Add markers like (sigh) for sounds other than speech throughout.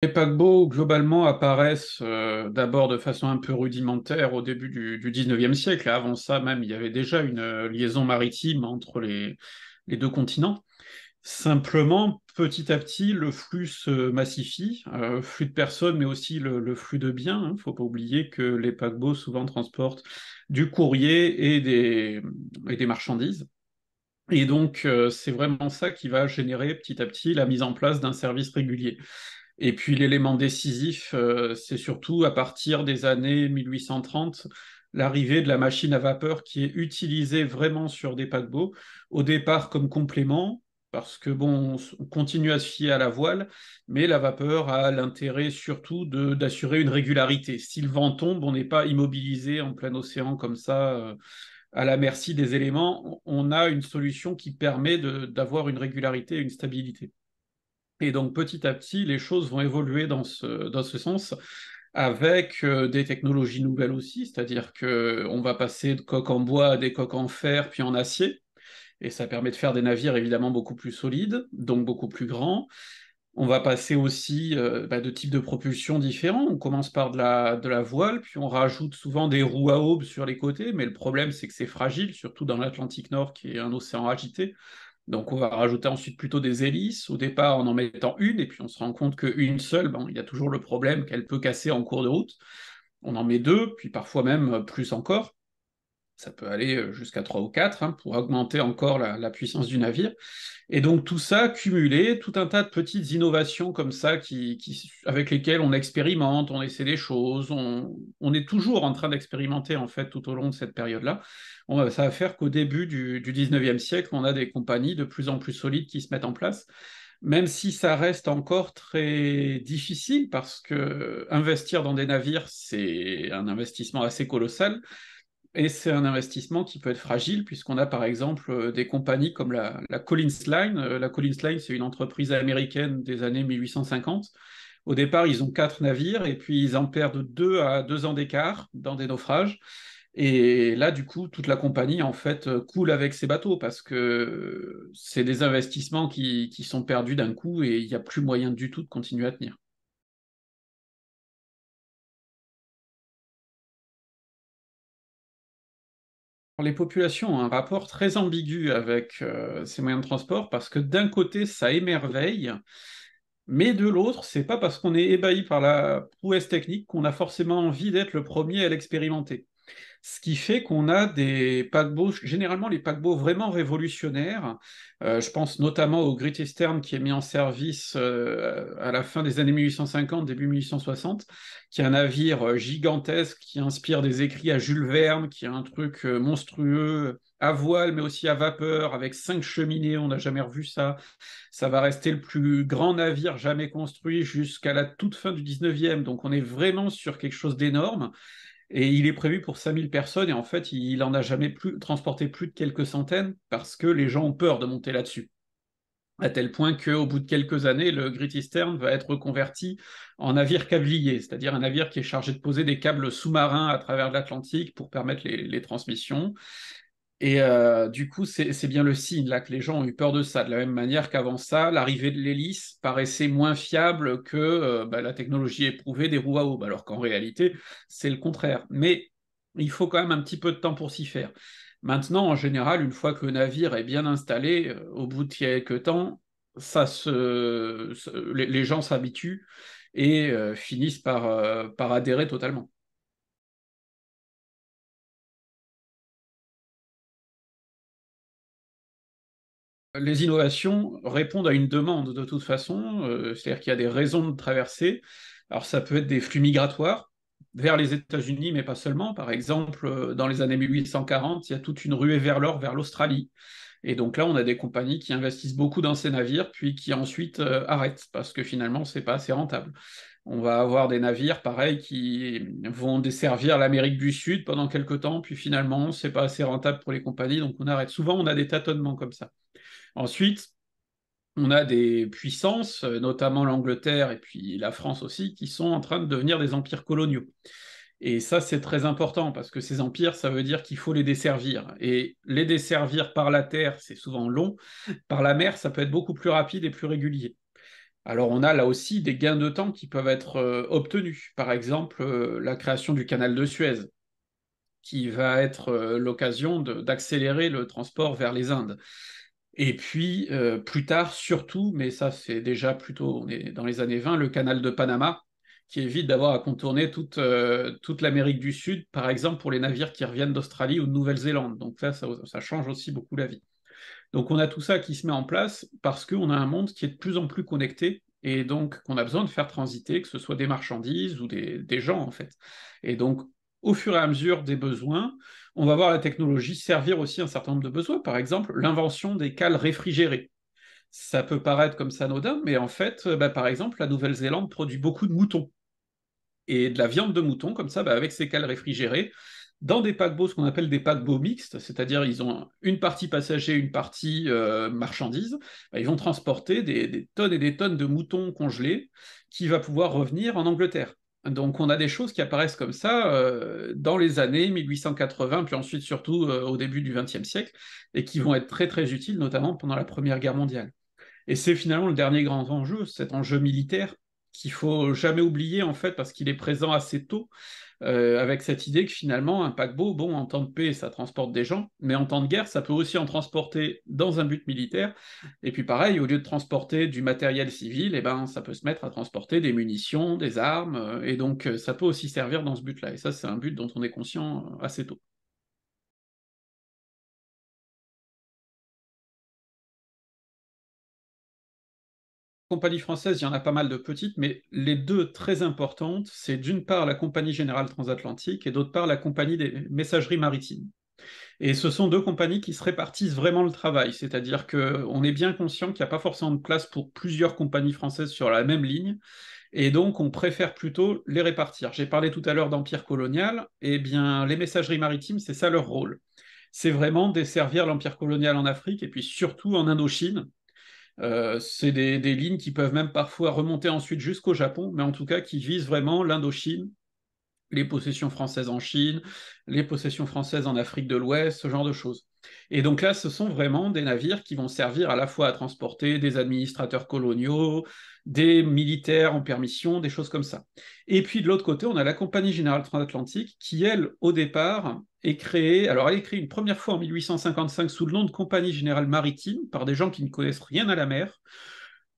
Les paquebots, globalement, apparaissent euh, d'abord de façon un peu rudimentaire au début du, du 19e siècle. Avant ça, même, il y avait déjà une euh, liaison maritime entre les, deux continents. Simplement, petit à petit, le flux se massifie, euh, flux de personnes, mais aussi le, flux de biens. Il hein. ne faut pas oublier que les paquebots souvent transportent du courrier et des, et des marchandises. Et donc, c'est vraiment ça qui va générer petit à petit la mise en place d'un service régulier. Et puis l'élément décisif, euh, c'est surtout à partir des années 1830, l'arrivée de la machine à vapeur qui est utilisée vraiment sur des paquebots, au départ comme complément, parce que bon, on continue à se fier à la voile, mais la vapeur a l'intérêt surtout d'assurer une régularité. Si le vent tombe, on n'est pas immobilisé en plein océan comme ça. Euh, à la merci des éléments, on a une solution qui permet d'avoir une régularité et une stabilité. Et donc petit à petit, les choses vont évoluer dans ce, sens avec euh, des technologies nouvelles aussi, c'est-à-dire qu'on va passer de coques en bois à des coques en fer, puis en acier, et ça permet de faire des navires évidemment beaucoup plus solides, donc beaucoup plus grands. On va passer aussi euh, bah, de types de propulsion différents. On commence par de la, de la voile, puis on rajoute souvent des roues à aubes sur les côtés, mais le problème c'est que c'est fragile, surtout dans l'Atlantique Nord qui est un océan agité. Donc on va rajouter ensuite plutôt des hélices, au départ en en mettant une, et puis on se rend compte qu'une seule, ben, il y a toujours le problème qu'elle peut casser en cours de route. On en met deux, puis parfois même plus encore ça peut aller euh, jusqu'à 3 ou 4 hein, pour augmenter encore la, puissance du navire. Et donc tout ça cumulé, tout un tas de petites innovations comme ça qui, avec lesquelles on expérimente, on essaie des choses, on, est toujours en train d'expérimenter en fait tout au long de cette période-là. ça va faire qu'au début du, du 19e siècle, on a des compagnies de plus en plus solides qui se mettent en place même si ça reste encore très difficile parce que investir dans des navires, c'est un investissement assez colossal. Et c'est un investissement qui peut être fragile, puisqu'on a par exemple euh, des compagnies comme la, Collins Line. Euh, la Collins Line, c'est une entreprise américaine des années 1850. Au départ, ils ont quatre navires, et puis ils en perdent deux à deux ans d'écart dans des naufrages. Et là, du coup, toute la compagnie, en fait, euh, coule avec ses bateaux parce que c'est des investissements qui, qui sont perdus d'un coup et il n'y a plus moyen du tout de continuer à tenir. les populations ont un rapport très ambigu avec euh, ces moyens de transport parce que d'un côté, ça émerveille, mais de l'autre, c'est pas parce qu'on est ébahi par la prouesse technique qu'on a forcément envie d'être le premier à l'expérimenter ce qui fait qu'on a des paquebots, généralement les paquebots vraiment révolutionnaires. Euh, je pense notamment au Great Eastern qui est mis en service euh, à la fin des années 1850, début 1860, qui est un navire euh, gigantesque qui inspire des écrits à Jules Verne, qui est un truc monstrueux à voile mais aussi à vapeur avec cinq cheminées, on n'a jamais revu ça. Ça va rester le plus grand navire jamais construit jusqu'à la toute fin du 19e. Donc on est vraiment sur quelque chose d'énorme. Et il est prévu pour 5000 personnes, et en fait, il n'en a jamais plus, transporté plus de quelques centaines parce que les gens ont peur de monter là-dessus. À tel point qu'au bout de quelques années, le Great Eastern va être reconverti en navire câblier, c'est-à-dire un navire qui est chargé de poser des câbles sous-marins à travers l'Atlantique pour permettre les transmissions. Et euh, du coup, c'est bien le signe là que les gens ont eu peur de ça. De la même manière qu'avant ça, l'arrivée de l'hélice paraissait moins fiable que euh, bah, la technologie éprouvée des roues à eau, alors qu'en réalité, c'est le contraire. Mais il faut quand même un petit peu de temps pour s'y faire. Maintenant, en général, une fois que le navire est bien installé, euh, au bout de quelques temps, ça se... les gens s'habituent et finissent par, par adhérer totalement. les innovations répondent à une demande de toute façon, euh, c'est-à-dire qu'il y a des raisons de traverser. Alors ça peut être des flux migratoires vers les États-Unis, mais pas seulement. Par exemple, euh, dans les années 1840, il y a toute une ruée vers l'or, vers l'Australie. Et donc là, on a des compagnies qui investissent beaucoup dans ces navires, puis qui ensuite euh, arrêtent parce que finalement, n'est pas assez rentable. On va avoir des navires, pareil, qui vont desservir l'Amérique du Sud pendant quelques temps, puis finalement, c'est pas assez rentable pour les compagnies, donc on arrête. Souvent, on a des tâtonnements comme ça. Ensuite, on a des puissances, euh, notamment l'Angleterre et puis la France aussi, qui sont en train de devenir des empires coloniaux. Et ça, c'est très important parce que ces empires, ça veut dire qu'il faut les desservir. Et les desservir par la terre, c'est souvent long. Par la mer, ça peut être beaucoup plus rapide et plus régulier. Alors on a là aussi des gains de temps qui peuvent être euh, obtenus. Par exemple, euh, la création du canal de Suez, qui va être l'occasion d'accélérer le transport vers les Indes. Et puis, euh, plus tard, surtout, mais ça c'est déjà plutôt, dans les années 20, le canal de Panama, qui évite d'avoir à contourner toute, euh, toute l'Amérique du Sud, par exemple pour les navires qui reviennent d'Australie ou de Nouvelle-Zélande. Donc ça, ça, change aussi beaucoup la vie. Donc on a tout ça qui se met en place parce qu'on a un monde qui est de plus en plus connecté et donc qu'on a besoin de faire transiter, que ce soit des marchandises ou des, des gens en fait. Et donc au fur et à mesure des besoins, on va voir la technologie servir aussi un certain nombre de besoins. Par exemple, l'invention des cales réfrigérées. Ça peut paraître comme ça anodin, mais en fait, euh, bah, par exemple, la Nouvelle-Zélande produit beaucoup de moutons et de la viande de mouton, comme ça, bah, avec ces cales réfrigérées, dans des paquebots, ce qu'on appelle des paquebots mixtes, c'est-à-dire ils ont une partie passager, une partie marchandises, euh, marchandise, bah, ils vont transporter des, des tonnes et des tonnes de moutons congelés qui va pouvoir revenir en Angleterre. Donc on a des choses qui apparaissent comme ça euh, dans les années 1880, puis ensuite surtout euh, au début du XXe siècle, et qui vont être très très utiles, notamment pendant la Première Guerre mondiale. Et c'est finalement le dernier grand enjeu, cet enjeu militaire qu'il faut jamais oublier en fait parce qu'il est présent assez tôt euh, avec cette idée que finalement un paquebot, bon en temps de paix ça transporte des gens, mais en temps de guerre ça peut aussi en transporter dans un but militaire. Et puis pareil, au lieu de transporter du matériel civil, eh ben ça peut se mettre à transporter des munitions, des armes, euh, et donc euh, ça peut aussi servir dans ce but-là. Et ça c'est un but dont on est conscient assez tôt. Compagnie française, il y en a pas mal de petites, mais les deux très importantes, c'est d'une part la Compagnie Générale Transatlantique et d'autre part la Compagnie des Messageries Maritimes. Et ce sont deux compagnies qui se répartissent vraiment le travail, c'est-à-dire qu'on est bien conscient qu'il n'y a pas forcément de place pour plusieurs compagnies françaises sur la même ligne, et donc on préfère plutôt les répartir. J'ai parlé tout à l'heure d'empire colonial, et eh bien les messageries maritimes, c'est ça leur rôle. C'est vraiment desservir l'empire colonial en Afrique et puis surtout en Indochine, euh, c'est des, des, lignes qui peuvent même parfois remonter ensuite jusqu'au Japon, mais en tout cas qui visent vraiment l'Indochine, les possessions françaises en Chine, les possessions françaises en Afrique de l'Ouest, ce genre de choses. Et donc là, ce sont vraiment des navires qui vont servir à la fois à transporter des administrateurs coloniaux, des militaires en permission, des choses comme ça. Et puis de l'autre côté, on a la Compagnie Générale Transatlantique qui, elle, au départ, est alors elle est créée une première fois en 1855 sous le nom de Compagnie Générale Maritime par des gens qui ne connaissent rien à la mer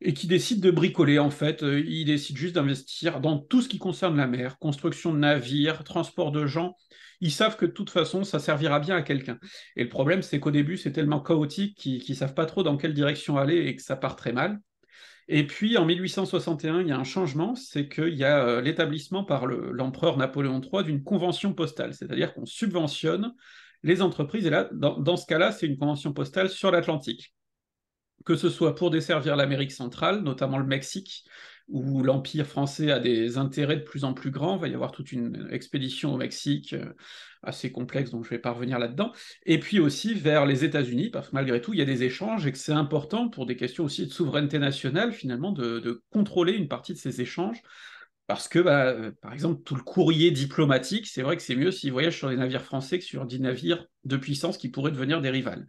et qui décident de bricoler en fait. Euh, ils décident juste d'investir dans tout ce qui concerne la mer, construction de navires, transport de gens. Ils savent que de toute façon, ça servira bien à quelqu'un. Et le problème, c'est qu'au début, c'est tellement chaotique qu'ils ne savent pas trop dans quelle direction aller et que ça part très mal. Et puis en 1861, il y a un changement, c'est qu'il y a euh, l'établissement par l'empereur Napoléon III d'une convention postale, c'est-à-dire qu'on subventionne les entreprises. Et là, dans ce cas-là, c'est une convention postale sur l'Atlantique, que ce soit pour desservir l'Amérique centrale, notamment le Mexique, où l'Empire français a des intérêts de plus en plus grands. Il va y avoir toute une expédition au Mexique euh, assez complexe, donc je ne vais pas revenir là-dedans. Et puis aussi vers les États-Unis, parce que malgré tout, il y a des échanges et que c'est important pour des questions aussi de souveraineté nationale, finalement, de, contrôler une partie de ces échanges. Parce que, bah, euh, par exemple, tout le courrier diplomatique, c'est vrai que c'est mieux s'il voyage sur des navires français que sur des navires de puissance qui pourraient devenir des rivales.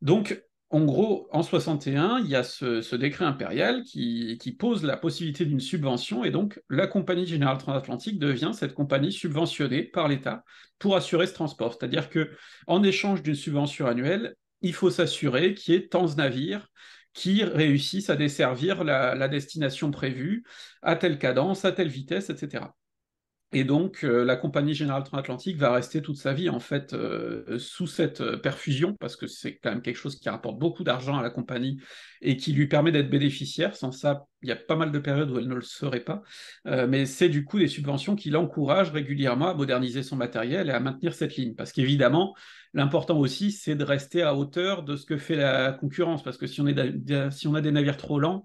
Donc, en gros, en 61, il y a ce, décret impérial qui, pose la possibilité d'une subvention, et donc la compagnie générale transatlantique devient cette compagnie subventionnée par l'État pour assurer ce transport. C'est-à-dire que, en échange d'une subvention annuelle, il faut s'assurer qu'il y ait tant de navires qui réussissent à desservir la destination prévue à telle cadence, à telle vitesse, etc. Et donc, euh, la compagnie Générale Transatlantique va rester toute sa vie, en fait, euh, sous cette euh, perfusion, parce que c'est quand même quelque chose qui rapporte beaucoup d'argent à la compagnie et qui lui permet d'être bénéficiaire. Sans ça, il y a pas mal de périodes où elle ne le serait pas. mais c'est du coup des subventions qui l'encouragent régulièrement à moderniser son matériel et à maintenir cette ligne. Parce qu'évidemment, l'important aussi, c'est de rester à hauteur de ce que fait la concurrence. Parce que si on a des navires trop lents,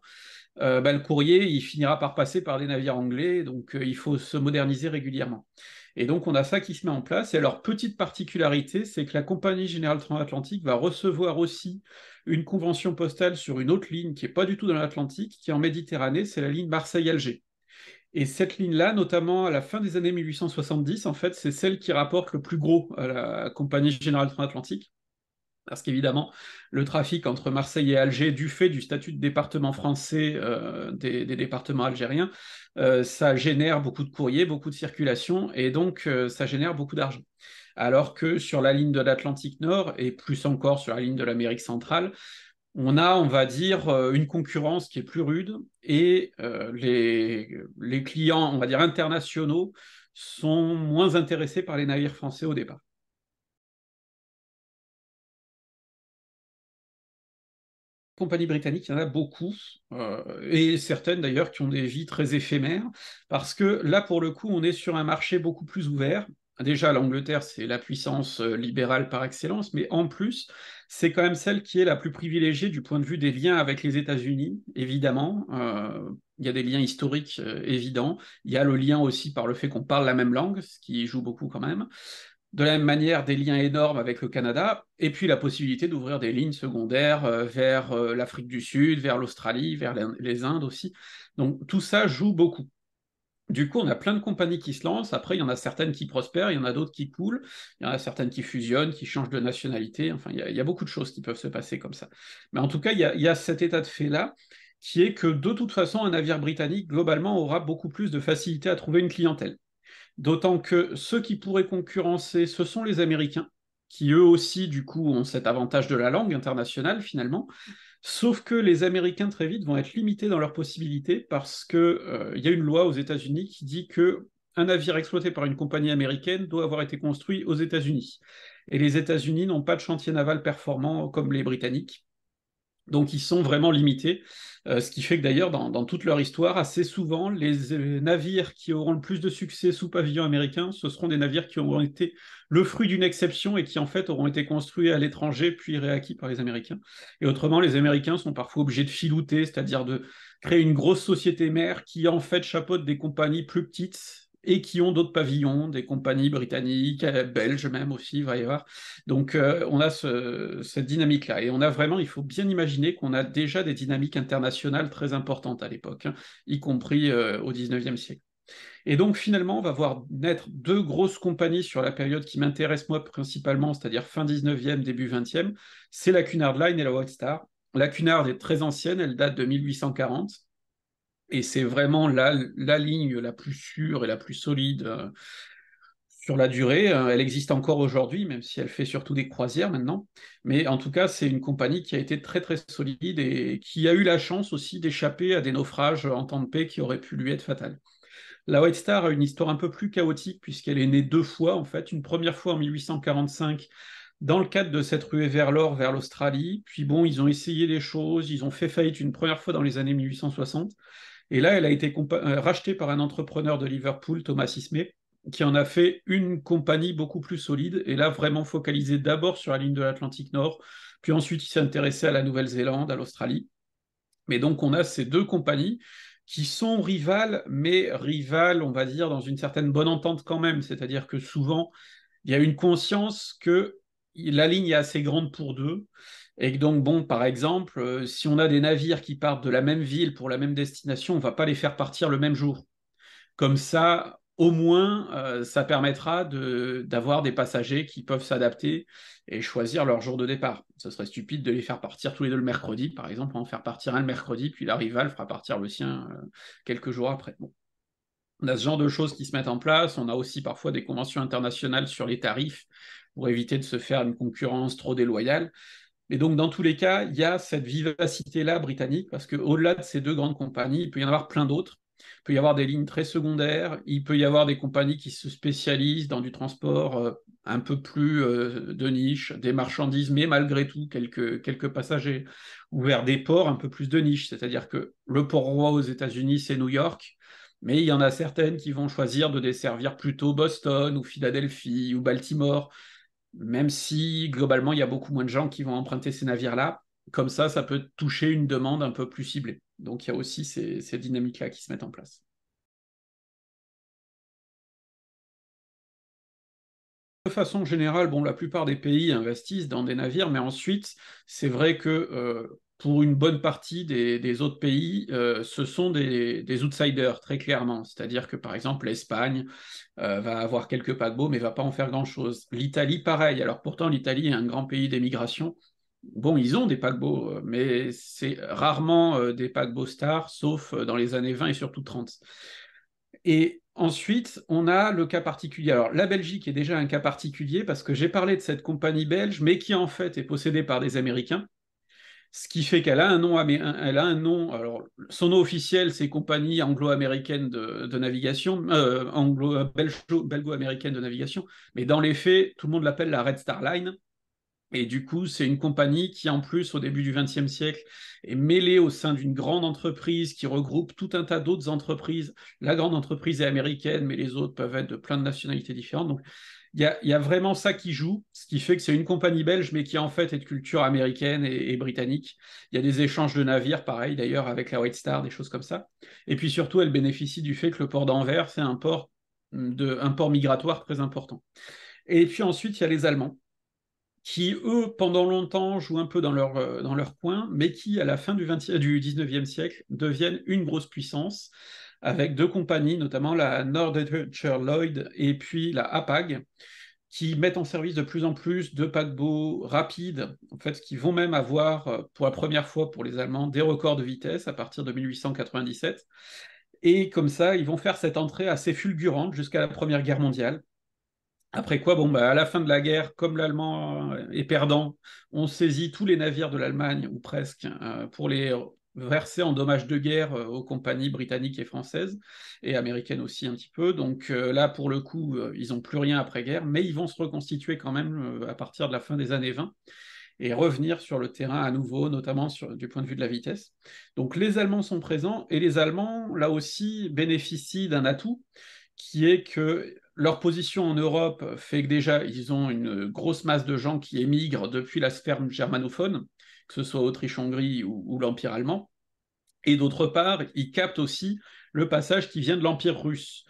euh, bah, le courrier, il finira par passer par les navires anglais, donc euh, il faut se moderniser régulièrement. Et donc on a ça qui se met en place. Et alors, petite particularité, c'est que la Compagnie Générale Transatlantique va recevoir aussi une convention postale sur une autre ligne qui n'est pas du tout dans l'Atlantique, qui est en Méditerranée, c'est la ligne Marseille-Alger. Et cette ligne-là, notamment à la fin des années 1870, en fait, c'est celle qui rapporte le plus gros à la Compagnie Générale Transatlantique. Parce qu'évidemment, le trafic entre Marseille et Alger, du fait du statut de département français euh, des, départements algériens, euh, ça génère beaucoup de courriers, beaucoup de circulation, et donc euh, ça génère beaucoup d'argent. Alors que sur la ligne de l'Atlantique Nord, et plus encore sur la ligne de l'Amérique centrale, on a, on va dire, une concurrence qui est plus rude, et les clients, on va dire, internationaux sont moins intéressés par les navires français au départ. compagnies britanniques, il y en a beaucoup, euh, et certaines d'ailleurs qui ont des vies très éphémères, parce que là, pour le coup, on est sur un marché beaucoup plus ouvert. Déjà, l'Angleterre, c'est la puissance euh, libérale par excellence, mais en plus, c'est quand même celle qui est la plus privilégiée du point de vue des liens avec les États-Unis, évidemment. Euh, il y a des liens historiques évidents. Il y a le lien aussi par le fait qu'on parle la même langue, ce qui joue beaucoup quand même. De la même manière, des liens énormes avec le Canada, et puis la possibilité d'ouvrir des lignes secondaires euh, vers euh, l'Afrique du Sud, vers l'Australie, vers les, Indes aussi. Donc tout ça joue beaucoup. Du coup, on a plein de compagnies qui se lancent. Après, il y en a certaines qui prospèrent, il y en a d'autres qui coulent, il y en a certaines qui fusionnent, qui changent de nationalité. Enfin, il y a, beaucoup de choses qui peuvent se passer comme ça. Mais en tout cas, il y a cet état de fait-là qui est que de toute façon, un navire britannique, globalement, aura beaucoup plus de facilité à trouver une clientèle. D'autant que ceux qui pourraient concurrencer, ce sont les Américains, qui eux aussi, du coup, ont cet avantage de la langue internationale, finalement. Sauf que les Américains, très vite, vont être limités dans leurs possibilités parce qu'il euh, y a une loi aux États-Unis qui dit qu'un navire exploité par une compagnie américaine doit avoir été construit aux États-Unis. Et les États-Unis n'ont pas de chantier naval performant comme les Britanniques. Donc ils sont vraiment limités. Euh, ce qui fait que d'ailleurs, dans, toute leur histoire, assez souvent, les navires qui auront le plus de succès sous pavillon américain, ce seront des navires qui auront été le fruit d'une exception et qui en fait auront été construits à l'étranger puis réacquis par les Américains. Et autrement, les Américains sont parfois obligés de filouter, c'est-à-dire de créer une grosse société mère qui en fait chapeaute des compagnies plus petites et qui ont d'autres pavillons, des compagnies britanniques, euh, belges même aussi, il va y avoir. Donc euh, on a ce, cette dynamique-là. Et on a vraiment, il faut bien imaginer qu'on a déjà des dynamiques internationales très importantes à l'époque, hein, y compris euh, au 19e siècle. Et donc finalement, on va voir naître deux grosses compagnies sur la période qui m'intéresse moi principalement, c'est-à-dire fin 19e, début 20e, c'est la Cunard Line et la White Star. La Cunard est très ancienne, elle date de 1840. Et c'est vraiment la, ligne la plus sûre et la plus solide euh, sur la durée. Euh, elle existe encore aujourd'hui, même si elle fait surtout des croisières maintenant. Mais en tout cas, c'est une compagnie qui a été très très solide et qui a eu la chance aussi d'échapper à des naufrages en temps de paix qui auraient pu lui être fatales. La White Star a une histoire un peu plus chaotique puisqu'elle est née deux fois en fait. Une première fois en 1845 dans le cadre de cette ruée vers l'or vers l'Australie. Puis bon, ils ont essayé les choses, ils ont fait faillite une première fois dans les années 1860. Et là, elle a été euh, rachetée par un entrepreneur de Liverpool, Thomas Ismay, qui en a fait une compagnie beaucoup plus solide, et là vraiment focalisée d'abord sur la ligne de l'Atlantique Nord, puis ensuite il s'est intéressé à la Nouvelle-Zélande, à l'Australie. Mais donc on a ces deux compagnies qui sont rivales, mais rivales, on va dire, dans une certaine bonne entente quand même, c'est-à-dire que souvent, il y a une conscience que la ligne est assez grande pour deux, et donc, bon, par exemple, euh, si on a des navires qui partent de la même ville pour la même destination, on ne va pas les faire partir le même jour. Comme ça, au moins, euh, ça permettra d'avoir des passagers qui peuvent s'adapter et choisir leur jour de départ. Ce serait stupide de les faire partir tous les deux le mercredi, par exemple, en hein, faire partir un le mercredi, puis la rivale fera partir le sien euh, quelques jours après. On a ce genre de choses qui se mettent en place. On a aussi parfois des conventions internationales sur les tarifs pour éviter de se faire une concurrence trop déloyale. Et donc, dans tous les cas, il y a cette vivacité-là britannique, parce qu'au-delà de ces deux grandes compagnies, il peut y en avoir plein d'autres. Il peut y avoir des lignes très secondaires, il peut y avoir des compagnies qui se spécialisent dans du transport euh, un peu plus euh, de niche, des marchandises, mais malgré tout quelques, quelques passagers, ou vers des ports un peu plus de niche. C'est-à-dire que le port roi aux États-Unis, c'est New York, mais il y en a certaines qui vont choisir de desservir plutôt Boston ou Philadelphie ou Baltimore même si globalement, il y a beaucoup moins de gens qui vont emprunter ces navires-là. Comme ça, ça peut toucher une demande un peu plus ciblée. Donc, il y a aussi ces, dynamiques-là qui se mettent en place. De façon générale, bon, la plupart des pays investissent dans des navires, mais ensuite, c'est vrai que euh, pour une bonne partie des, autres pays, euh, ce sont des, outsiders, très clairement. C'est-à-dire que, par exemple, l'Espagne euh, va avoir quelques paquebots, mais va pas en faire grand-chose. L'Italie, pareil. Alors pourtant, l'Italie est un grand pays d'émigration. Bon, ils ont des paquebots, euh, mais c'est rarement des paquebots stars, sauf dans les années 20 et surtout 30. Et ensuite, on a le cas particulier. Alors, la Belgique est déjà un cas particulier parce que j'ai parlé de cette compagnie belge, mais qui en fait est possédée par des Américains ce qui fait qu'elle a un nom, elle a un nom. Alors, son nom officiel, c'est Compagnie anglo-américaine de, navigation, euh, euh, belgo américaine de navigation. Mais dans les faits, tout le monde l'appelle la Red Star Line. Et du coup, c'est une compagnie qui, en plus, au début du XXe siècle, est mêlée au sein d'une grande entreprise qui regroupe tout un tas d'autres entreprises. La grande entreprise est américaine, mais les autres peuvent être de plein de nationalités différentes. Donc, il y a, vraiment ça qui joue, ce qui fait que c'est une compagnie belge, mais qui en fait est de culture américaine et, britannique. Il y a des échanges de navires, pareil d'ailleurs, avec la White Star, des choses comme ça. Et puis surtout, elle bénéficie du fait que le port d'Anvers, c'est un port, de, un port migratoire très important. Et puis ensuite, il y a les Allemands, qui, eux, pendant longtemps, jouent un peu dans leur, euh, dans leur coin, mais qui, à la fin du, du 19e siècle, deviennent une grosse puissance avec deux compagnies, notamment la Norddeutscher Lloyd et puis la APAG, qui mettent en service de plus en plus de paquebots rapides, en fait, qui vont même avoir, euh, pour la première fois pour les Allemands, des records de vitesse à partir de 1897. Et comme ça, ils vont faire cette entrée assez fulgurante jusqu'à la Première Guerre mondiale. Après quoi, bon, bah, à la fin de la guerre, comme l'Allemand euh, est perdant, on saisit tous les navires de l'Allemagne, ou presque, euh, pour les versé en dommages de guerre euh, aux compagnies britanniques et françaises, et américaines aussi un petit peu. Donc euh, là, pour le coup, euh, ils n'ont plus rien après-guerre, mais ils vont se reconstituer quand même à partir de la fin des années 20 et revenir sur le terrain à nouveau, notamment sur, du point de vue de la vitesse. Donc les Allemands sont présents, et les Allemands, là aussi, bénéficient d'un atout, qui est que leur position en Europe fait que déjà, ils ont une grosse masse de gens qui émigrent depuis la sphère germanophone, que ce soit Autriche-Hongrie ou, l'Empire allemand. Et d'autre part, il capte aussi le passage qui vient de l'Empire russe.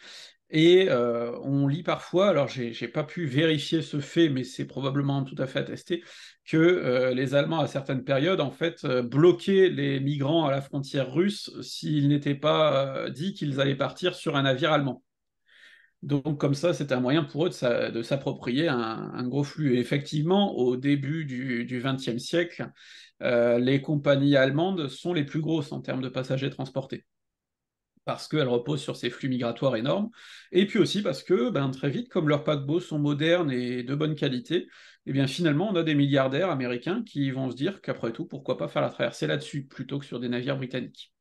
Et euh, on lit parfois, alors j'ai pas pu vérifier ce fait, mais c'est probablement tout à fait attesté, que euh, les Allemands, à certaines périodes, en fait, euh, bloquaient les migrants à la frontière russe s'il n'était pas dit qu'ils allaient partir sur un navire allemand. Donc comme ça, c'est un moyen pour eux de, s'approprier un, gros flux. effectivement, au début du XXe siècle, euh, les compagnies allemandes sont les plus grosses en termes de passagers transportés parce qu'elles reposent sur ces flux migratoires énormes, et puis aussi parce que ben, très vite, comme leurs paquebots sont modernes et de bonne qualité, eh bien finalement on a des milliardaires américains qui vont se dire qu'après tout, pourquoi pas faire la traversée là-dessus plutôt que sur des navires britanniques.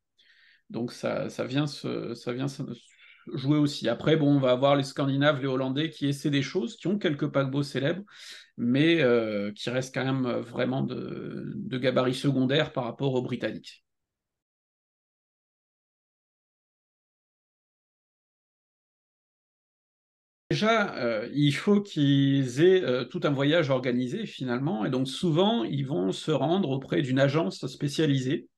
Donc ça, ça vient, ça vient se, jouer aussi. Après, bon, on va avoir les Scandinaves, les Hollandais qui essaient des choses, qui ont quelques paquebots célèbres, mais euh, qui restent quand même euh, vraiment de, gabarit secondaire par rapport aux Britanniques. Déjà, euh, il faut qu'ils aient tout un voyage organisé finalement, et donc souvent, ils vont se rendre auprès d'une agence spécialisée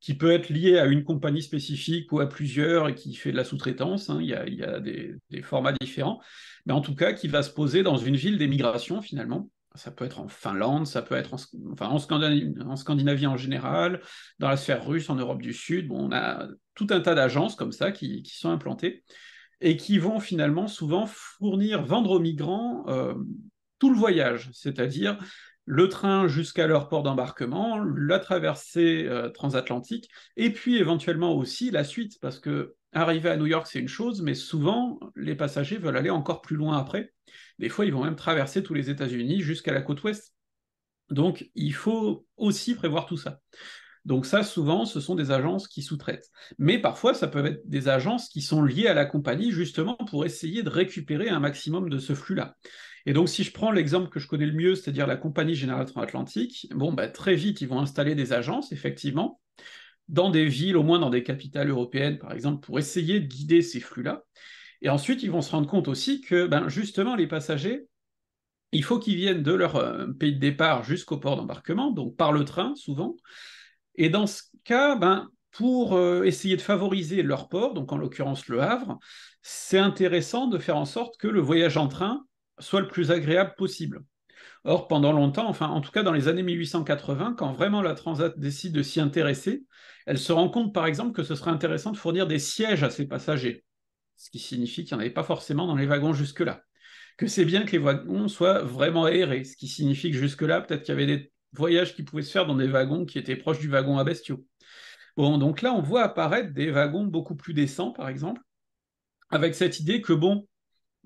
qui peut être lié à une compagnie spécifique ou à plusieurs et qui fait de la sous-traitance. Hein. il y a, des, formats différents, mais en tout cas qui va se poser dans une ville d'émigration finalement. Ça peut être en Finlande, ça peut être en, Scandinavie, en, général, dans la sphère russe, en Europe du Sud. Bon, on a tout un tas d'agences comme ça qui, sont implantées et qui vont finalement souvent fournir, vendre aux migrants euh, tout le voyage, c'est-à-dire le train jusqu'à leur port d'embarquement, la traversée euh, transatlantique, et puis éventuellement aussi la suite, parce que arriver à New York, c'est une chose, mais souvent, les passagers veulent aller encore plus loin après. Des fois, ils vont même traverser tous les États-Unis jusqu'à la côte ouest. Donc, il faut aussi prévoir tout ça. Donc ça, souvent, ce sont des agences qui sous-traitent. Mais parfois, ça peut être des agences qui sont liées à la compagnie, justement, pour essayer de récupérer un maximum de ce flux-là. Et donc, si je prends l'exemple que je connais le mieux, c'est-à-dire la compagnie Générale Transatlantique, bon, bah, très vite, ils vont installer des agences, effectivement, dans des villes, au moins dans des capitales européennes, par exemple, pour essayer de guider ces flux-là. Et ensuite, ils vont se rendre compte aussi que, ben, justement, les passagers, il faut qu'ils viennent de leur euh, pays de départ jusqu'au port d'embarquement, donc par le train, souvent. Et dans ce cas, ben, pour euh, essayer de favoriser leur port, donc en l'occurrence le Havre, c'est intéressant de faire en sorte que le voyage en train soit le plus agréable possible. Or, pendant longtemps, enfin en tout cas dans les années 1880, quand vraiment la Transat décide de s'y intéresser, elle se rend compte par exemple que ce serait intéressant de fournir des sièges à ses passagers, ce qui signifie qu'il n'y en avait pas forcément dans les wagons jusque-là. Que c'est bien que les wagons soient vraiment aérés, ce qui signifie que jusque-là, peut-être qu'il y avait des voyages qui pouvaient se faire dans des wagons qui étaient proches du wagon à bestiaux. Bon, donc là, on voit apparaître des wagons beaucoup plus décents, par exemple, avec cette idée que, bon,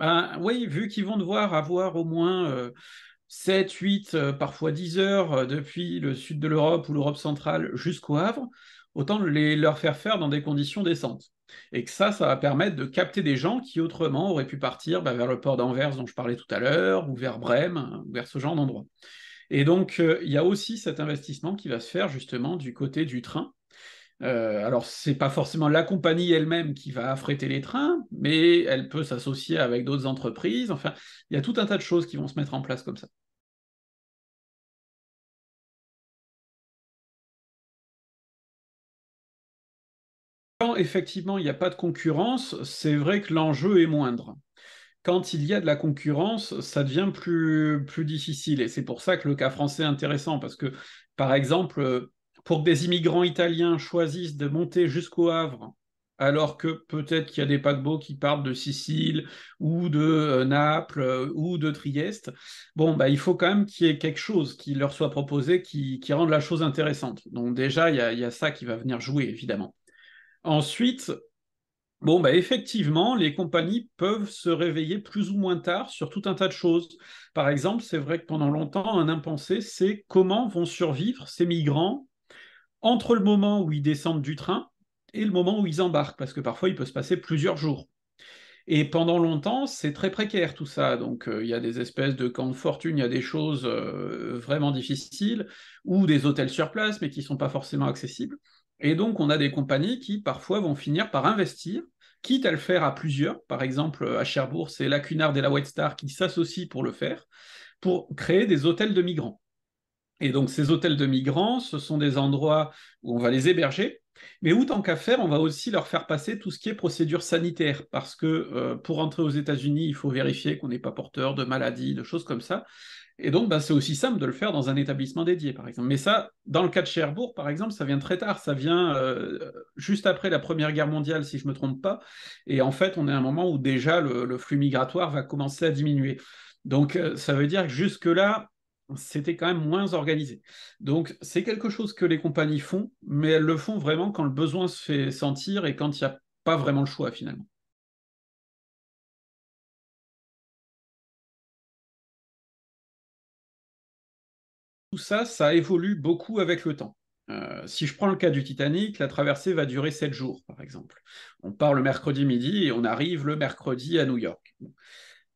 ben, oui, vu qu'ils vont devoir avoir au moins 7, euh, 8, euh, parfois 10 heures euh, depuis le sud de l'Europe ou l'Europe centrale jusqu'au Havre, autant les leur faire faire dans des conditions décentes. Et que ça, ça va permettre de capter des gens qui autrement auraient pu partir ben, vers le port d'Anvers dont je parlais tout à l'heure, ou vers Brême, hein, ou vers ce genre d'endroit. Et donc, il y a aussi cet investissement qui va se faire justement du côté du train, euh, alors, c'est pas forcément la compagnie elle-même qui va affréter les trains, mais elle peut s'associer avec d'autres entreprises. Enfin, il y a tout un tas de choses qui vont se mettre en place comme ça. Quand effectivement il n'y a pas de concurrence, c'est vrai que l'enjeu est moindre. Quand il y a de la concurrence, ça devient plus, plus difficile. Et c'est pour ça que le cas français est intéressant, parce que, par exemple, pour que des immigrants italiens choisissent de monter jusqu'au Havre, alors que peut-être qu'il y a des paquebots qui partent de Sicile ou de euh, Naples euh, ou de Trieste, bon, bah, il faut quand même qu'il y ait quelque chose qui leur soit proposé qui, rende la chose intéressante. Donc déjà, il y a, y a ça qui va venir jouer, évidemment. Ensuite, Bon, bah effectivement, les compagnies peuvent se réveiller plus ou moins tard sur tout un tas de choses. Par exemple, c'est vrai que pendant longtemps, un impensé, c'est comment vont survivre ces migrants entre le moment où ils descendent du train et le moment où ils embarquent, parce que parfois il peut se passer plusieurs jours. Et pendant longtemps, c'est très précaire tout ça. Donc euh, il y a des espèces de camps de fortune, il y a des choses euh, vraiment difficiles, ou des hôtels sur place, mais qui ne sont pas forcément accessibles. Et donc on a des compagnies qui parfois vont finir par investir, quitte à le faire à plusieurs. Par exemple, à Cherbourg, c'est la Cunard et la White Star qui s'associent pour le faire, pour créer des hôtels de migrants. Et donc ces hôtels de migrants, ce sont des endroits où on va les héberger, mais où tant qu'à faire, on va aussi leur faire passer tout ce qui est procédure sanitaire, parce que euh, pour entrer aux États-Unis, il faut vérifier qu'on n'est pas porteur de maladies, de choses comme ça. Et donc, bah, c'est aussi simple de le faire dans un établissement dédié, par exemple. Mais ça, dans le cas de Cherbourg, par exemple, ça vient très tard. Ça vient euh, juste après la Première Guerre mondiale, si je ne me trompe pas. Et en fait, on est à un moment où déjà le, flux migratoire va commencer à diminuer. Donc, euh, ça veut dire que jusque-là, c'était quand même moins organisé. Donc c'est quelque chose que les compagnies font, mais elles le font vraiment quand le besoin se fait sentir et quand il n'y a pas vraiment le choix finalement. Tout ça, ça évolue beaucoup avec le temps. Euh, si je prends le cas du Titanic, la traversée va durer 7 jours, par exemple. On part le mercredi midi et on arrive le mercredi à New York.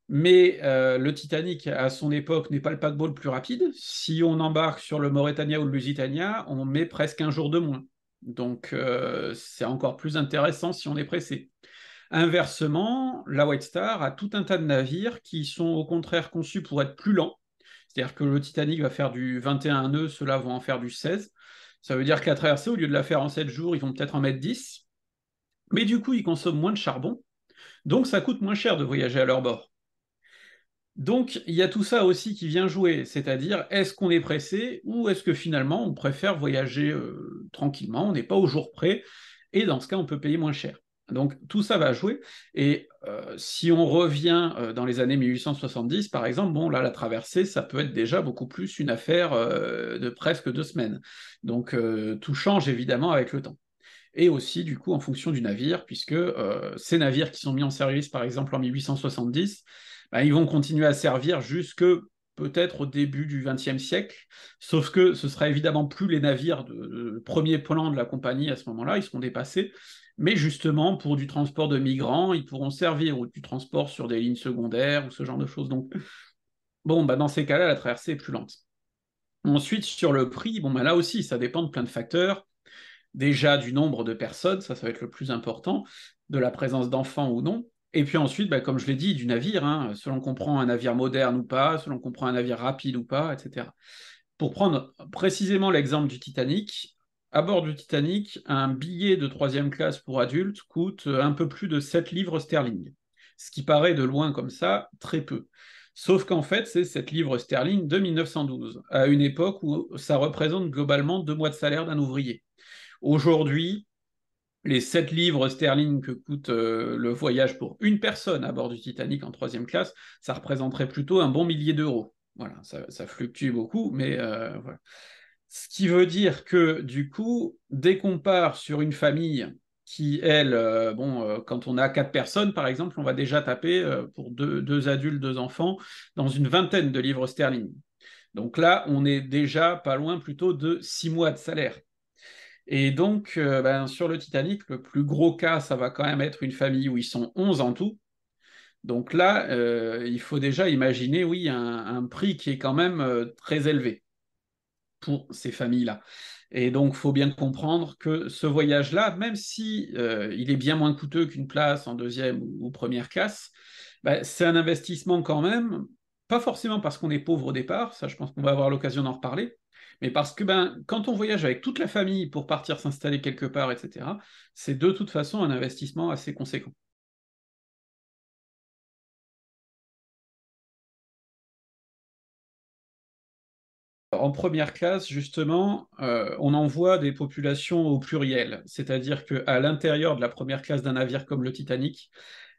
Mais euh, le Titanic, à son époque, n'est pas le paquebot le plus rapide. Si on embarque sur le Mauritania ou le Lusitania, on met presque un jour de moins. Donc, euh, c'est encore plus intéressant si on est pressé. Inversement, la White Star a tout un tas de navires qui sont au contraire conçus pour être plus lents. C'est-à-dire que le Titanic va faire du 21 nœuds, ceux-là vont en faire du 16. Ça veut dire qu'à traverser, au lieu de la faire en 7 jours, ils vont peut-être en mettre 10. Mais du coup, ils consomment moins de charbon. Donc, ça coûte moins cher de voyager à leur bord. Donc, il y a tout ça aussi qui vient jouer, c'est-à-dire est-ce qu'on est pressé ou est-ce que finalement on préfère voyager euh, tranquillement, on n'est pas au jour près, et dans ce cas, on peut payer moins cher. Donc, tout ça va jouer. Et euh, si on revient euh, dans les années 1870, par exemple, bon, là, la traversée, ça peut être déjà beaucoup plus une affaire de presque deux semaines. Donc, tout change évidemment avec le temps et aussi du coup en fonction du navire, puisque ces navires qui sont mis en service par exemple en 1870, bah, ils vont continuer à servir jusque peut-être au début du XXe siècle, sauf que ce sera évidemment plus les navires de, premier plan de la compagnie à ce moment-là, ils seront dépassés, mais justement pour du transport de migrants, ils pourront servir ou du transport sur des lignes secondaires ou ce genre de choses. Donc, bon, bah, dans ces cas-là, la traversée est plus lente. Ensuite, sur le prix, bon, bah, là aussi, ça dépend de plein de facteurs. Déjà du nombre de personnes, ça, ça va être le plus important, de la présence d'enfants ou non. Et puis ensuite, bah, comme je l'ai dit, du navire, hein, euh, selon qu'on prend un navire moderne ou pas, selon qu'on prend un navire rapide ou pas, etc. Pour prendre précisément l'exemple du Titanic, à bord du Titanic, un billet de troisième classe pour adultes coûte euh, un peu plus de 7 livres sterling, ce qui paraît de loin comme ça très peu. Sauf qu'en fait, c'est 7 livres sterling de 1912, à une époque où ça représente globalement deux mois de salaire d'un ouvrier. Aujourd'hui, les 7 livres sterling que coûte euh, le voyage pour une personne à bord du Titanic en troisième classe, ça représenterait plutôt un bon millier d'euros. Voilà, ça, fluctue beaucoup, mais euh, voilà. Ce qui veut dire que du coup, dès qu'on part sur une famille qui, elle, euh, bon, quand on a quatre personnes, par exemple, on va déjà taper pour deux, deux, adultes, deux enfants, dans une vingtaine de livres sterling. Donc là, on est déjà pas loin plutôt de six mois de salaire. Et donc, euh, ben, sur le Titanic, le plus gros cas, ça va quand même être une famille où ils sont 11 en tout. Donc là, euh, il faut déjà imaginer, oui, un, prix qui est quand même euh, très élevé pour ces familles-là. Et donc, il faut bien comprendre que ce voyage-là, même si il est bien moins coûteux qu'une place en deuxième ou, première classe, ben, c'est un investissement quand même, pas forcément parce qu'on est pauvre au départ, ça je pense qu'on va avoir l'occasion d'en reparler, mais parce que ben, quand on voyage avec toute la famille pour partir s'installer quelque part, etc., c'est de toute façon un investissement assez conséquent. En première classe, justement, euh, on envoie des populations au pluriel, c'est-à-dire qu'à l'intérieur de la première classe d'un navire comme le Titanic,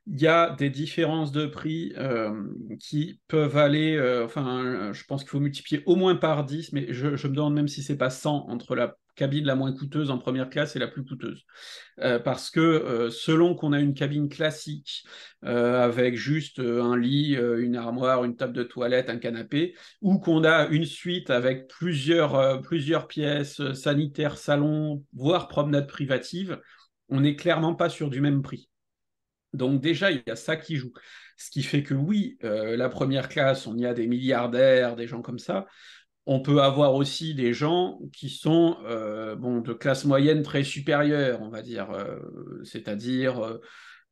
il y a des différences de prix euh, qui peuvent aller, euh, enfin, je pense qu'il faut multiplier au moins par 10, mais je, me demande même si c'est pas 100 entre la cabine la moins coûteuse en première classe et la plus coûteuse. Euh, parce que selon qu'on a une cabine classique avec juste un lit, une armoire, une table de toilette, un canapé, ou qu'on a une suite avec plusieurs, plusieurs pièces sanitaires, salons, voire promenades privatives, on n'est clairement pas sur du même prix. Donc déjà, il y a ça qui joue. Ce qui fait que oui, euh, la première classe, on y a des milliardaires, des gens comme ça. On peut avoir aussi des gens qui sont euh, bon, de classe moyenne très supérieure, on va dire, euh, c'est-à-dire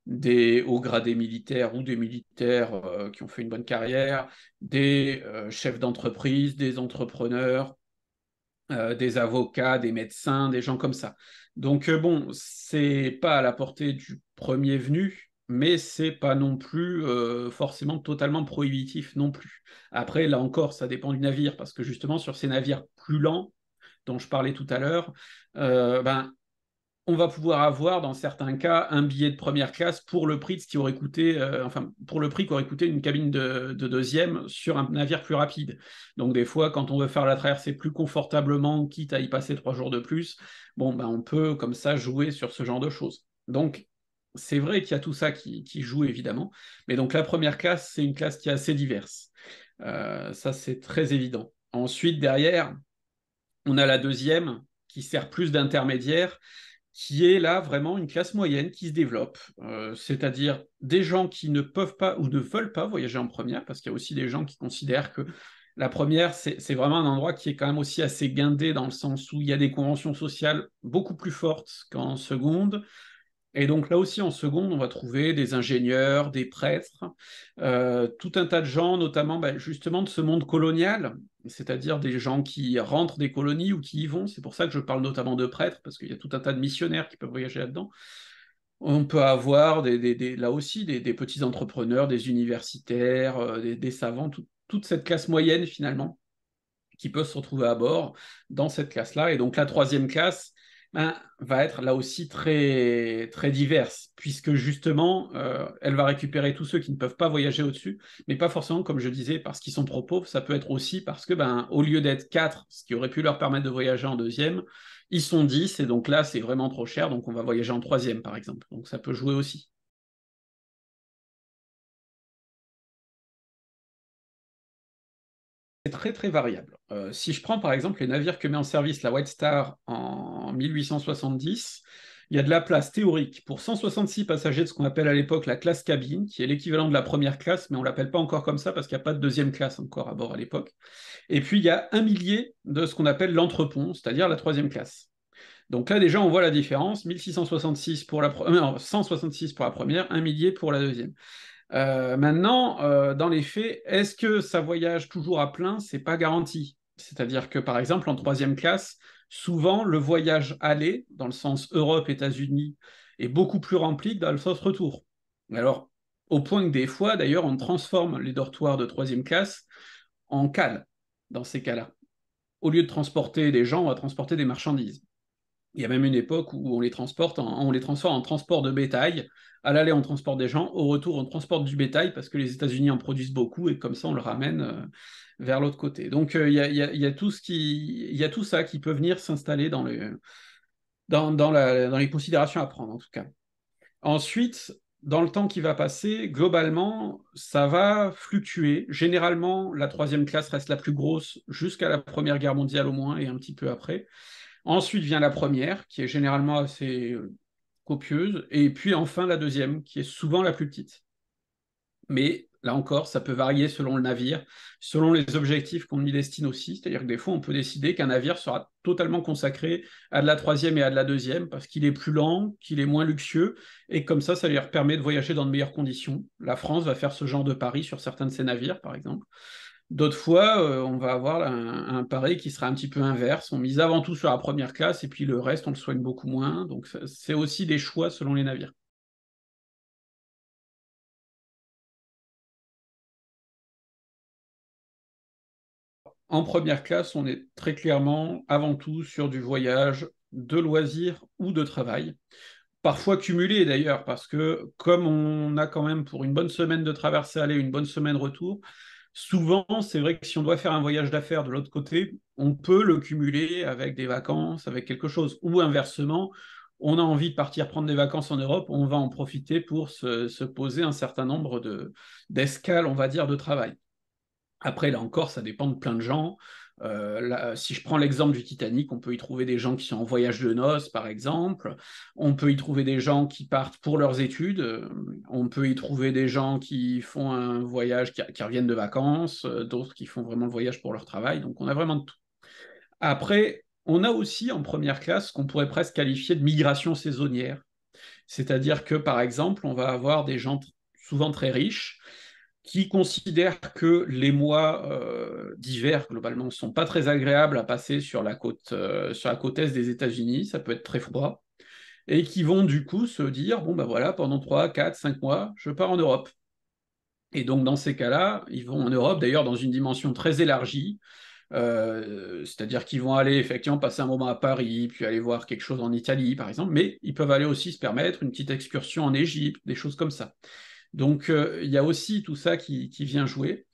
des hauts gradés militaires ou des militaires qui ont fait une bonne carrière, des chefs d'entreprise, des entrepreneurs, des avocats, des médecins, des gens comme ça. Donc bon, c'est pas à la portée du premier venu, mais c'est pas non plus euh, forcément totalement prohibitif non plus. Après, là encore, ça dépend du navire, parce que justement, sur ces navires plus lents, dont je parlais tout à l'heure, euh, ben, on va pouvoir avoir, dans certains cas, un billet de première classe pour le prix de ce qui aurait coûté, euh, enfin, pour le prix qu'aurait coûté une cabine de, deuxième sur un navire plus rapide. Donc, des fois, quand on veut faire la traversée plus confortablement, quitte à y passer trois jours de plus, bon, ben, on peut, comme ça, jouer sur ce genre de choses. Donc, c'est vrai qu'il y a tout ça qui, joue évidemment, mais donc la première classe, c'est une classe qui est assez diverse. Euh, ça, c'est très évident. Ensuite, derrière, on a la deuxième qui sert plus d'intermédiaire, qui est là vraiment une classe moyenne qui se développe, euh, c'est-à-dire des gens qui ne peuvent pas ou ne veulent pas voyager en première, parce qu'il y a aussi des gens qui considèrent que la première, c'est vraiment un endroit qui est quand même aussi assez guindé dans le sens où il y a des conventions sociales beaucoup plus fortes qu'en seconde. Et donc là aussi, en seconde, on va trouver des ingénieurs, des prêtres, euh, tout un tas de gens, notamment bah, justement de ce monde colonial, c'est-à-dire des gens qui rentrent des colonies ou qui y vont. C'est pour ça que je parle notamment de prêtres, parce qu'il y a tout un tas de missionnaires qui peuvent voyager là-dedans. On peut avoir là aussi des, petits entrepreneurs, des universitaires, euh, des, savants, toute cette classe moyenne finalement qui peut se retrouver à bord dans cette classe-là. Et donc la troisième classe, ben, va être là aussi très, très diverse, puisque justement, euh, elle va récupérer tous ceux qui ne peuvent pas voyager au-dessus, mais pas forcément, comme je disais, parce qu'ils sont trop pauvres, ça peut être aussi parce que, ben, au lieu d'être quatre, ce qui aurait pu leur permettre de voyager en deuxième, ils sont 10, et donc là, c'est vraiment trop cher, donc on va voyager en troisième, par exemple. Donc ça peut jouer aussi. très très variable. Euh, si je prends par exemple les navires que met en service la White Star en 1870, il y a de la place théorique pour 166 passagers de ce qu'on appelle à l'époque la classe cabine, qui est l'équivalent de la première classe, mais on ne l'appelle pas encore comme ça parce qu'il n'y a pas de deuxième classe encore à bord à l'époque. Et puis il y a un millier de ce qu'on appelle l'entrepont, c'est-à-dire la troisième classe. Donc là déjà on voit la différence, 1666 pour la 166 euh, pour la première, un millier pour la deuxième. Euh, maintenant, euh, dans les faits, est-ce que ça voyage toujours à plein C'est pas garanti. C'est-à-dire que, par exemple, en troisième classe, souvent, le voyage aller, dans le sens Europe, États-Unis, est beaucoup plus rempli que dans le sens retour. Alors, au point que des fois, d'ailleurs, on transforme les dortoirs de troisième classe en cales, dans ces cas-là. Au lieu de transporter des gens, on va transporter des marchandises. Il y a même une époque où on les, transporte en, on les transforme en transport de bétail. À l'aller, on transporte des gens. Au retour, on transporte du bétail parce que les États-Unis en produisent beaucoup et comme ça, on le ramène euh, vers l'autre côté. Donc, euh, il y, a, tout ce qui, y a tout ça qui peut venir s'installer dans, le, dans, dans, dans les considérations à prendre, en tout cas. Ensuite, dans le temps qui va passer, globalement, ça va fluctuer. Généralement, la troisième classe reste la plus grosse jusqu'à la Première Guerre mondiale au moins et un petit peu après. Ensuite vient la première, qui est généralement assez euh, copieuse, et puis enfin la deuxième, qui est souvent la plus petite. Mais là encore, ça peut varier selon le navire, selon les objectifs qu'on y destine aussi. C'est-à-dire que des fois, on peut décider qu'un navire sera totalement consacré à de la troisième et à de la deuxième parce qu'il est plus lent, qu'il est moins luxueux, et comme ça, ça lui permet de voyager dans de meilleures conditions. La France va faire ce genre de pari sur certains de ses navires, par exemple. D'autres fois, euh, on va avoir un, un, qui sera un petit peu inverse. On mise avant tout sur la première classe et puis le reste, on le soigne beaucoup moins. Donc, c'est aussi des choix selon les navires. En première classe, on est très clairement avant tout sur du voyage, de loisirs ou de travail parfois cumulé d'ailleurs, parce que comme on a quand même pour une bonne semaine de traversée aller, une bonne semaine retour, Souvent, c'est vrai que si on doit faire un voyage d'affaires de l'autre côté, on peut le cumuler avec des vacances, avec quelque chose, ou inversement, on a envie de partir prendre des vacances en Europe, on va en profiter pour se, poser un certain nombre d'escales, on va dire, de travail. Après, là encore, ça dépend de plein de gens. Euh, euh, si je prends l'exemple du Titanic, on peut y trouver des gens qui sont en voyage de noces, par exemple. On peut y trouver des gens qui partent pour leurs études. Euh, on peut y trouver des gens qui font un voyage, qui, qui reviennent de vacances, d'autres qui font vraiment le voyage pour leur travail. Donc on a vraiment de tout. Après, on a aussi en première classe ce qu'on pourrait presque qualifier de migration saisonnière. C'est-à-dire que, par exemple, on va avoir des gens souvent très riches qui considèrent que les mois euh, d'hiver, globalement, ne sont pas très agréables à passer sur la côte, euh, sur la côte est des États-Unis, ça peut être très froid, et qui vont du coup se dire, bon ben voilà, pendant 3, 4, 5 mois, je pars en Europe. Et donc dans ces cas-là, ils vont en Europe, d'ailleurs dans une dimension très élargie, euh, c'est-à-dire qu'ils vont aller effectivement passer un moment à Paris, puis aller voir quelque chose en Italie, par exemple, mais ils peuvent aller aussi se permettre une petite excursion en Égypte, des choses comme ça. Donc euh, il y a aussi tout ça qui, vient jouer.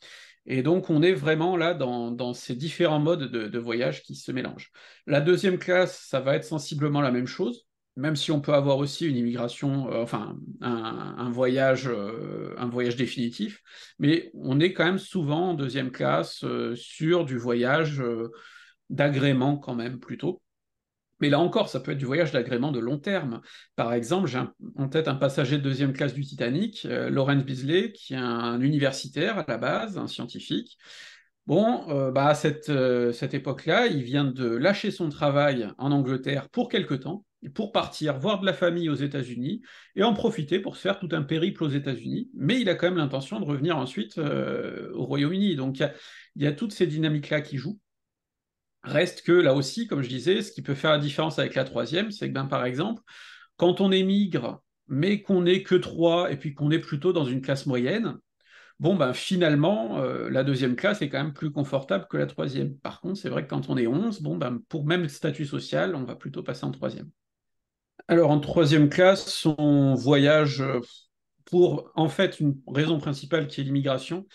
Et donc on est vraiment là dans, ces différents modes de, voyage qui se mélangent. La deuxième classe, ça va être sensiblement la même chose même si on peut avoir aussi une immigration, euh, enfin un, voyage, euh, un voyage définitif, mais on est quand même souvent en deuxième classe sur du voyage d'agrément quand même plutôt. Mais là encore, ça peut être du voyage d'agrément de long terme. Par exemple, j'ai en tête un passager de deuxième classe du Titanic, euh, Lawrence Bisley, qui est un universitaire à la base, un scientifique. Bon, euh, bah, à cette, euh, cette époque-là, il vient de lâcher son travail en Angleterre pour quelque temps, pour partir voir de la famille aux États-Unis et en profiter pour se faire tout un périple aux États-Unis. Mais il a quand même l'intention de revenir ensuite au Royaume-Uni. Donc il y, a toutes ces dynamiques-là qui jouent. Reste que là aussi, comme je disais, ce qui peut faire la différence avec la troisième, c'est que ben, par exemple, quand on émigre, mais qu'on n'est que trois et puis qu'on est plutôt dans une classe moyenne, bon ben finalement, euh, la deuxième classe est quand même plus confortable que la troisième. Par contre, c'est vrai que quand on est onze, bon ben pour même statut social, on va plutôt passer en troisième. Alors en troisième classe, on voyage euh, pour en fait une raison principale qui est l'immigration,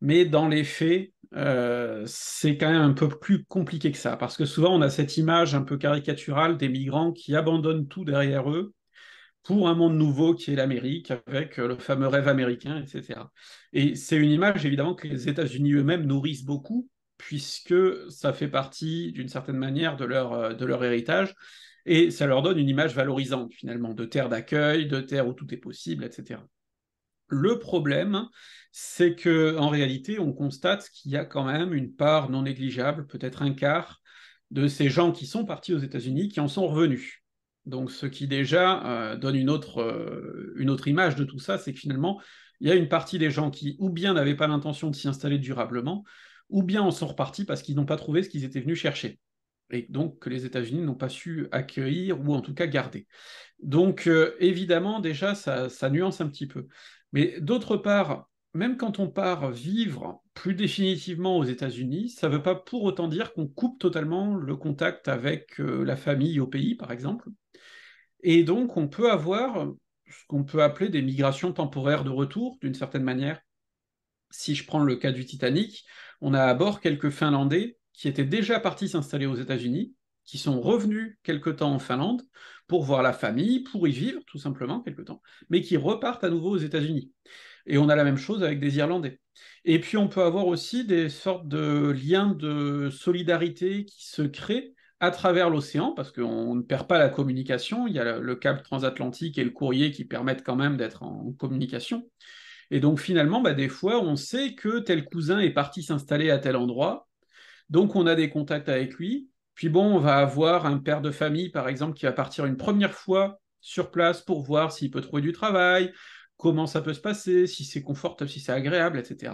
mais dans les faits, euh, c'est quand même un peu plus compliqué que ça, parce que souvent on a cette image un peu caricaturale des migrants qui abandonnent tout derrière eux pour un monde nouveau qui est l'Amérique, avec euh, le fameux rêve américain, etc. Et c'est une image évidemment que les États-Unis eux-mêmes nourrissent beaucoup, puisque ça fait partie d'une certaine manière de leur, euh, de leur héritage, et ça leur donne une image valorisante finalement, de terre d'accueil, de terre où tout est possible, etc. Le problème, c'est que en réalité, on constate qu'il y a quand même une part non négligeable, peut-être un quart, de ces gens qui sont partis aux États-Unis qui en sont revenus. Donc, ce qui déjà euh, donne euh, une autre, image de tout ça, c'est que finalement, il y a une partie des gens qui, ou bien n'avaient pas l'intention de s'y installer durablement, ou bien en sont repartis parce qu'ils n'ont pas trouvé ce qu'ils étaient venus chercher et donc que les États-Unis n'ont pas su accueillir ou en tout cas garder. Donc euh, évidemment déjà ça, nuance un petit peu. Mais d'autre part, même quand on part vivre plus définitivement aux États-Unis, ça ne veut pas pour autant dire qu'on coupe totalement le contact avec euh, la famille au pays, par exemple. Et donc, on peut avoir ce qu'on peut appeler des migrations temporaires de retour, d'une certaine manière. Si je prends le cas du Titanic, on a à bord quelques Finlandais qui étaient déjà partis s'installer aux États-Unis, qui sont revenus quelque temps en Finlande, pour voir la famille, pour y vivre tout simplement quelque temps, mais qui repartent à nouveau aux États-Unis. Et on a la même chose avec des Irlandais. Et puis on peut avoir aussi des sortes de liens de solidarité qui se créent à travers l'océan, parce qu'on ne perd pas la communication, il y a le câble transatlantique et le courrier qui permettent quand même d'être en communication. Et donc finalement, bah, des fois, on sait que tel cousin est parti s'installer à tel endroit, donc on a des contacts avec lui, puis bon, on va avoir un père de famille, par exemple, qui va partir une première fois sur place pour voir s'il peut trouver du travail, comment ça peut se passer, si c'est confortable, si c'est agréable, etc.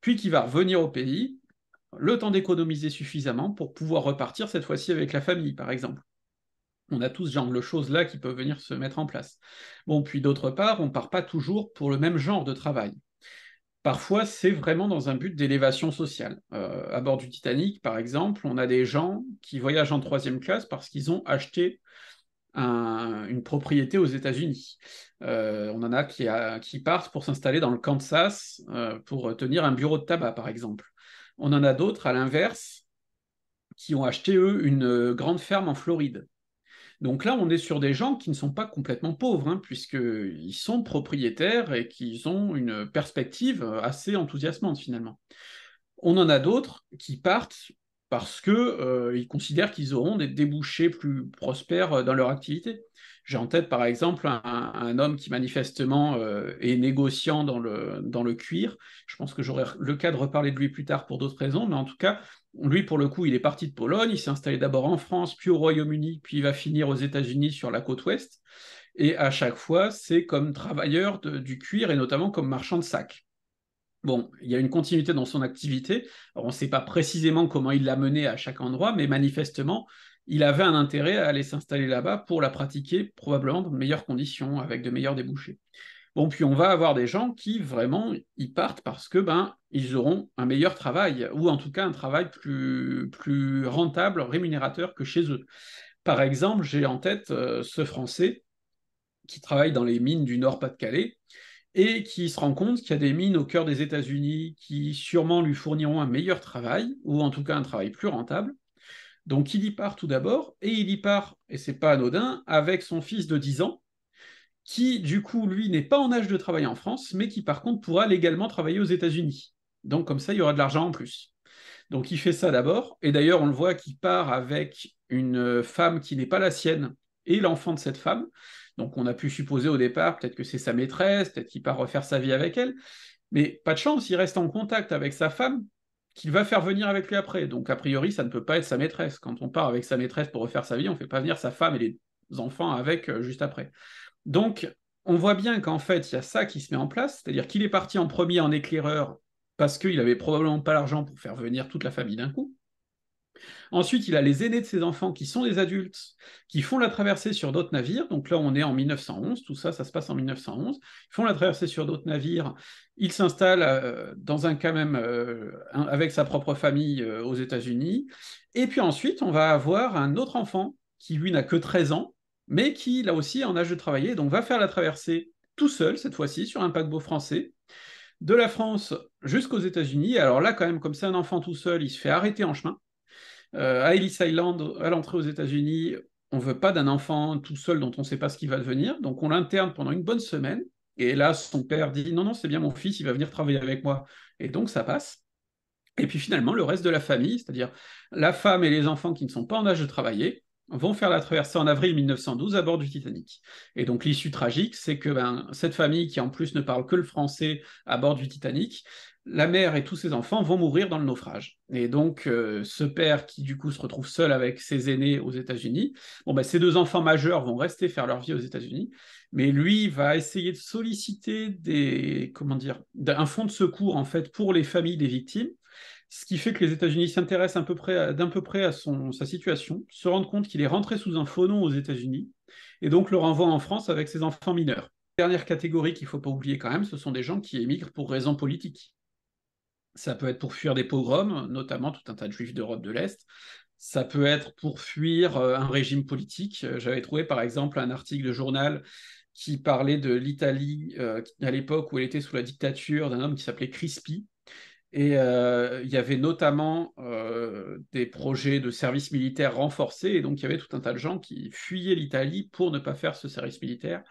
Puis qui va revenir au pays, le temps d'économiser suffisamment pour pouvoir repartir cette fois-ci avec la famille, par exemple. On a tous ce genre de choses-là qui peuvent venir se mettre en place. Bon, puis d'autre part, on ne part pas toujours pour le même genre de travail. Parfois, c'est vraiment dans un but d'élévation sociale. Euh, à bord du Titanic, par exemple, on a des gens qui voyagent en troisième classe parce qu'ils ont acheté une propriété aux États-Unis. Euh, on en a qui, partent pour s'installer dans le Kansas euh, pour tenir un bureau de tabac, par exemple. On en a d'autres, à l'inverse, qui ont acheté, eux, une grande ferme en Floride donc là, on est sur des gens qui ne sont pas complètement pauvres, hein, puisqu'ils sont propriétaires et qu'ils ont une perspective assez enthousiasmante finalement. On en a d'autres qui partent parce qu'ils euh, considèrent qu'ils auront des débouchés plus prospères euh, dans leur activité. J'ai en tête par exemple un, homme qui manifestement euh, est négociant dans le, dans le cuir. Je pense que j'aurai le cas de reparler de lui plus tard pour d'autres raisons, mais en tout cas, lui, pour le coup, il est parti de Pologne, il s'est installé d'abord en France, puis au Royaume-Uni, puis il va finir aux États-Unis sur la côte ouest. Et à chaque fois, c'est comme travailleur du cuir et notamment comme marchand de sacs. Bon, il y a une continuité dans son activité. on ne sait pas précisément comment il l'a menée à chaque endroit, mais manifestement, il avait un intérêt à aller s'installer là-bas pour la pratiquer probablement dans de meilleures conditions, avec de meilleurs débouchés. Bon, puis on va avoir des gens qui vraiment y partent parce que ben ils auront un meilleur travail ou en tout cas un travail plus, plus rentable, rémunérateur que chez eux. Par exemple, j'ai en tête euh, ce Français qui travaille dans les mines du Nord-Pas-de-Calais et qui se rend compte qu'il y a des mines au cœur des États-Unis qui sûrement lui fourniront un meilleur travail ou en tout cas un travail plus rentable. Donc il y part tout d'abord et il y part, et c'est pas anodin, avec son fils de 10 ans qui, du coup, lui, n'est pas en âge de travailler en France, mais qui, par contre, pourra légalement travailler aux États-Unis. Donc, comme ça, il y aura de l'argent en plus. Donc, il fait ça d'abord. Et d'ailleurs, on le voit qu'il part avec une femme qui n'est pas la sienne et l'enfant de cette femme. Donc, on a pu supposer au départ, peut-être que c'est sa maîtresse, peut-être qu'il part refaire sa vie avec elle. Mais pas de chance, il reste en contact avec sa femme qu'il va faire venir avec lui après. Donc, a priori, ça ne peut pas être sa maîtresse. Quand on part avec sa maîtresse pour refaire sa vie, on ne fait pas venir sa femme et les enfants avec euh, juste après. Donc, on voit bien qu'en fait, il y a ça qui se met en place, c'est-à-dire qu'il est parti en premier en éclaireur parce qu'il n'avait probablement pas l'argent pour faire venir toute la famille d'un coup. Ensuite, il a les aînés de ses enfants qui sont des adultes, qui font la traversée sur d'autres navires. Donc là, on est en 1911, tout ça, ça se passe en 1911. Ils font la traversée sur d'autres navires. Il s'installe euh, dans un cas même euh, avec sa propre famille euh, aux États-Unis. Et puis ensuite, on va avoir un autre enfant qui, lui, n'a que 13 ans, mais qui, là aussi, est en âge de travailler, donc va faire la traversée tout seul, cette fois-ci, sur un paquebot français, de la France jusqu'aux États-Unis. Alors là, quand même, comme c'est un enfant tout seul, il se fait arrêter en chemin. Euh, à Ellis Island, à l'entrée aux États-Unis, on ne veut pas d'un enfant tout seul dont on ne sait pas ce qu'il va devenir, donc on l'interne pendant une bonne semaine. Et là, son père dit non, non, c'est bien mon fils, il va venir travailler avec moi. Et donc, ça passe. Et puis finalement, le reste de la famille, c'est-à-dire la femme et les enfants qui ne sont pas en âge de travailler, vont faire la traversée en avril 1912 à bord du Titanic. Et donc l'issue tragique, c'est que ben, cette famille qui en plus ne parle que le français à bord du Titanic, la mère et tous ses enfants vont mourir dans le naufrage. Et donc euh, ce père qui du coup se retrouve seul avec ses aînés aux États-Unis, bon ben ses deux enfants majeurs vont rester faire leur vie aux États-Unis, mais lui va essayer de solliciter des comment dire un fonds de secours en fait pour les familles des victimes ce qui fait que les États-Unis s'intéressent peu près d'un peu près à son, sa situation, se rendent compte qu'il est rentré sous un faux nom aux États-Unis, et donc le renvoient en France avec ses enfants mineurs. Dernière catégorie qu'il ne faut pas oublier quand même, ce sont des gens qui émigrent pour raisons politiques. Ça peut être pour fuir des pogroms, notamment tout un tas de juifs d'Europe de l'Est. Ça peut être pour fuir euh, un régime politique. Euh, j'avais trouvé par exemple un article de journal qui parlait de l'Italie euh, à l'époque où elle était sous la dictature d'un homme qui s'appelait Crispi, et euh, il y avait notamment euh, des projets de service militaire renforcés, et donc il y avait tout un tas de gens qui fuyaient l'Italie pour ne pas faire ce service militaire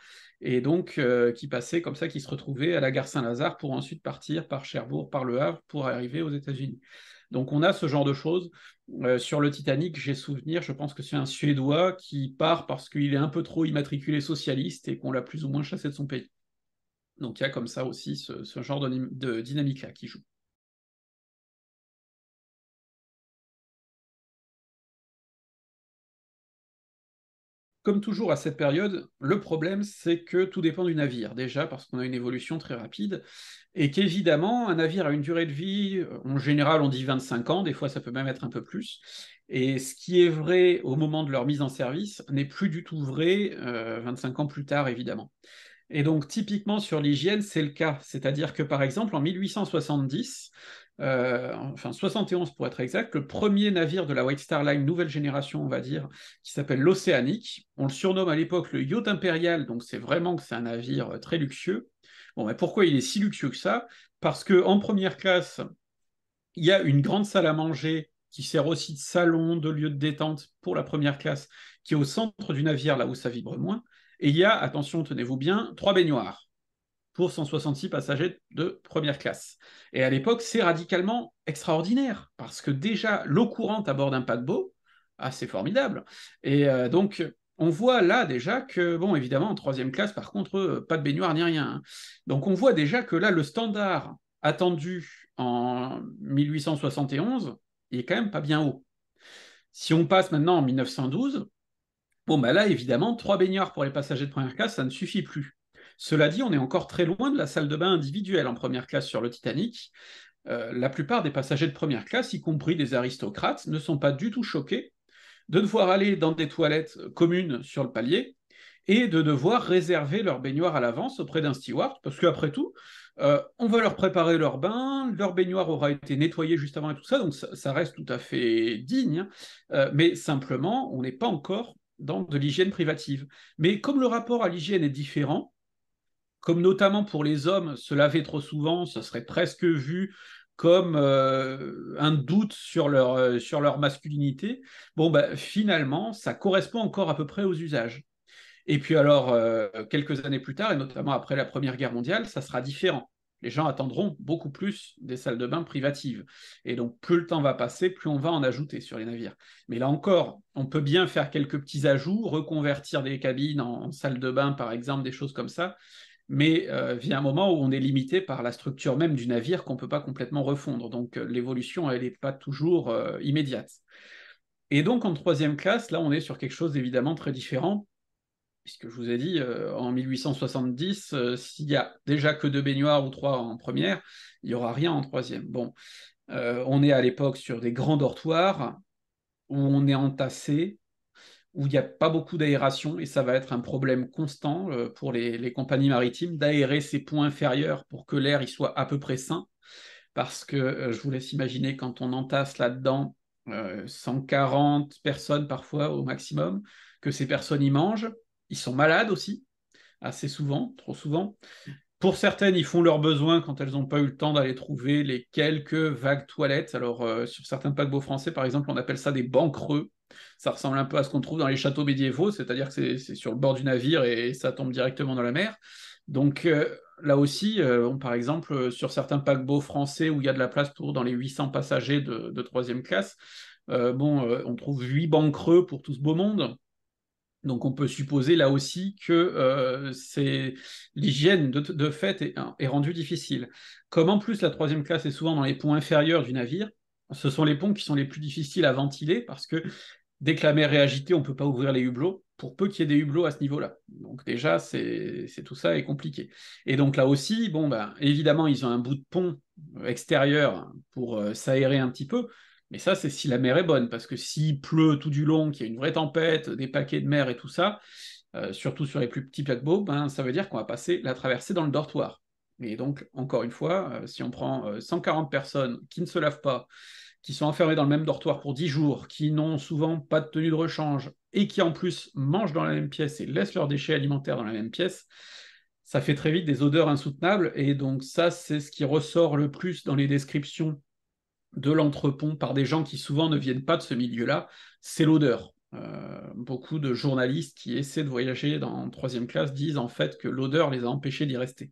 et donc euh, qui passaient comme ça, qui se retrouvaient à la gare Saint-Lazare pour ensuite partir par Cherbourg, par Le Havre, pour arriver aux États-Unis. Donc on a ce genre de choses. sur le Titanic, j'ai souvenir, je pense que c'est un Suédois qui part parce qu'il est un peu trop immatriculé socialiste et qu'on l'a plus ou moins chassé de son pays. Donc il y a comme ça aussi ce, genre de dynamique-là qui joue. Comme toujours à cette période, le problème, c'est que tout dépend du navire, déjà parce qu'on a une évolution très rapide, et qu'évidemment, un navire a une durée de vie, euh, en général, on dit 25 ans, des fois ça peut même être un peu plus, et ce qui est vrai au moment de leur mise en service n'est plus du tout vrai 25 euh, ans plus tard, évidemment. Et donc, typiquement sur l'hygiène, c'est le cas. C'est-à-dire que, par exemple, en 1870, euh, enfin 71 pour être exact, le premier navire de la White Star Line nouvelle génération, on va dire, qui s'appelle l'Océanique. On le surnomme à l'époque le yacht impérial, donc c'est vraiment que c'est un navire euh, très luxueux. Bon, mais pourquoi il est si luxueux que ça Parce que en première classe, il y a une grande salle à manger qui sert aussi de salon, de lieu de détente pour la première classe, qui est au centre du navire, là où ça vibre moins. Et il y a, attention, tenez-vous bien, trois baignoires pour 166 passagers de première classe. Et à l'époque, c'est radicalement extraordinaire, parce que déjà, l'eau courante à bord d'un de beau, ah, c'est formidable. Et euh, donc, on voit là déjà que, bon, évidemment, en troisième classe, par contre, euh, pas de baignoire ni rien. Hein. Donc, on voit déjà que là, le standard attendu en 1871, il est quand même pas bien haut. Si on passe maintenant en 1912, bon, ben là, évidemment, trois baignoires pour les passagers de première classe, ça ne suffit plus. Cela dit, on est encore très loin de la salle de bain individuelle en première classe sur le Titanic. Euh, la plupart des passagers de première classe, y compris des aristocrates, ne sont pas du tout choqués de devoir aller dans des toilettes communes sur le palier et de devoir réserver leur baignoire à l'avance auprès d'un steward, parce qu'après tout, euh, on va leur préparer leur bain, leur baignoire aura été nettoyée juste avant et tout ça, donc ça, reste tout à fait digne, euh, mais simplement, on n'est pas encore dans de l'hygiène privative. Mais comme le rapport à l'hygiène est différent, comme notamment pour les hommes, se laver trop souvent, ça serait presque vu comme euh, un doute sur leur, euh, sur leur masculinité, bon, bah, finalement, ça correspond encore à peu près aux usages. Et puis alors, euh, quelques années plus tard, et notamment après la Première Guerre mondiale, ça sera différent. Les gens attendront beaucoup plus des salles de bain privatives. Et donc, plus le temps va passer, plus on va en ajouter sur les navires. Mais là encore, on peut bien faire quelques petits ajouts, reconvertir des cabines en, en salles de bain, par exemple, des choses comme ça mais euh, vient un moment où on est limité par la structure même du navire qu'on ne peut pas complètement refondre. Donc euh, l'évolution, elle n'est pas toujours euh, immédiate. Et donc en troisième classe, là, on est sur quelque chose d'évidemment très différent, puisque je vous ai dit, en 1870, s'il y a déjà que deux baignoires ou trois en première, il n'y aura rien en troisième. Bon, on est à l'époque sur des grands dortoirs où on est entassé où il n'y a pas beaucoup d'aération et ça va être un problème constant euh, pour les, compagnies maritimes d'aérer ces points inférieurs pour que l'air y soit à peu près sain. Parce que euh, je vous laisse imaginer quand on entasse là-dedans 140 euh, personnes parfois au maximum, que ces personnes y mangent, ils sont malades aussi, assez souvent, trop souvent. Pour certaines, ils font leurs besoins quand elles n'ont pas eu le temps d'aller trouver les quelques vagues toilettes. Alors, sur certains paquebots français, par exemple, on appelle ça des bancs creux. Ça ressemble un peu à ce qu'on trouve dans les châteaux médiévaux, c'est-à-dire que c'est sur le bord du navire et, ça tombe directement dans la mer. Donc euh, là aussi, euh, par exemple, euh, sur certains paquebots français où il y a de la place pour dans les 800 passagers de troisième classe, bon, on trouve 8 bancs creux pour tout ce beau monde. Donc on peut supposer là aussi que euh, l'hygiène de, fait est, est, rendue difficile. Comme en plus la troisième classe est souvent dans les ponts inférieurs du navire, ce sont les ponts qui sont les plus difficiles à ventiler parce que dès que la mer est agitée, on ne peut pas ouvrir les hublots, pour peu qu'il y ait des hublots à ce niveau-là. Donc déjà, c'est tout ça est compliqué. Et donc là aussi, bon, ben, évidemment, ils ont un bout de pont extérieur pour euh, s'aérer un petit peu, mais ça, c'est si la mer est bonne, parce que s'il pleut tout du long, qu'il y a une vraie tempête, des paquets de mer et tout ça, euh, surtout sur les plus petits paquebots, ben, ça veut dire qu'on va passer la traversée dans le dortoir. Et donc, encore une fois, euh, si on prend 140 euh, personnes qui ne se lavent pas, qui sont enfermées dans le même dortoir pour 10 jours, qui n'ont souvent pas de tenue de rechange et qui en plus mangent dans la même pièce et laissent leurs déchets alimentaires dans la même pièce, ça fait très vite des odeurs insoutenables. Et donc ça, c'est ce qui ressort le plus dans les descriptions de l'entrepont par des gens qui souvent ne viennent pas de ce milieu-là, c'est l'odeur. Euh, beaucoup de journalistes qui essaient de voyager dans troisième classe disent en fait que l'odeur les a empêchés d'y rester.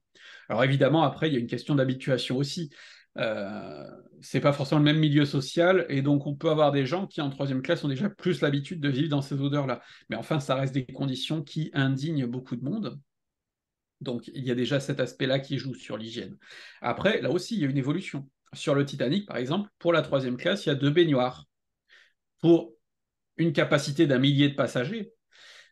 Alors évidemment, après, il y a une question d'habituation aussi. Euh, c'est pas forcément le même milieu social, et donc on peut avoir des gens qui en troisième classe ont déjà plus l'habitude de vivre dans ces odeurs-là. Mais enfin, ça reste des conditions qui indignent beaucoup de monde. Donc il y a déjà cet aspect-là qui joue sur l'hygiène. Après, là aussi, il y a une évolution. Sur le Titanic, par exemple, pour la troisième classe, il y a deux baignoires. Pour une capacité d'un millier de passagers,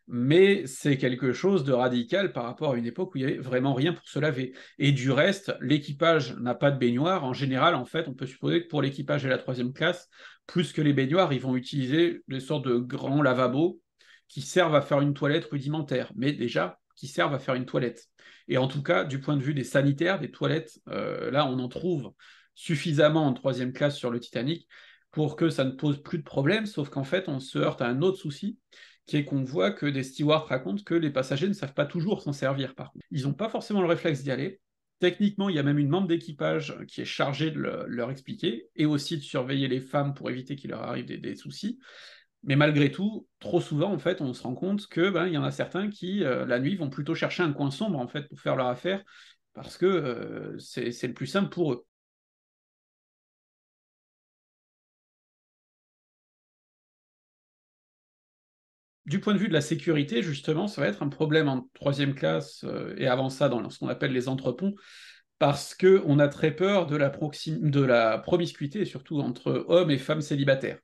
mais c'est quelque chose de radical par rapport à une époque où il n'y avait vraiment rien pour se laver. Et du reste, l'équipage n'a pas de baignoire. En général, en fait, on peut supposer que pour l'équipage et la troisième classe, plus que les baignoires, ils vont utiliser des sortes de grands lavabos qui servent à faire une toilette rudimentaire, mais déjà qui servent à faire une toilette. Et en tout cas, du point de vue des sanitaires, des toilettes, euh, là, on en trouve suffisamment en troisième classe sur le Titanic pour que ça ne pose plus de problème, sauf qu'en fait, on se heurte à un autre souci, qui est qu'on voit que des stewards racontent que les passagers ne savent pas toujours s'en servir, par contre. Ils n'ont pas forcément le réflexe d'y aller. Techniquement, il y a même une membre d'équipage qui est chargée de leur expliquer, et aussi de surveiller les femmes pour éviter qu'il leur arrive des, soucis. Mais malgré tout, trop souvent, en fait, on se rend compte que ben, il y en a certains qui, euh, la nuit, vont plutôt chercher un coin sombre, en fait, pour faire leur affaire, parce que euh, c'est le plus simple pour eux. du point de vue de la sécurité, justement, ça va être un problème en troisième classe euh, et avant ça dans ce qu'on appelle les entreponts, parce qu'on a très peur de la, de la promiscuité, surtout entre hommes et femmes célibataires.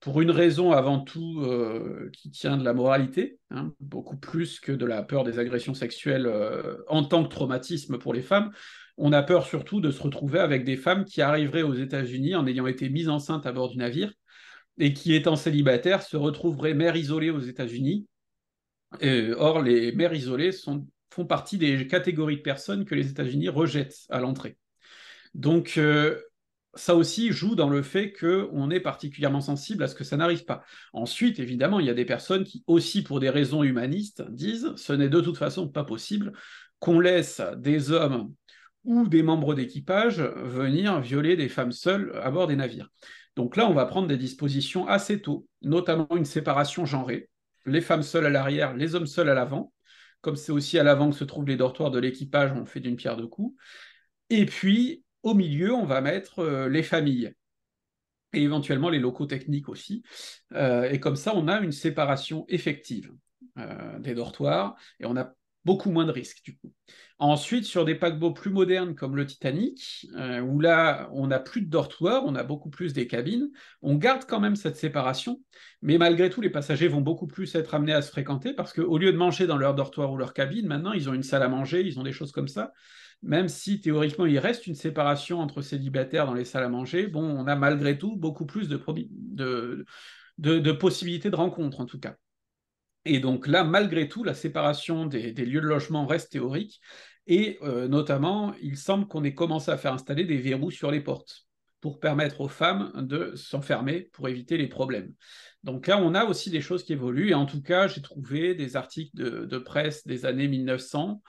Pour une raison avant tout euh, qui tient de la moralité, hein, beaucoup plus que de la peur des agressions sexuelles euh, en tant que traumatisme pour les femmes, on a peur surtout de se retrouver avec des femmes qui arriveraient aux États-Unis en ayant été mises enceintes à bord du navire et qui, étant célibataire, se retrouverait mère isolée aux États-Unis. Or, les mères isolées font partie des catégories de personnes que les États-Unis rejettent à l'entrée. Donc, euh, ça aussi joue dans le fait qu'on est particulièrement sensible à ce que ça n'arrive pas. Ensuite, évidemment, il y a des personnes qui, aussi pour des raisons humanistes, disent ce n'est de toute façon pas possible qu'on laisse des hommes ou des membres d'équipage venir violer des femmes seules à bord des navires. Donc là, on va prendre des dispositions assez tôt, notamment une séparation genrée, les femmes seules à l'arrière, les hommes seuls à l'avant. Comme c'est aussi à l'avant que se trouvent les dortoirs de l'équipage, on fait d'une pierre deux coups. Et puis, au milieu, on va mettre euh, les familles et éventuellement les locaux techniques aussi. Euh, et comme ça, on a une séparation effective euh, des dortoirs et on a beaucoup moins de risques du coup. Ensuite, sur des paquebots plus modernes comme le Titanic, euh, où là, on n'a plus de dortoirs, on a beaucoup plus des cabines, on garde quand même cette séparation, mais malgré tout, les passagers vont beaucoup plus être amenés à se fréquenter parce qu'au lieu de manger dans leur dortoir ou leur cabine, maintenant, ils ont une salle à manger, ils ont des choses comme ça. Même si théoriquement, il reste une séparation entre célibataires dans les salles à manger, bon, on a malgré tout beaucoup plus de, de possibilités de rencontres en tout cas. Et donc là, malgré tout, la séparation des, lieux de logement reste théorique. Et euh, notamment, il semble qu'on ait commencé à faire installer des verrous sur les portes pour permettre aux femmes de s'enfermer pour éviter les problèmes. Donc là, on a aussi des choses qui évoluent. Et en tout cas, j'ai trouvé des articles de, de, presse des années 1900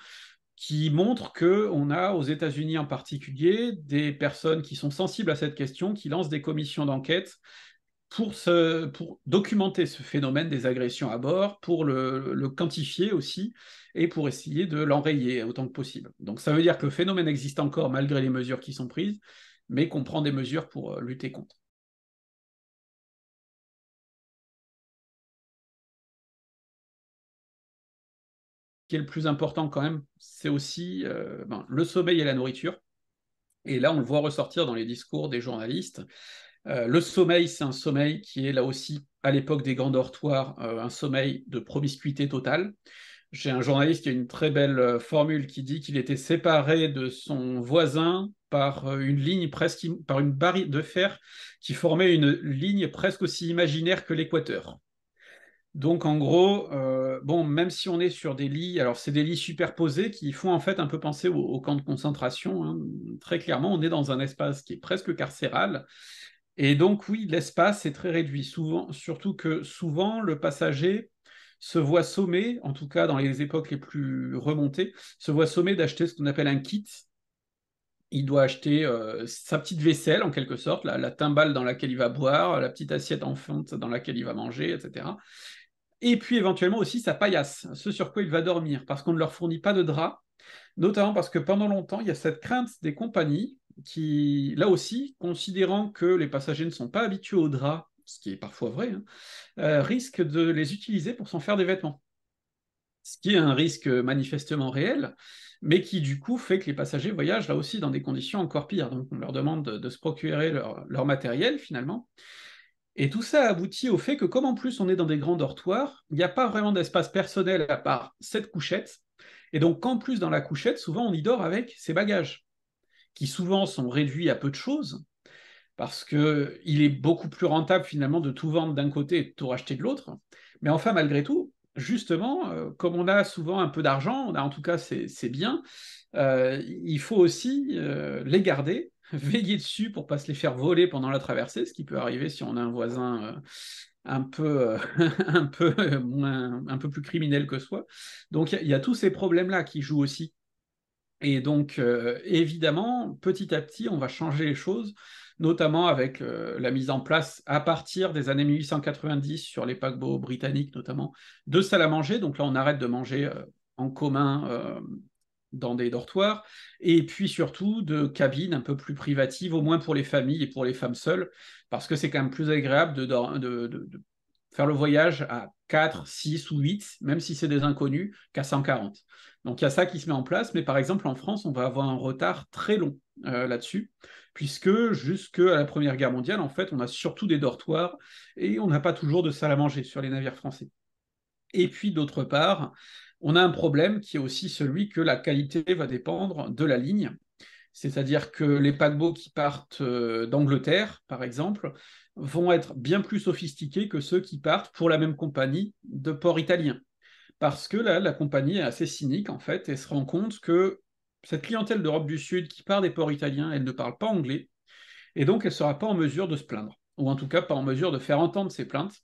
qui montrent qu'on a aux États-Unis en particulier des personnes qui sont sensibles à cette question, qui lancent des commissions d'enquête pour, documenter ce phénomène des agressions à bord, pour le, quantifier aussi et pour essayer de l'enrayer autant que possible. Donc ça veut dire que le phénomène existe encore malgré les mesures qui sont prises, mais qu'on prend des mesures pour euh, lutter contre. Ce qui est le plus important quand même, c'est aussi euh, ben, le sommeil et la nourriture. Et là, on le voit ressortir dans les discours des journalistes. Euh, le sommeil, c'est un sommeil qui est là aussi, à l'époque des grands dortoirs, euh, un sommeil de promiscuité totale. J'ai un journaliste qui a une très belle euh, formule qui dit qu'il était séparé de son voisin par une ligne presque, par une barrière de fer qui formait une ligne presque aussi imaginaire que l'équateur. Donc en gros, bon, même si on est sur des lits, alors c'est des lits superposés qui font en fait un peu penser aux camps de concentration. Hein. Très clairement, on est dans un espace qui est presque carcéral, et donc, oui, l'espace est très réduit, souvent, surtout que souvent, le passager se voit sommé, en tout cas dans les époques les plus remontées, se voit sommé d'acheter ce qu'on appelle un kit. Il doit acheter euh, sa petite vaisselle, en quelque sorte, la, timbale dans laquelle il va boire, la petite assiette en fonte dans laquelle il va manger, etc. Et puis éventuellement aussi sa paillasse, ce sur quoi il va dormir, parce qu'on ne leur fournit pas de drap, notamment parce que pendant longtemps, il y a cette crainte des compagnies qui, là aussi, considérant que les passagers ne sont pas habitués aux draps, ce qui est parfois vrai, hein, euh, risquent de les utiliser pour s'en faire des vêtements. Ce qui est un risque manifestement réel, mais qui du coup fait que les passagers voyagent là aussi dans des conditions encore pires. Donc on leur demande de, se procurer leur, leur matériel finalement. Et tout ça aboutit au fait que comme en plus on est dans des grands dortoirs, il n'y a pas vraiment d'espace personnel à part cette couchette. Et donc qu'en plus dans la couchette, souvent on y dort avec ses bagages qui souvent sont réduits à peu de choses, parce qu'il est beaucoup plus rentable finalement de tout vendre d'un côté et de tout racheter de l'autre. Mais enfin, malgré tout, justement, euh, comme on a souvent un peu d'argent, en tout cas c'est bien, euh, il faut aussi euh, les garder, (laughs) veiller dessus pour pas se les faire voler pendant la traversée, ce qui peut arriver si on a un voisin un peu, (laughs) un peu un peu plus criminel que soi. Donc il y, a tous ces problèmes là qui jouent aussi et donc, euh, évidemment, petit à petit, on va changer les choses, notamment avec euh, la mise en place à partir des années 1890 sur les paquebots britanniques, notamment, de salles à manger. Donc là, on arrête de manger euh, en commun dans des dortoirs, et puis surtout de cabines un peu plus privatives, au moins pour les familles et pour les femmes seules, parce que c'est quand même plus agréable de faire le voyage à 4, 6 ou 8, même si c'est des inconnus, qu'à 140. Donc il y a ça qui se met en place, mais par exemple en France, on va avoir un retard très long euh, là-dessus, puisque jusqu'à la Première Guerre mondiale, en fait, on a surtout des dortoirs et on n'a pas toujours de salle à manger sur les navires français. Et puis d'autre part, on a un problème qui est aussi celui que la qualité va dépendre de la ligne c'est-à-dire que les paquebots qui partent euh, d'Angleterre, par exemple, vont être bien plus sophistiqués que ceux qui partent pour la même compagnie de port italien. Parce que là, la compagnie est assez cynique, en fait, et se rend compte que cette clientèle d'Europe du Sud qui part des ports italiens, elle ne parle pas anglais, et donc elle ne sera pas en mesure de se plaindre, ou en tout cas pas en mesure de faire entendre ses plaintes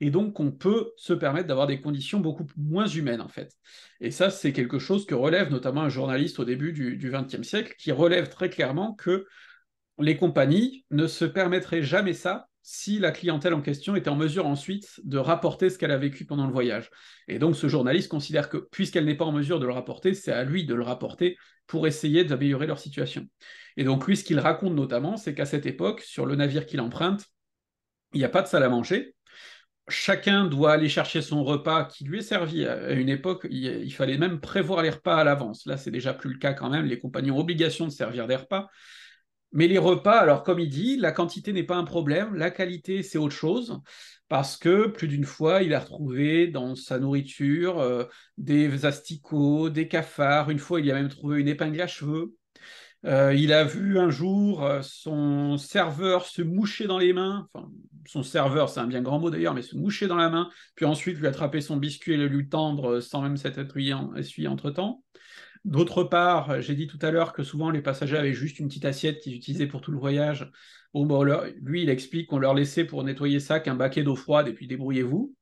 et donc on peut se permettre d'avoir des conditions beaucoup moins humaines en fait. Et ça, c'est quelque chose que relève notamment un journaliste au début du XXe siècle, qui relève très clairement que les compagnies ne se permettraient jamais ça si la clientèle en question était en mesure ensuite de rapporter ce qu'elle a vécu pendant le voyage. Et donc ce journaliste considère que puisqu'elle n'est pas en mesure de le rapporter, c'est à lui de le rapporter pour essayer d'améliorer leur situation. Et donc lui, ce qu'il raconte notamment, c'est qu'à cette époque, sur le navire qu'il emprunte, il n'y a pas de salle à manger, chacun doit aller chercher son repas qui lui est servi. À une époque, il, fallait même prévoir les repas à l'avance. Là, c'est déjà plus le cas quand même. Les compagnons ont obligation de servir des repas. Mais les repas, alors comme il dit, la quantité n'est pas un problème, la qualité, c'est autre chose, parce que plus d'une fois, il a retrouvé dans sa nourriture euh, des asticots, des cafards, une fois, il a même trouvé une épingle à cheveux. Euh, il a vu un jour euh, son serveur se moucher dans les mains. Enfin, son serveur, c'est un bien grand mot d'ailleurs, mais se moucher dans la main, puis ensuite lui attraper son biscuit et le lui tendre euh, sans même s'être essuyé, entre-temps. D'autre part, euh, j'ai dit tout à l'heure que souvent les passagers avaient juste une petite assiette qu'ils utilisaient pour tout le voyage. Bon, bon bah, lui, il explique qu'on leur laissait pour nettoyer ça qu'un baquet d'eau froide et puis débrouillez-vous.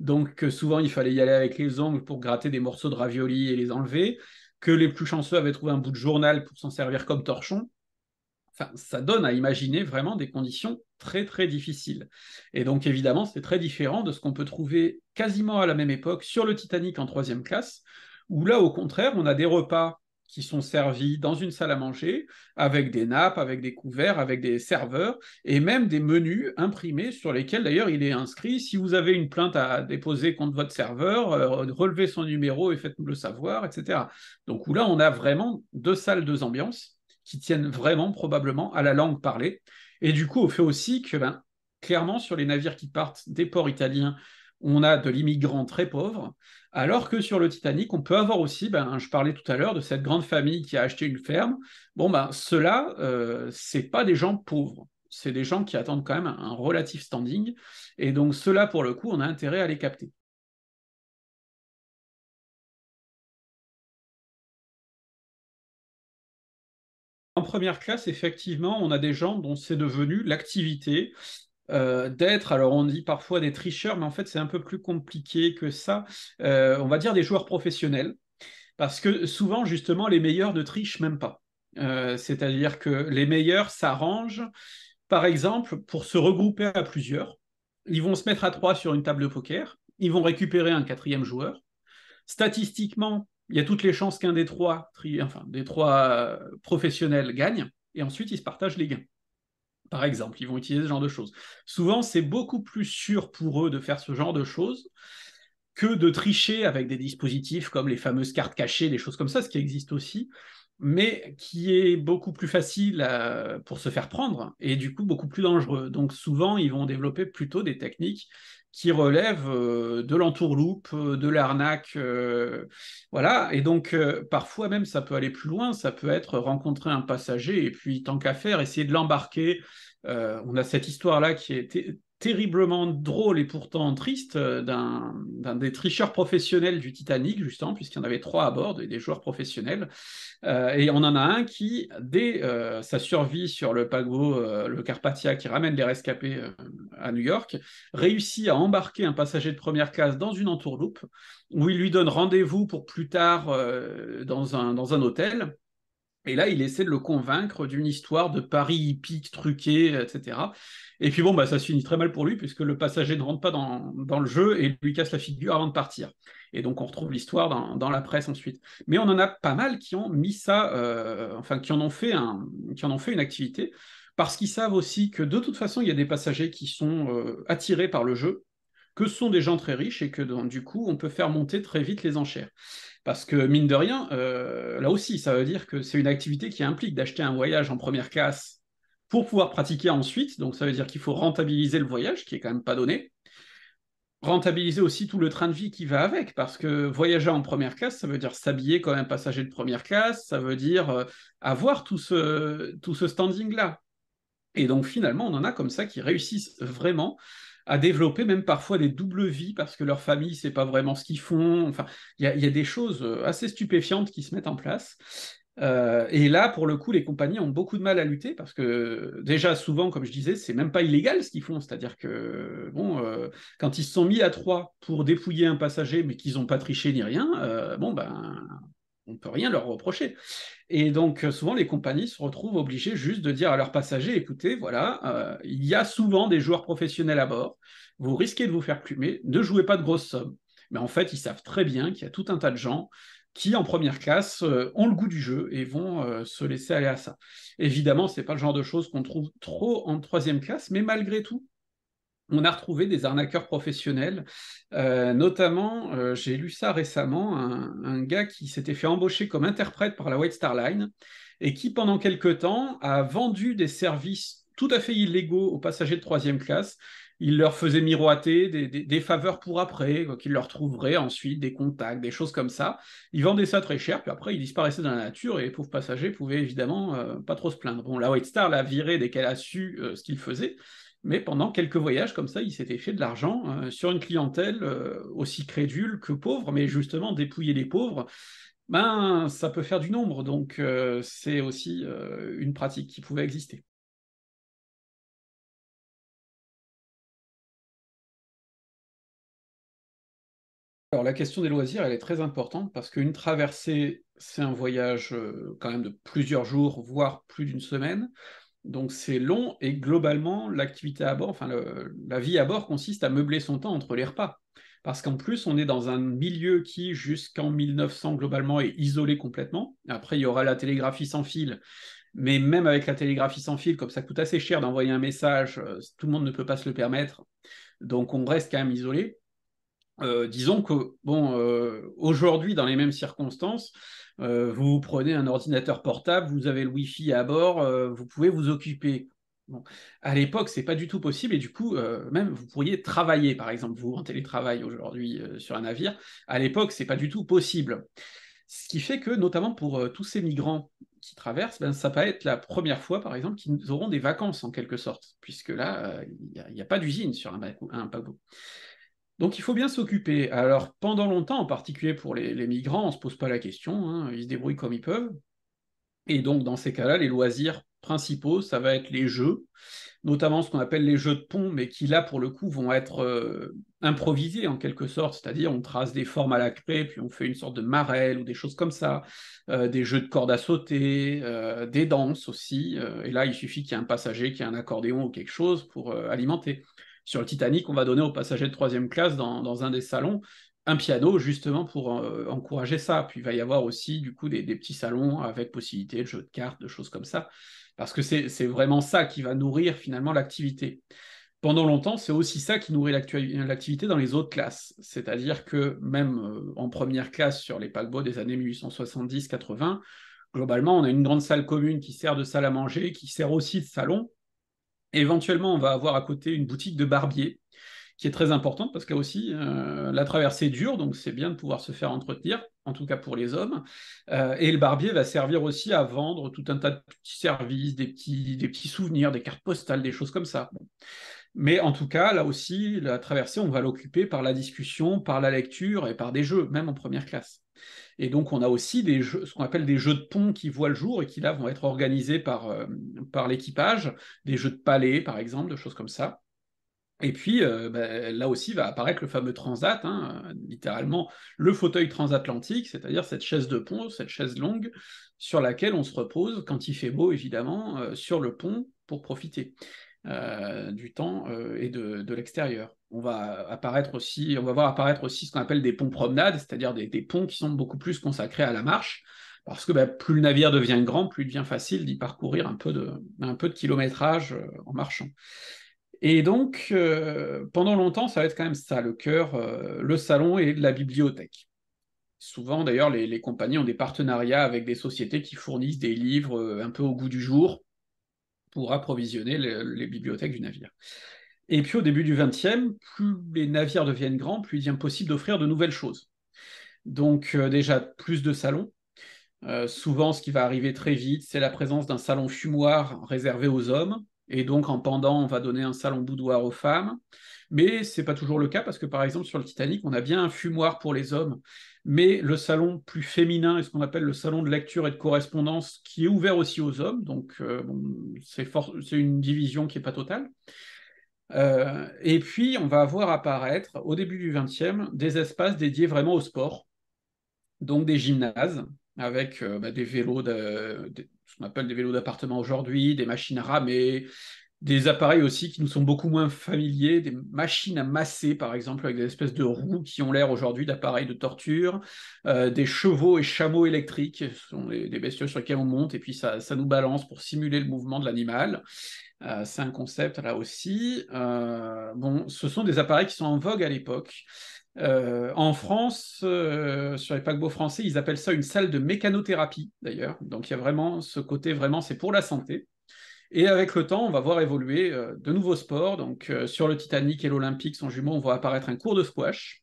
Donc souvent, il fallait y aller avec les ongles pour gratter des morceaux de raviolis et les enlever. Que les plus chanceux avaient trouvé un bout de journal pour s'en servir comme torchon. Enfin, ça donne à imaginer vraiment des conditions très très difficile. Et donc évidemment, c'est très différent de ce qu'on peut trouver quasiment à la même époque sur le Titanic en troisième classe, où là au contraire, on a des repas qui sont servis dans une salle à manger, avec des nappes, avec des couverts, avec des serveurs, et même des menus imprimés sur lesquels d'ailleurs il est inscrit, si vous avez une plainte à déposer contre votre serveur, euh, relevez son numéro et faites-nous le savoir, etc. Donc où là, on a vraiment deux salles, deux ambiances qui tiennent vraiment probablement à la langue parlée. Et du coup, au fait aussi que, ben, clairement, sur les navires qui partent des ports italiens, on a de l'immigrant très pauvre, alors que sur le Titanic, on peut avoir aussi, ben, je parlais tout à l'heure de cette grande famille qui a acheté une ferme. Bon, ben, ceux-là, euh, c'est pas des gens pauvres c'est des gens qui attendent quand même un relatif standing. Et donc, ceux-là, pour le coup, on a intérêt à les capter. En première classe, effectivement, on a des gens dont c'est devenu l'activité euh, d'être, alors on dit parfois des tricheurs, mais en fait c'est un peu plus compliqué que ça, euh, on va dire des joueurs professionnels, parce que souvent justement les meilleurs ne trichent même pas. Euh, c'est-à-dire que les meilleurs s'arrangent, par exemple, pour se regrouper à plusieurs. Ils vont se mettre à trois sur une table de poker, ils vont récupérer un quatrième joueur. Statistiquement, il y a toutes les chances qu'un des trois, enfin, des trois euh, professionnels gagne, et ensuite ils se partagent les gains. Par exemple, ils vont utiliser ce genre de choses. Souvent, c'est beaucoup plus sûr pour eux de faire ce genre de choses que de tricher avec des dispositifs comme les fameuses cartes cachées, des choses comme ça, ce qui existe aussi, mais qui est beaucoup plus facile euh, pour se faire prendre et du coup beaucoup plus dangereux. Donc souvent, ils vont développer plutôt des techniques qui relève euh, de l'entourloupe, euh, de l'arnaque. Euh, voilà. Et donc, parfois même, ça peut aller plus loin. Ça peut être rencontrer un passager et puis, tant qu'à faire, essayer de l'embarquer. on a cette histoire-là qui est terriblement drôle et pourtant triste euh, d'un des tricheurs professionnels du Titanic, justement, puisqu'il y en avait trois à bord, des, joueurs professionnels. Euh, et on en a un qui, dès euh, sa survie sur le paquebot, le Carpathia, qui ramène les rescapés à New York, réussit à embarquer un passager de première classe dans une entourloupe, où il lui donne rendez-vous pour plus tard dans un, dans un hôtel et là, il essaie de le convaincre d'une histoire de paris hippique truqué, etc. Et puis bon, bah, ça se finit très mal pour lui, puisque le passager ne rentre pas dans, le jeu et lui casse la figure avant de partir. Et donc, on retrouve l'histoire dans, la presse ensuite. Mais on en a pas mal qui ont mis ça, euh, enfin, qui en, ont fait un, qui en ont fait une activité, parce qu'ils savent aussi que de toute façon, il y a des passagers qui sont euh, attirés par le jeu, que sont des gens très riches et que du coup, on peut faire monter très vite les enchères. Parce que, mine de rien, euh, là aussi, ça veut dire que c'est une activité qui implique d'acheter un voyage en première classe pour pouvoir pratiquer ensuite. Donc, ça veut dire qu'il faut rentabiliser le voyage, qui est quand même pas donné. Rentabiliser aussi tout le train de vie qui va avec, parce que voyager en première classe, ça veut dire s'habiller comme un passager de première classe, ça veut dire euh, avoir tout ce, tout ce standing-là. Et donc finalement, on en a comme ça qui réussissent vraiment à développer même parfois des doubles vies parce que leur famille c'est pas vraiment ce qu'ils font. Enfin, il y, a, des choses euh, assez stupéfiantes qui se mettent en place. Euh, et là, pour le coup, les compagnies ont beaucoup de mal à lutter parce que déjà souvent, comme je disais, c'est même pas illégal ce qu'ils font. C'est-à-dire que bon, euh, quand ils se sont mis à trois pour dépouiller un passager, mais qu'ils n'ont pas triché ni rien, bon ben on ne peut rien leur reprocher. Et donc, euh, souvent, les compagnies se retrouvent obligées juste de dire à leurs passagers, écoutez, voilà, euh, il y a souvent des joueurs professionnels à bord, vous risquez de vous faire plumer, ne jouez pas de grosses sommes. Mais en fait, ils savent très bien qu'il y a tout un tas de gens qui, en première classe, euh, ont le goût du jeu et vont se laisser aller à ça. Évidemment, ce n'est pas le genre de choses qu'on trouve trop en troisième classe, mais malgré tout, on a retrouvé des arnaqueurs professionnels. Euh, notamment, euh, j'ai lu ça récemment, un, gars qui s'était fait embaucher comme interprète par la White Star Line et qui, pendant quelques temps, a vendu des services tout à fait illégaux aux passagers de troisième classe. Il leur faisait miroiter des, faveurs pour après, qu'il leur trouverait ensuite des contacts, des choses comme ça. Il vendait ça très cher, puis après, il disparaissait dans la nature et les pauvres passagers pouvaient évidemment euh, pas trop se plaindre. Bon, la White Star l'a viré dès qu'elle a su ce qu'il faisait. Mais pendant quelques voyages comme ça, il s'était fait de l'argent euh, sur une clientèle euh, aussi crédule que pauvre, mais justement dépouiller les pauvres, ben ça peut faire du nombre, donc euh, c'est aussi une pratique qui pouvait exister. Alors la question des loisirs, elle est très importante parce qu'une traversée, c'est un voyage quand même de plusieurs jours, voire plus d'une semaine. Donc c'est long et globalement, l'activité à bord, enfin la vie à bord consiste à meubler son temps entre les repas. Parce qu'en plus, on est dans un milieu qui, jusqu'en 1900 globalement, est isolé complètement. Après, il y aura la télégraphie sans fil. Mais même avec la télégraphie sans fil, comme ça coûte assez cher d'envoyer un message, euh, tout le monde ne peut pas se le permettre. Donc on reste quand même isolé. Euh, disons que, bon, euh, aujourd'hui, dans les mêmes circonstances, euh, vous prenez un ordinateur portable, vous avez le Wi-Fi à bord, vous pouvez vous occuper. À l'époque, c'est pas du tout possible et du coup, même vous pourriez travailler, par exemple, vous en télétravail aujourd'hui sur un navire. À l'époque, c'est pas du tout possible. Ce qui fait que, notamment pour tous ces migrants qui traversent, ben, ça va être la première fois, par exemple, qu'ils auront des vacances en quelque sorte, puisque là, il n'y a, pas d'usine sur un, un paquebot. Donc il faut bien s'occuper. Alors pendant longtemps, en particulier pour les, migrants, on ne se pose pas la question, hein. ils se débrouillent comme ils peuvent. Et donc dans ces cas-là, les loisirs principaux, ça va être les jeux, notamment ce qu'on appelle les jeux de pont, mais qui là pour le coup vont être euh, improvisés en quelque sorte, c'est-à-dire on trace des formes à la craie, puis on fait une sorte de marelle ou des choses comme ça, euh, des jeux de cordes à sauter, euh, des danses aussi, et là il suffit qu'il y ait un passager qui ait un accordéon ou quelque chose pour alimenter sur le Titanic, on va donner aux passagers de troisième classe dans, un des salons un piano justement pour euh, encourager ça. Puis il va y avoir aussi du coup des, petits salons avec possibilité de jeux de cartes, de choses comme ça, parce que c'est vraiment ça qui va nourrir finalement l'activité. Pendant longtemps, c'est aussi ça qui nourrit l'activité dans les autres classes. C'est-à-dire que même euh, en première classe sur les paquebots des années 1870-80, globalement, on a une grande salle commune qui sert de salle à manger, qui sert aussi de salon, Éventuellement, on va avoir à côté une boutique de barbier qui est très importante parce que aussi, euh, la traversée est dure, donc c'est bien de pouvoir se faire entretenir, en tout cas pour les hommes. Euh, et le barbier va servir aussi à vendre tout un tas de petits services, des petits, des petits souvenirs, des cartes postales, des choses comme ça. Mais en tout cas, là aussi, la traversée, on va l'occuper par la discussion, par la lecture et par des jeux, même en première classe. Et donc, on a aussi des jeux, ce qu'on appelle des jeux de pont qui voient le jour et qui, là, vont être organisés par, euh, par l'équipage, des jeux de palais, par exemple, de choses comme ça. Et puis, euh, bah, là aussi va apparaître le fameux transat, hein, littéralement le fauteuil transatlantique, c'est-à-dire cette chaise de pont, cette chaise longue, sur laquelle on se repose, quand il fait beau, évidemment, euh, sur le pont pour profiter du temps et de l'extérieur on va apparaître aussi, on va voir apparaître aussi ce qu'on appelle des ponts promenades, c'est-à-dire des, ponts qui sont beaucoup plus consacrés à la marche, parce que bah, plus le navire devient grand, plus il devient facile d'y parcourir un peu de, un peu de kilométrage euh, en marchant. Et donc, euh, pendant longtemps, ça va être quand même ça, le cœur, euh, le salon et la bibliothèque. Souvent, d'ailleurs, les, compagnies ont des partenariats avec des sociétés qui fournissent des livres un peu au goût du jour pour approvisionner les bibliothèques du navire. Et puis au début du XXe, plus les navires deviennent grands, plus il devient possible d'offrir de nouvelles choses. Donc euh, déjà plus de salons. Euh, souvent, ce qui va arriver très vite, c'est la présence d'un salon fumoir réservé aux hommes. Et donc en pendant, on va donner un salon boudoir aux femmes. Mais c'est pas toujours le cas parce que par exemple sur le Titanic, on a bien un fumoir pour les hommes, mais le salon plus féminin est ce qu'on appelle le salon de lecture et de correspondance qui est ouvert aussi aux hommes. Donc euh, c'est, une division qui est pas totale. Euh, et puis, on va voir apparaître, au début du XXe, des espaces dédiés vraiment au sport, donc des gymnases, avec euh, bah, des vélos, de, ce qu'on appelle des vélos d'appartement aujourd'hui, des machines à des appareils aussi qui nous sont beaucoup moins familiers, des machines à masser par exemple avec des espèces de roues qui ont l'air aujourd'hui d'appareils de torture, euh, des chevaux et chameaux électriques, ce sont des, bestioles sur lesquels on monte et puis ça nous balance pour simuler le mouvement de l'animal. Euh, c'est un concept là aussi. Euh, bon, ce sont des appareils qui sont en vogue à l'époque. Euh, en France, sur les paquebots français, ils appellent ça une salle de mécanothérapie d'ailleurs. Donc il y a vraiment ce côté vraiment, c'est pour la santé. Et avec le temps, on va voir évoluer de nouveaux sports. Donc sur le Titanic et l'Olympique, son jumeau, on voit apparaître un cours de squash.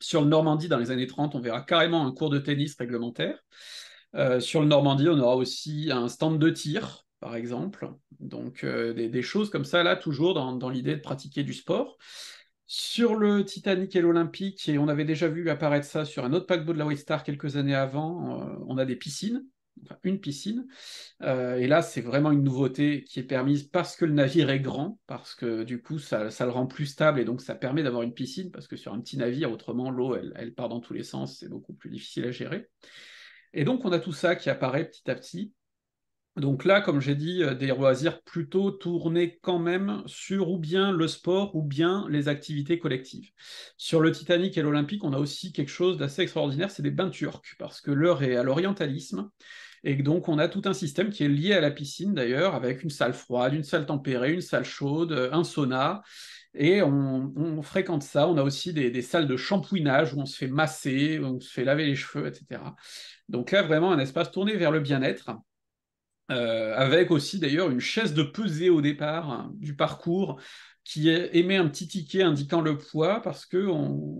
Sur le Normandie, dans les années 30, on verra carrément un cours de tennis réglementaire. sur le Normandie, on aura aussi un stand de tir par exemple. Donc euh, des, choses comme ça, là, toujours dans, l'idée de pratiquer du sport. Sur le Titanic et l'Olympique, et on avait déjà vu apparaître ça sur un autre paquebot de la White Star quelques années avant, euh, on a des piscines, une piscine. Euh, et là, c'est vraiment une nouveauté qui est permise parce que le navire est grand, parce que du coup, ça, le rend plus stable et donc ça permet d'avoir une piscine, parce que sur un petit navire, autrement, l'eau, elle part dans tous les sens, c'est beaucoup plus difficile à gérer. Et donc, on a tout ça qui apparaît petit à petit. Donc là, comme j'ai dit, euh, des loisirs plutôt tournés quand même sur ou bien le sport ou bien les activités collectives. Sur le Titanic et l'Olympique, on a aussi quelque chose d'assez extraordinaire, c'est des bains turcs, parce que l'heure est à l'orientalisme. Et donc, on a tout un système qui est lié à la piscine d'ailleurs, avec une salle froide, une salle tempérée, une salle chaude, euh, un sauna. Et on, fréquente ça. On a aussi des, salles de shampouinage où on se fait masser, on se fait laver les cheveux, etc. Donc là, vraiment un espace tourné vers le bien-être. Euh, avec aussi d'ailleurs une chaise de pesée au départ hein, du parcours qui émet un petit ticket indiquant le poids parce qu'on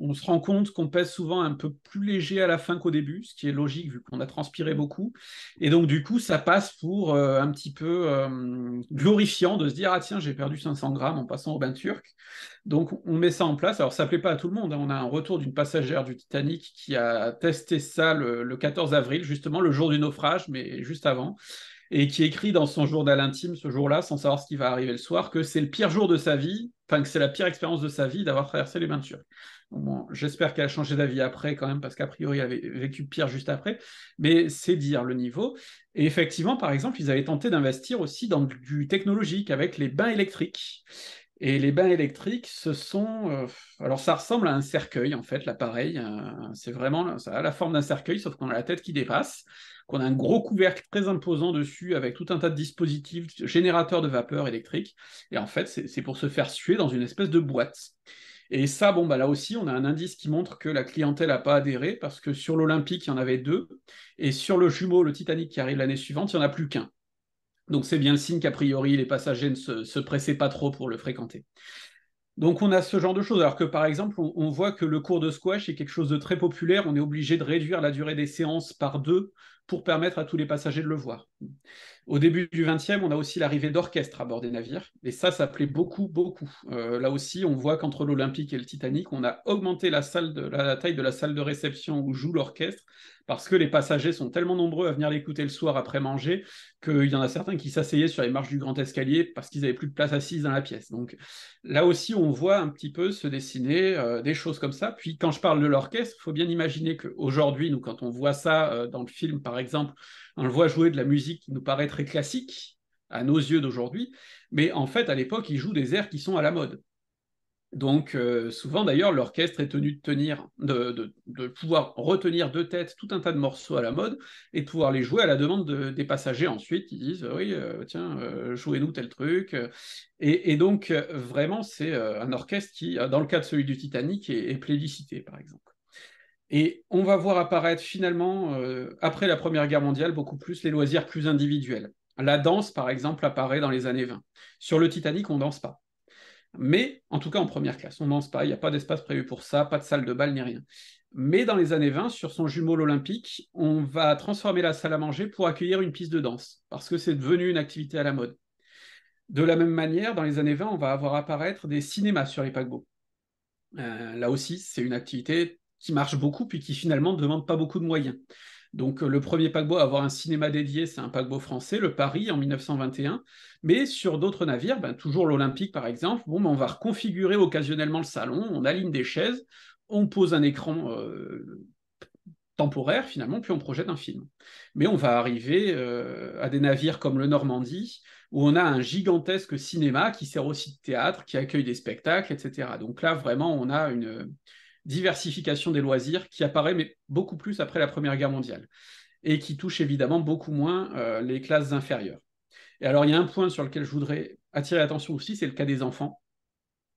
on se rend compte qu'on pèse souvent un peu plus léger à la fin qu'au début, ce qui est logique vu qu'on a transpiré beaucoup. Et donc du coup, ça passe pour euh, un petit peu euh, glorifiant de se dire ah tiens j'ai perdu 500 grammes en passant au bain turc. Donc on met ça en place. Alors ça plaît pas à tout le monde. Hein. On a un retour d'une passagère du Titanic qui a testé ça le 14 avril, justement le jour du naufrage, mais juste avant et qui écrit dans son journal intime ce jour-là, sans savoir ce qui va arriver le soir, que c'est le pire jour de sa vie, enfin que c'est la pire expérience de sa vie d'avoir traversé les bains de Bon, J'espère qu'elle a changé d'avis après quand même, parce qu'a priori elle avait vécu pire juste après, mais c'est dire le niveau. Et effectivement, par exemple, ils avaient tenté d'investir aussi dans du technologique avec les bains électriques. Et les bains électriques, ce sont. Euh, alors, ça ressemble à un cercueil, en fait, l'appareil. Euh, c'est vraiment. Ça a la forme d'un cercueil, sauf qu'on a la tête qui dépasse, qu'on a un gros couvercle très imposant dessus avec tout un tas de dispositifs, générateurs de vapeur électrique. Et en fait, c'est pour se faire suer dans une espèce de boîte. Et ça, bon, bah là aussi, on a un indice qui montre que la clientèle n'a pas adhéré, parce que sur l'Olympique, il y en avait deux, et sur le jumeau, le Titanic, qui arrive l'année suivante, il n'y en a plus qu'un. Donc c'est bien le signe qu'a priori les passagers ne se, pressaient pas trop pour le fréquenter. Donc on a ce genre de choses, alors que par exemple on, voit que le cours de squash est quelque chose de très populaire, on est obligé de réduire la durée des séances par deux pour permettre à tous les passagers de le voir. Au début du 20 20e on a aussi l'arrivée d'orchestres à bord des navires, et ça, ça plaît beaucoup, beaucoup. Euh, là aussi, on voit qu'entre l'Olympique et le Titanic, on a augmenté la, taille de la salle de réception où joue l'orchestre, parce que les passagers sont tellement nombreux à venir l'écouter le soir après manger qu'il y en a certains qui s'asseyaient sur les marches du grand escalier parce qu'ils n'avaient plus de place assise dans la pièce. Donc là aussi, on voit un petit peu se dessiner euh, des choses comme ça. Puis quand je parle de l'orchestre, il faut bien imaginer qu'aujourd'hui, nous, quand on voit ça euh, dans le film, par exemple, on le voit jouer de la musique qui nous paraît très classique à nos yeux d'aujourd'hui, mais en fait, à l'époque, il joue des airs qui sont à la mode. Donc, euh, souvent d'ailleurs, l'orchestre est tenu de, tenir, de, pouvoir retenir de tête tout un tas de morceaux à la mode et de pouvoir les jouer à la demande des passagers ensuite. qui disent Oui, euh, tiens, euh, jouez-nous tel truc. Et, donc, vraiment, c'est un orchestre qui, dans le cas de celui du Titanic, est, est plébiscité, par exemple. Et on va voir apparaître finalement, euh, après la Première Guerre mondiale, beaucoup plus les loisirs plus individuels. La danse, par exemple, apparaît dans les années 20. Sur le Titanic, on ne danse pas. Mais, en tout cas, en première classe, on ne danse pas. Il n'y a pas d'espace prévu pour ça, pas de salle de bal ni rien. Mais dans les années 20, sur son jumeau l'Olympique, on va transformer la salle à manger pour accueillir une piste de danse, parce que c'est devenu une activité à la mode. De la même manière, dans les années 20, on va avoir apparaître des cinémas sur les paquebots. Euh, là aussi, c'est une activité qui marche beaucoup, puis qui finalement ne demande pas beaucoup de moyens. Donc euh, le premier paquebot à avoir un cinéma dédié, c'est un paquebot français, le Paris en 1921. Mais sur d'autres navires, ben, toujours l'Olympique par exemple, bon, ben, on va reconfigurer occasionnellement le salon, on aligne des chaises, on pose un écran euh, temporaire finalement, puis on projette un film. Mais on va arriver euh, à des navires comme le Normandie, où on a un gigantesque cinéma qui sert aussi de théâtre, qui accueille des spectacles, etc. Donc là, vraiment, on a une, diversification des loisirs qui apparaît, mais beaucoup plus après la Première Guerre mondiale, et qui touche évidemment beaucoup moins euh, les classes inférieures. Et alors, il y a un point sur lequel je voudrais attirer l'attention aussi, c'est le cas des enfants,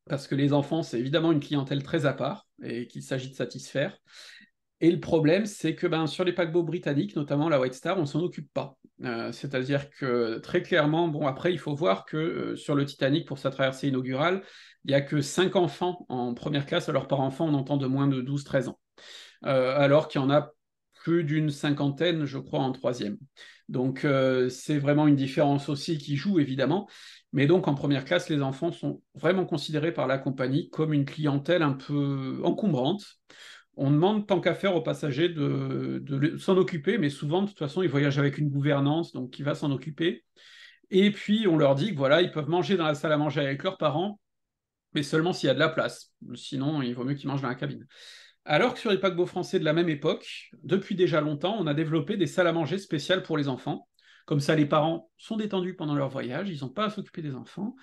parce que les enfants, c'est évidemment une clientèle très à part et qu'il s'agit de satisfaire. Et le problème, c'est que ben, sur les paquebots britanniques, notamment la White Star, on s'en occupe pas. Euh, c'est-à-dire que très clairement, bon, après, il faut voir que euh, sur le Titanic, pour sa traversée inaugurale, il n'y a que 5 enfants en première classe, alors par enfant, on entend de moins de 12-13 ans. Euh, alors qu'il y en a plus d'une cinquantaine, je crois, en troisième. Donc, c'est vraiment une différence aussi qui joue, évidemment. Mais donc, en première classe, les enfants sont vraiment considérés par la compagnie comme une clientèle un peu encombrante on demande tant qu'à faire aux passagers de, s'en occuper, mais souvent, de toute façon, ils voyagent avec une gouvernance, donc qui va s'en occuper. Et puis, on leur dit que voilà, ils peuvent manger dans la salle à manger avec leurs parents, mais seulement s'il y a de la place. Sinon, il vaut mieux qu'ils mangent dans la cabine. Alors que sur les paquebots français de la même époque, depuis déjà longtemps, on a développé des salles à manger spéciales pour les enfants. Comme ça, les parents sont détendus pendant leur voyage, ils n'ont pas à s'occuper des enfants.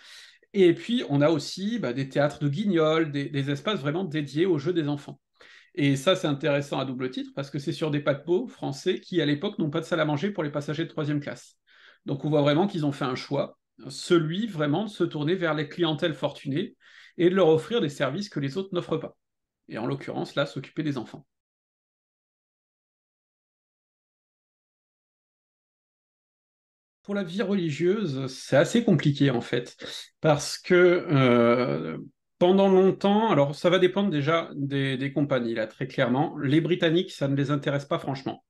Et puis, on a aussi bah, des théâtres de guignols, des, des espaces vraiment dédiés au jeu des enfants. Et ça, c'est intéressant à double titre parce que c'est sur des paquebots français qui, à l'époque, n'ont pas de salle à manger pour les passagers de troisième classe. Donc, on voit vraiment qu'ils ont fait un choix, celui vraiment de se tourner vers les clientèles fortunées et de leur offrir des services que les autres n'offrent pas. Et en l'occurrence, là, s'occuper des enfants. Pour la vie religieuse, c'est assez compliqué en fait, parce que euh, pendant longtemps, alors ça va dépendre déjà des, compagnies, là, très clairement. Les Britanniques, ça ne les intéresse pas franchement.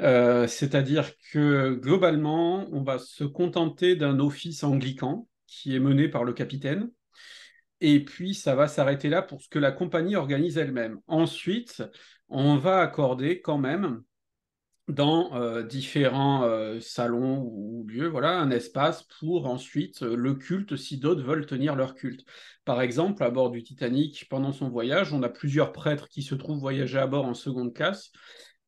Euh, c'est-à-dire que globalement, on va se contenter d'un office anglican qui est mené par le capitaine. Et puis, ça va s'arrêter là pour ce que la compagnie organise elle-même. Ensuite, on va accorder quand même dans euh, différents euh, salons ou, lieux, voilà, un espace pour ensuite euh, le culte si d'autres veulent tenir leur culte. Par exemple, à bord du Titanic, pendant son voyage, on a plusieurs prêtres qui se trouvent voyager à bord en seconde classe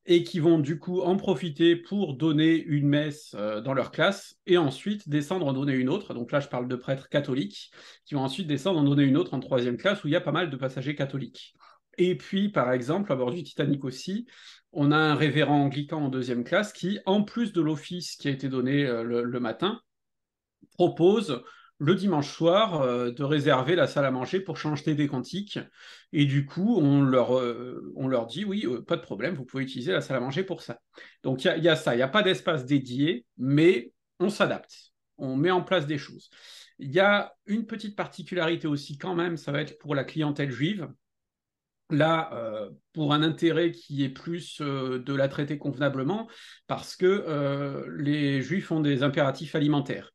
et qui vont du coup en profiter pour donner une messe dans leur classe et ensuite descendre en donner une autre. Donc là, je parle de prêtres catholiques qui vont ensuite descendre en donner une autre en troisième classe où il y a pas mal de passagers catholiques. Et puis, par exemple, à bord du Titanic aussi, on a un révérend anglican en deuxième classe qui, en plus de l'office qui a été donné euh, le, matin, propose le dimanche soir euh, de réserver la salle à manger pour changer des cantiques. Et du coup, on leur, euh, on leur dit, oui, pas de problème, vous pouvez utiliser la salle à manger pour ça. Donc il y, y, a ça, il n'y a pas d'espace dédié, mais on s'adapte, on met en place des choses. Il y a une petite particularité aussi quand même, ça va être pour la clientèle juive, là euh, pour un intérêt qui est plus euh, de la traiter convenablement parce que euh, les juifs ont des impératifs alimentaires.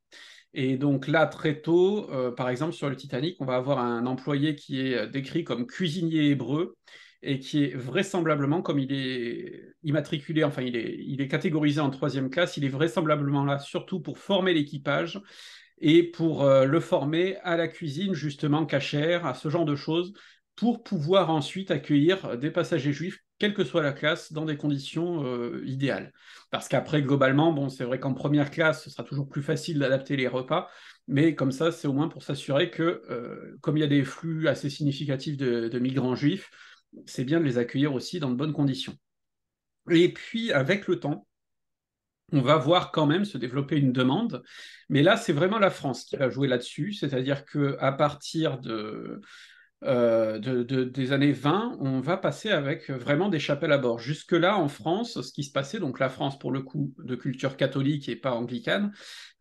Et donc là, très tôt, par exemple sur le Titanic, on va avoir un employé qui est décrit comme cuisinier hébreu et qui est vraisemblablement, comme il est immatriculé, enfin il est, il est catégorisé en troisième classe, il est vraisemblablement là surtout pour former l'équipage et pour le former à la cuisine justement cachère, à ce genre de choses pour pouvoir ensuite accueillir des passagers juifs, quelle que soit la classe, dans des conditions euh, idéales. Parce qu'après, globalement, bon, c'est vrai qu'en première classe, ce sera toujours plus facile d'adapter les repas, mais comme ça, c'est au moins pour s'assurer que, euh, comme il y a des flux assez significatifs de, de migrants juifs, c'est bien de les accueillir aussi dans de bonnes conditions. Et puis, avec le temps, on va voir quand même se développer une demande. Mais là, c'est vraiment la France qui va jouer là-dessus. C'est-à-dire que à partir de, euh, des années 20, on va passer avec vraiment des chapelles à bord. Jusque-là, en France, ce qui se passait, donc la France, pour le coup, de culture catholique et pas anglicane,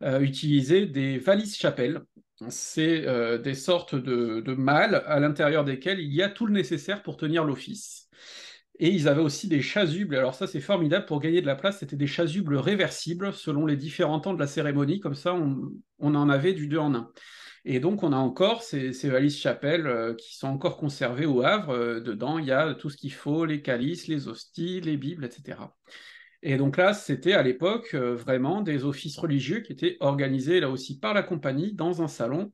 euh, utilisait des valises chapelles. C'est euh, des sortes de, mâles à l'intérieur desquelles il y a tout le nécessaire pour tenir l'office. Et ils avaient aussi des chasubles. Alors ça, c'est formidable pour gagner de la place. C'était des chasubles réversibles selon les différents temps de la cérémonie. Comme ça, on, on en avait du deux en un. Et donc, on a encore ces, valises chapelles euh, qui sont encore conservées au Havre. Euh, dedans, il y a tout ce qu'il faut, les calices, les hosties, les bibles, etc. Et donc là, c'était à l'époque euh, vraiment des offices religieux qui étaient organisés là aussi par la compagnie dans un salon,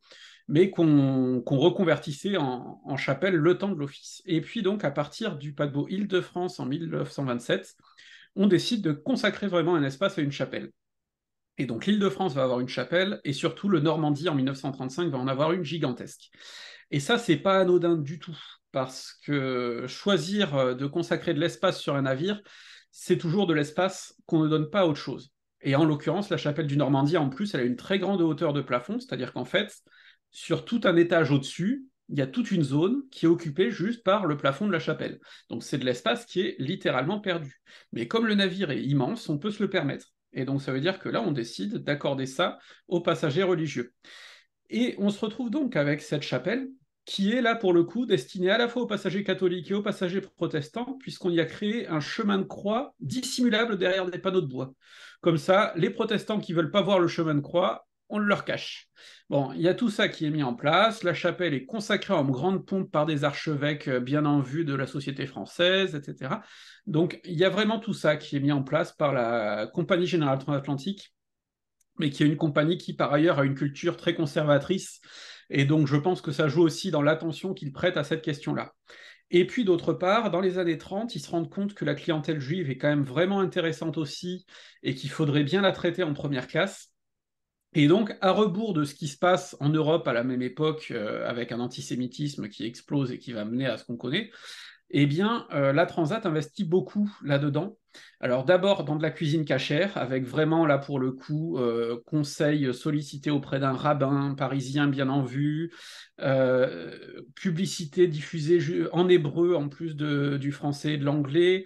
mais qu'on reconvertissait en, chapelle le temps de l'office. Et puis donc, à partir du paquebot Île-de-France en 1927, on décide de consacrer vraiment un espace à une chapelle. Et donc l'Île-de-France va avoir une chapelle, et surtout le Normandie en 1935 va en avoir une gigantesque. Et ça, c'est pas anodin du tout, parce que choisir euh, de consacrer de l'espace sur un navire, c'est toujours de l'espace qu'on ne donne pas à autre chose. Et en l'occurrence, la chapelle du Normandie, en plus, elle a une très grande hauteur de plafond, c'est-à-dire qu'en fait, sur tout un étage au-dessus, il y a toute une zone qui est occupée juste par le plafond de la chapelle. Donc c'est de l'espace qui est littéralement perdu. Mais comme le navire est immense, on peut se le permettre. Et donc ça veut dire que là, on décide d'accorder ça aux passagers religieux. Et on se retrouve donc avec cette chapelle qui est là pour le coup destinée à la fois aux passagers catholiques et aux passagers protestants, puisqu'on y a créé un chemin de croix dissimulable derrière des panneaux de bois. Comme ça, les protestants qui veulent pas voir le chemin de croix, on le leur cache. Bon, il y a tout ça qui est mis en place. La chapelle est consacrée en grande pompe par des archevêques euh, bien en vue de la société française, etc. Donc, il y a vraiment tout ça qui est mis en place par la Compagnie Générale Transatlantique, mais qui est une compagnie qui, par ailleurs, a une culture très conservatrice. Et donc, je pense que ça joue aussi dans l'attention qu'ils prêtent à cette question-là. Et puis d'autre part, dans les années 30, ils se rendent compte que la clientèle juive est quand même vraiment intéressante aussi et qu'il faudrait bien la traiter en première classe. Et donc, à rebours de ce qui se passe en Europe à la même époque, euh, avec un antisémitisme qui explose et qui va mener à ce qu'on connaît, eh bien, euh, la Transat investit beaucoup là-dedans alors d'abord dans de la cuisine cachère, avec vraiment là pour le coup euh, conseils sollicités auprès d'un rabbin parisien bien en vue, euh, publicité diffusée en hébreu en plus du français et de l'anglais.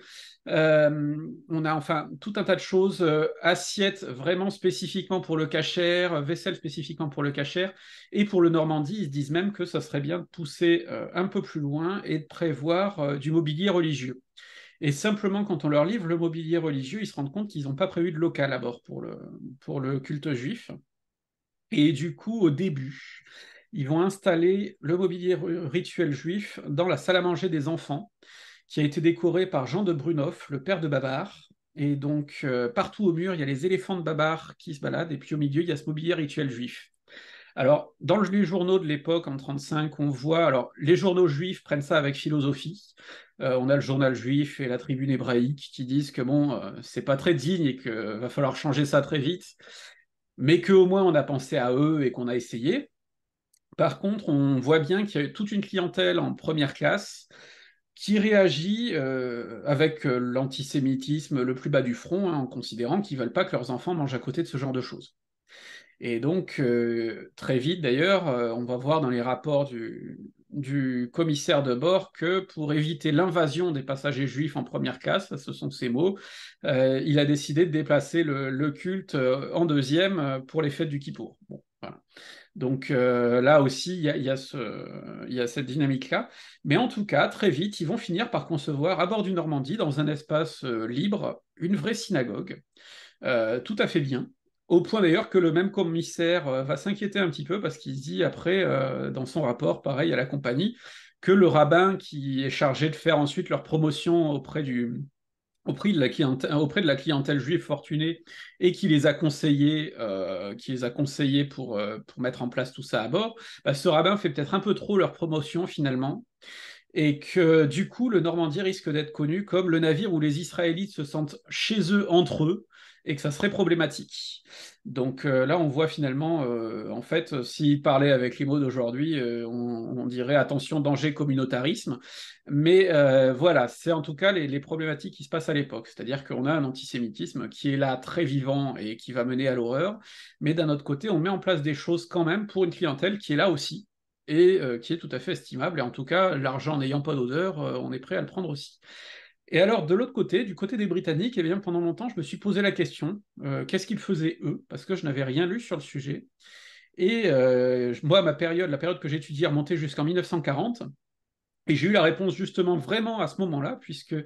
Euh, on a enfin tout un tas de choses, euh, assiettes vraiment spécifiquement pour le cachère, vaisselle spécifiquement pour le cachère, et pour le Normandie, ils disent même que ça serait bien de pousser un peu plus loin et de prévoir du mobilier religieux. Et simplement, quand on leur livre le mobilier religieux, ils se rendent compte qu'ils n'ont pas prévu de local à bord pour le, pour le culte juif. Et du coup, au début, ils vont installer le mobilier rituel juif dans la salle à manger des enfants, qui a été décorée par Jean de Brunoff, le père de Babar. Et donc, euh, partout au mur, il y a les éléphants de Babar qui se baladent, et puis au milieu, il y a ce mobilier rituel juif. Alors, dans les journaux de l'époque, en 1935, on voit, alors les journaux juifs prennent ça avec philosophie, euh, on a le journal juif et la tribune hébraïque qui disent que bon, euh, c'est pas très digne et que euh, va falloir changer ça très vite, mais qu'au moins on a pensé à eux et qu'on a essayé. Par contre, on voit bien qu'il y a toute une clientèle en première classe qui réagit avec l'antisémitisme le plus bas du front, hein, en considérant qu'ils veulent pas que leurs enfants mangent à côté de ce genre de choses. Et donc, très vite d'ailleurs, on va voir dans les rapports du, du commissaire de bord que pour éviter l'invasion des passagers juifs en première classe, ce sont ses mots, euh, il a décidé de déplacer le, culte euh, en deuxième euh, pour les fêtes du Kippour. Donc là aussi, il y a, cette dynamique-là. Mais en tout cas, très vite, ils vont finir par concevoir à bord du Normandie, dans un espace libre, une vraie synagogue, tout à fait bien, au point d'ailleurs que le même commissaire euh, va s'inquiéter un petit peu parce qu'il dit après, euh, dans son rapport, pareil à la compagnie, que le rabbin qui est chargé de faire ensuite leur promotion auprès du, de la clientèle, auprès de la clientèle juive fortunée et qui les a conseillés, euh, qui les a conseillés pour, pour mettre en place tout ça à bord, bah, ce rabbin fait peut-être un peu trop leur promotion finalement. Et que du coup, le Normandie risque d'être connu comme le navire où les Israélites se sentent chez eux entre eux et que ça serait problématique. Donc euh, là, on voit finalement, euh, en fait, euh, s'il parlait avec les mots d'aujourd'hui, on, dirait attention, danger, communautarisme. Mais voilà, c'est en tout cas les, les, problématiques qui se passent à l'époque. C'est-à-dire qu'on a un antisémitisme qui est là très vivant et qui va mener à l'horreur. Mais d'un autre côté, on met en place des choses quand même pour une clientèle qui est là aussi et qui est tout à fait estimable. Et en tout cas, l'argent n'ayant pas d'odeur, on est prêt à le prendre aussi. Et alors, de l'autre côté, du côté des Britanniques, eh bien, pendant longtemps, je me suis posé la question, euh, qu'est-ce qu'ils faisaient eux Parce que je n'avais rien lu sur le sujet. Et euh, moi, ma période, la période que j'étudiais remontait jusqu'en 1940. Et j'ai eu la réponse justement vraiment à ce moment-là, puisque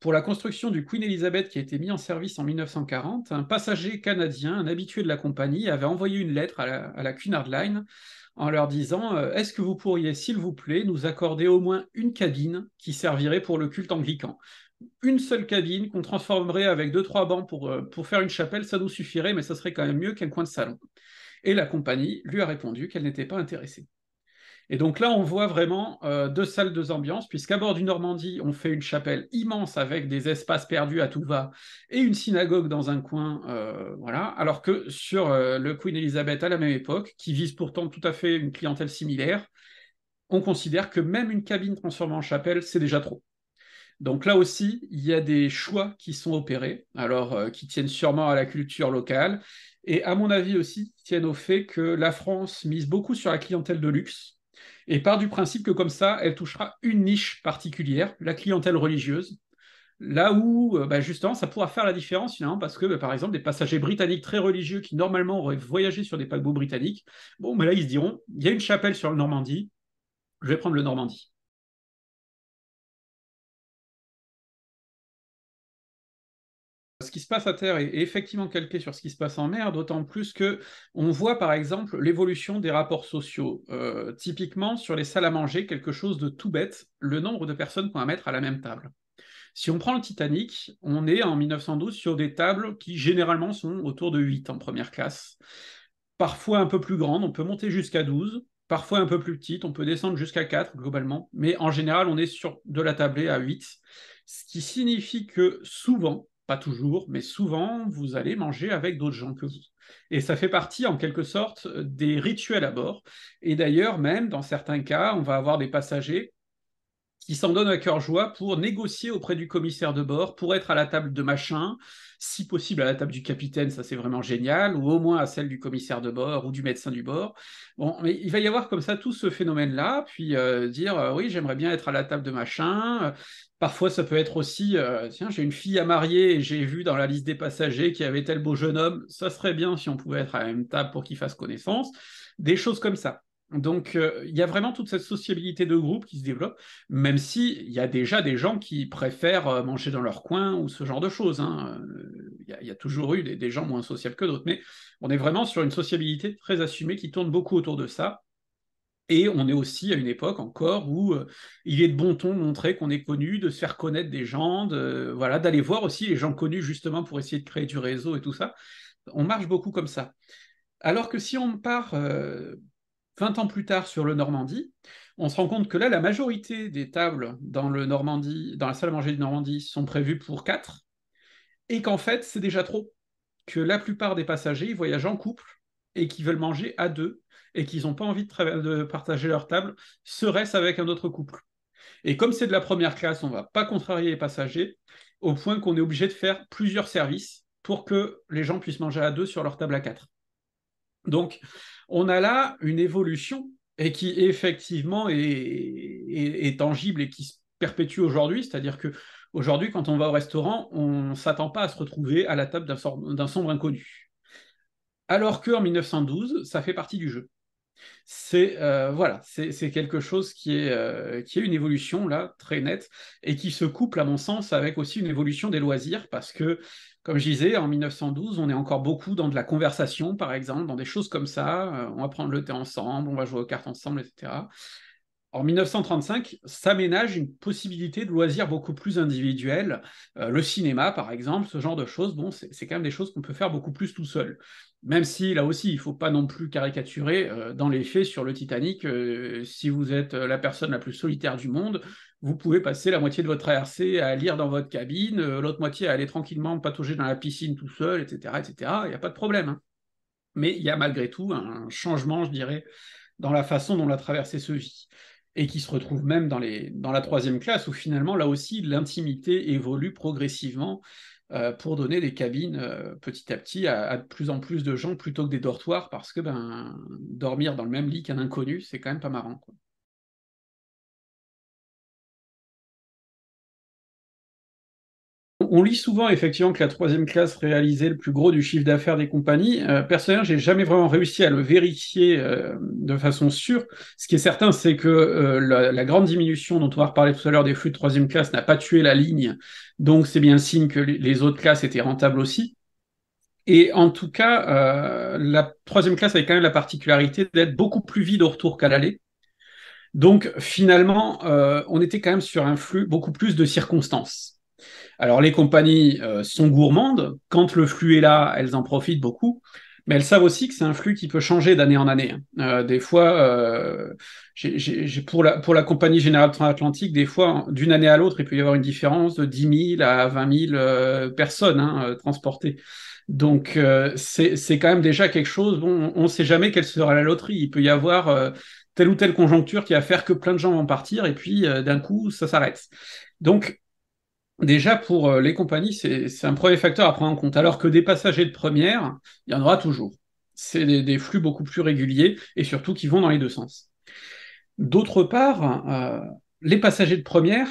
pour la construction du Queen Elizabeth qui a été mis en service en 1940, un passager canadien, un habitué de la compagnie, avait envoyé une lettre à la, à la Cunard Line en leur disant euh, Est-ce que vous pourriez, s'il vous plaît, nous accorder au moins une cabine qui servirait pour le culte anglican Une seule cabine qu'on transformerait avec deux, trois bancs pour, euh, pour faire une chapelle, ça nous suffirait, mais ça serait quand même mieux qu'un coin de salon. Et la compagnie lui a répondu qu'elle n'était pas intéressée. Et donc là, on voit vraiment euh, deux salles, deux ambiances, puisqu'à bord du Normandie, on fait une chapelle immense avec des espaces perdus à tout va et une synagogue dans un coin, euh, voilà. Alors que sur euh, le Queen Elizabeth à la même époque, qui vise pourtant tout à fait une clientèle similaire, on considère que même une cabine transformée en chapelle, c'est déjà trop. Donc là aussi, il y a des choix qui sont opérés, alors qui tiennent sûrement à la culture locale, et à mon avis aussi, tiennent au fait que la France mise beaucoup sur la clientèle de luxe, et part du principe que comme ça, elle touchera une niche particulière, la clientèle religieuse, là où euh, bah, justement ça pourra faire la différence parce que bah, par exemple des passagers britanniques très religieux qui normalement auraient voyagé sur des paquebots britanniques, bon mais bah, là ils se diront il y a une chapelle sur le Normandie, je vais prendre le Normandie. ce qui se passe à Terre est, effectivement calqué sur ce qui se passe en mer, d'autant plus que on voit par exemple l'évolution des rapports sociaux. Euh, typiquement, sur les salles à manger, quelque chose de tout bête, le nombre de personnes qu'on va mettre à la même table. Si on prend le Titanic, on est en 1912 sur des tables qui généralement sont autour de 8 en première classe, parfois un peu plus grandes, on peut monter jusqu'à 12, parfois un peu plus petites, on peut descendre jusqu'à 4 globalement, mais en général on est sur de la tablée à 8, ce qui signifie que souvent, toujours, mais souvent, vous allez manger avec d'autres gens que vous. Et ça fait partie, en quelque sorte, euh, des rituels à bord. Et d'ailleurs, même dans certains cas, on va avoir des passagers qui s'en donne à cœur joie pour négocier auprès du commissaire de bord, pour être à la table de machin, si possible à la table du capitaine, ça c'est vraiment génial, ou au moins à celle du commissaire de bord ou du médecin du bord. Bon, mais il va y avoir comme ça tout ce phénomène-là, puis euh, dire euh, oui, j'aimerais bien être à la table de machin. Parfois, ça peut être aussi, euh, tiens, j'ai une fille à marier et j'ai vu dans la liste des passagers qu'il y avait tel beau jeune homme, ça serait bien si on pouvait être à la même table pour qu'il fasse connaissance, des choses comme ça. Donc, euh, il y a vraiment toute cette sociabilité de groupe qui se développe, même si il y a déjà des gens qui préfèrent euh, manger dans leur coin ou ce genre de choses. Hein. Euh, il, y a, toujours eu des, gens moins sociables que d'autres, mais on est vraiment sur une sociabilité très assumée qui tourne beaucoup autour de ça. Et on est aussi à une époque encore où il est de bon ton de montrer qu'on est connu, de se faire connaître des gens, de, voilà, d'aller voir aussi les gens connus justement pour essayer de créer du réseau et tout ça. On marche beaucoup comme ça. Alors que si on part 20 ans plus tard sur le Normandie, on se rend compte que là, la majorité des tables dans le Normandie, dans la salle à manger du Normandie, sont prévues pour quatre, et qu'en fait, c'est déjà trop. Que la plupart des passagers voyagent en couple et qui veulent manger à deux et qu'ils n'ont pas envie de, de, partager leur table, serait-ce avec un autre couple. Et comme c'est de la première classe, on ne va pas contrarier les passagers, au point qu'on est obligé de faire plusieurs services pour que les gens puissent manger à deux sur leur table à quatre. Donc, on a là une évolution et qui effectivement est, tangible et qui se perpétue aujourd'hui, c'est-à-dire que aujourd'hui, quand on va au restaurant, on ne s'attend pas à se retrouver à la table d'un sombre inconnu. Alors qu'en 1912, ça fait partie du jeu. C'est euh, voilà, c'est quelque chose qui est, euh, qui est une évolution là très nette et qui se couple à mon sens avec aussi une évolution des loisirs parce que comme je disais, en 1912, on est encore beaucoup dans de la conversation, par exemple, dans des choses comme ça. Euh, on va prendre le thé ensemble, on va jouer aux cartes ensemble, etc. En 1935, s'aménage une possibilité de loisirs beaucoup plus individuels. Euh, le cinéma, par exemple, ce genre de choses, bon, c'est quand même des choses qu'on peut faire beaucoup plus tout seul. Même si, là aussi, il ne faut pas non plus caricaturer euh, dans les faits sur le Titanic. si vous êtes la personne la plus solitaire du monde, vous pouvez passer la moitié de votre traversée à lire dans votre cabine, euh, l'autre moitié à aller tranquillement patauger dans la piscine tout seul, etc. etc. Il n'y a pas de problème. Hein. Mais il y a malgré tout un changement, je dirais, dans la façon dont la traversée se vit. Et qui se retrouve même dans, la troisième classe, où finalement, là aussi, l'intimité évolue progressivement euh, pour donner des cabines euh, petit à petit à, à, de plus en plus de gens plutôt que des dortoirs, parce que ben, dormir dans le même lit qu'un inconnu, c'est quand même pas marrant. Quoi. on lit souvent effectivement que la troisième classe réalisait le plus gros du chiffre d'affaires des compagnies. Euh, personnellement, je j'ai jamais vraiment réussi à le vérifier euh, de façon sûre. Ce qui est certain, c'est que euh, la, grande diminution dont on va reparler tout à l'heure des flux de troisième classe n'a pas tué la ligne. Donc c'est bien signe que les autres classes étaient rentables aussi. Et en tout cas, la troisième classe avait quand même la particularité d'être beaucoup plus vide au retour qu'à l'aller. Donc finalement, on était quand même sur un flux beaucoup plus de circonstances. Alors les compagnies euh, sont gourmandes, quand le flux est là, elles en profitent beaucoup, mais elles savent aussi que c'est un flux qui peut changer d'année en année. Hein. Euh, des fois, euh, pour, la, compagnie générale transatlantique, des fois, d'une année à l'autre, il peut y avoir une différence de 10 000 à 20 000 personnes hein, transportées. Donc c'est quand même déjà quelque chose, bon, on ne sait jamais quelle sera la loterie. Il peut y avoir telle ou telle conjoncture qui va faire que plein de gens vont partir et puis d'un coup ça s'arrête. Donc déjà pour euh, les compagnies, c'est un premier facteur à prendre en compte. Alors que des passagers de première, il y en aura toujours. C'est des, flux beaucoup plus réguliers et surtout qui vont dans les deux sens. D'autre part, euh, les passagers de première,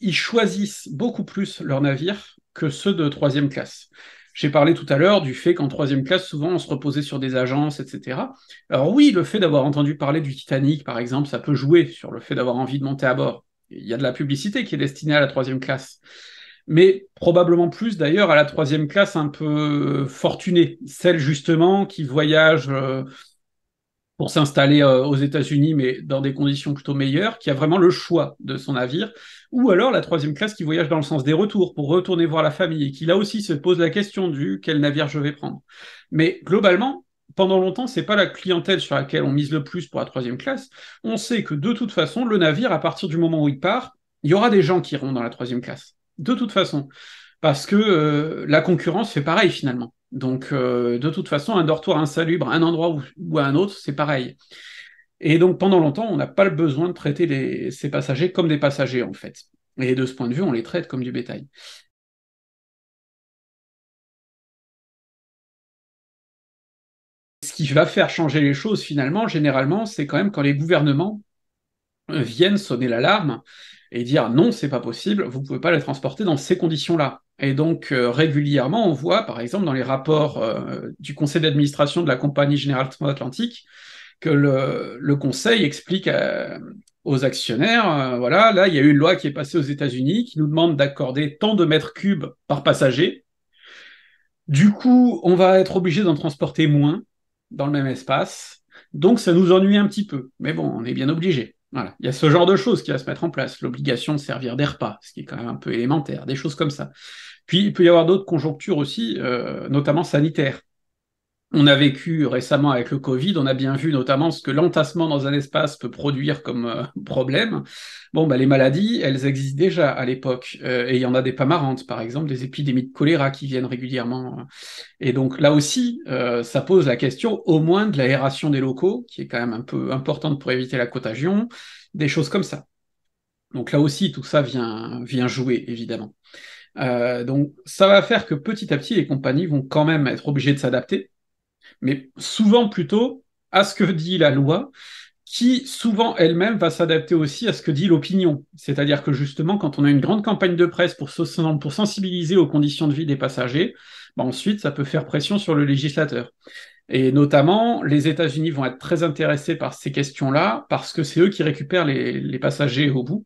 ils choisissent beaucoup plus leur navire que ceux de troisième classe. J'ai parlé tout à l'heure du fait qu'en troisième classe, souvent, on se reposait sur des agences, etc. Alors oui, le fait d'avoir entendu parler du Titanic, par exemple, ça peut jouer sur le fait d'avoir envie de monter à bord il y a de la publicité qui est destinée à la troisième classe. Mais probablement plus d'ailleurs à la troisième classe un peu euh, fortunée, celle justement qui voyage euh, pour s'installer euh, aux États-Unis, mais dans des conditions plutôt meilleures, qui a vraiment le choix de son navire, ou alors la troisième classe qui voyage dans le sens des retours pour retourner voir la famille et qui là aussi se pose la question du quel navire je vais prendre. Mais globalement, pendant longtemps, c'est pas la clientèle sur laquelle on mise le plus pour la troisième classe. On sait que de toute façon, le navire, à partir du moment où il part, il y aura des gens qui iront dans la troisième classe. De toute façon. Parce que euh, la concurrence fait pareil finalement. Donc, euh, de toute façon, un dortoir insalubre, un endroit ou, à un autre, c'est pareil. Et donc, pendant longtemps, on n'a pas le besoin de traiter ces passagers comme des passagers, en fait. Et de ce point de vue, on les traite comme du bétail. qui va faire changer les choses finalement, généralement, c'est quand même quand les gouvernements euh, viennent sonner l'alarme et dire non, c'est pas possible, vous pouvez pas les transporter dans ces conditions-là. Et donc euh, régulièrement, on voit par exemple dans les rapports euh, du conseil d'administration de la compagnie Générale transatlantique que le, conseil explique aux actionnaires, voilà, là il y a eu une loi qui est passée aux États-Unis qui nous demande d'accorder tant de mètres cubes par passager. Du coup, on va être obligé d'en transporter moins dans le même espace. Donc ça nous ennuie un petit peu. Mais bon, on est bien obligé. Voilà. Il y a ce genre de choses qui va se mettre en place. L'obligation de servir des repas, ce qui est quand même un peu élémentaire, des choses comme ça. Puis il peut y avoir d'autres conjonctures aussi, euh, notamment sanitaires on a vécu récemment avec le Covid, on a bien vu notamment ce que l'entassement dans un espace peut produire comme euh, problème. Bon, bah, les maladies, elles existent déjà à l'époque, euh, et il y en a des pas marrantes, par exemple des épidémies de choléra qui viennent régulièrement. Euh. Et donc là aussi, ça pose la question au moins de l'aération des locaux, qui est quand même un peu importante pour éviter la contagion, des choses comme ça. Donc là aussi, tout ça vient, vient jouer, évidemment. donc ça va faire que petit à petit, les compagnies vont quand même être obligées de s'adapter mais souvent plutôt à ce que dit la loi, qui souvent elle-même va s'adapter aussi à ce que dit l'opinion. C'est-à-dire que justement, quand on a une grande campagne de presse pour, sensibiliser aux conditions de vie des passagers, bah, ensuite, ça peut faire pression sur le législateur. Et notamment, les États-Unis vont être très intéressés par ces questions-là parce que c'est eux qui récupèrent les, les, passagers au bout.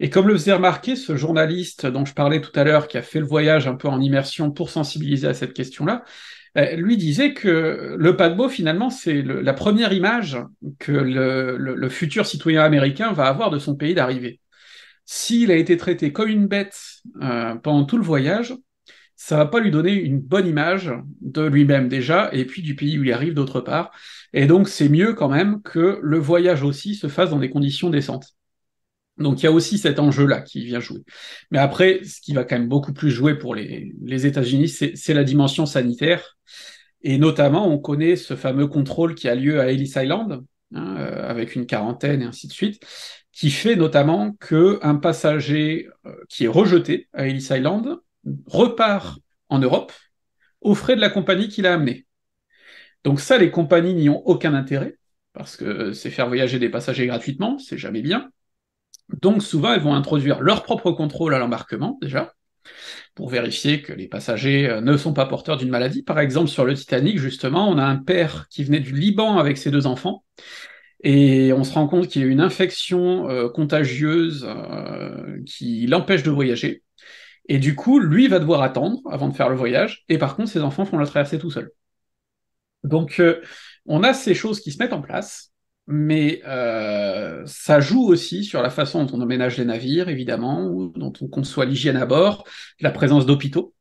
Et comme le faisait remarquer ce journaliste dont je parlais tout à l'heure, qui a fait le voyage un peu en immersion pour sensibiliser à cette question-là, euh, lui disait que le paquebot, finalement, c'est la première image que le, futur citoyen américain va avoir de son pays d'arrivée. S'il a été traité comme une bête euh, pendant tout le voyage, ça va pas lui donner une bonne image de lui-même déjà, et puis du pays où il arrive d'autre part. Et donc, c'est mieux quand même que le voyage aussi se fasse dans des conditions décentes. Donc il y a aussi cet enjeu-là qui vient jouer. Mais après, ce qui va quand même beaucoup plus jouer pour les, États-Unis, c'est la dimension sanitaire. Et notamment, on connaît ce fameux contrôle qui a lieu à Ellis Island, hein, euh, avec une quarantaine et ainsi de suite, qui fait notamment qu'un passager euh, qui est rejeté à Ellis Island repart en Europe aux frais de la compagnie qui l'a amené. Donc ça, les compagnies n'y ont aucun intérêt, parce que c'est faire voyager des passagers gratuitement, c'est jamais bien. Donc souvent, elles vont introduire leur propre contrôle à l'embarquement déjà, pour vérifier que les passagers euh, ne sont pas porteurs d'une maladie. Par exemple, sur le Titanic, justement, on a un père qui venait du Liban avec ses deux enfants. Et on se rend compte qu'il y a une infection euh, contagieuse euh, qui l'empêche de voyager. Et du coup, lui va devoir attendre avant de faire le voyage. Et par contre, ses enfants font la traversée tout seuls. Donc, on a ces choses qui se mettent en place mais euh, ça joue aussi sur la façon dont on aménage les navires, évidemment, ou dont on conçoit l'hygiène à bord, la présence d'hôpitaux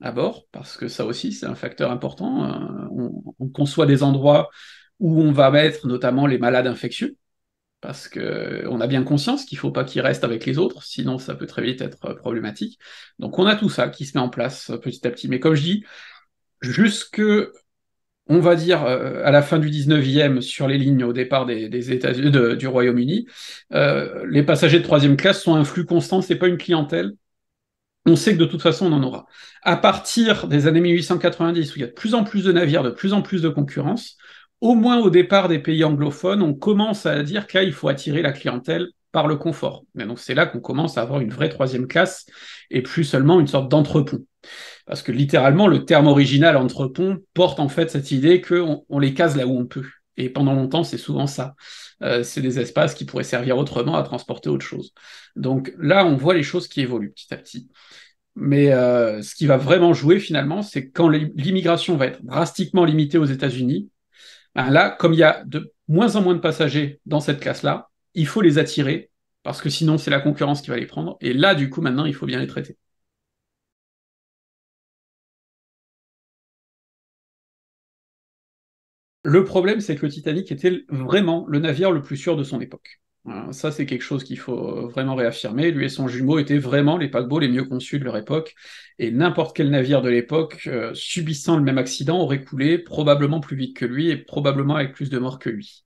à bord, parce que ça aussi, c'est un facteur important. Euh, on, on, conçoit des endroits où on va mettre notamment les malades infectieux, parce qu'on a bien conscience qu'il ne faut pas qu'ils restent avec les autres, sinon ça peut très vite être euh, problématique. Donc on a tout ça qui se met en place euh, petit à petit. Mais comme je dis, jusque on va dire, euh, à la fin du 19e, sur les lignes au départ des, États, du Royaume-Uni, euh, les passagers de troisième classe sont un flux constant, c'est pas une clientèle. On sait que de toute façon, on en aura. À partir des années 1890, où il y a de plus en plus de navires, de plus en plus de concurrence, au moins au départ des pays anglophones, on commence à dire qu'il faut attirer la clientèle par le confort. Mais donc c'est là qu'on commence à avoir une vraie troisième classe et plus seulement une sorte d'entrepont parce que littéralement, le terme original entrepont porte en fait cette idée qu'on les case là où on peut. Et pendant longtemps, c'est souvent ça. Euh, c'est des espaces qui pourraient servir autrement à transporter autre chose. Donc là, on voit les choses qui évoluent petit à petit. Mais euh, ce qui va vraiment jouer finalement, c'est quand l'immigration va être drastiquement limitée aux États-Unis. Ben là, comme il y a de moins en moins de passagers dans cette classe-là, il faut les attirer parce que sinon c'est la concurrence qui va les prendre. Et là, du coup, maintenant, il faut bien les traiter. Le problème, c'est que le Titanic était vraiment le navire le plus sûr de son époque. Hein, ça, c'est quelque chose qu'il faut euh, vraiment réaffirmer. Lui et son jumeau étaient vraiment les paquebots les mieux conçus de leur époque. Et n'importe quel navire de l'époque, euh, subissant le même accident, aurait coulé probablement plus vite que lui et probablement avec plus de morts que lui.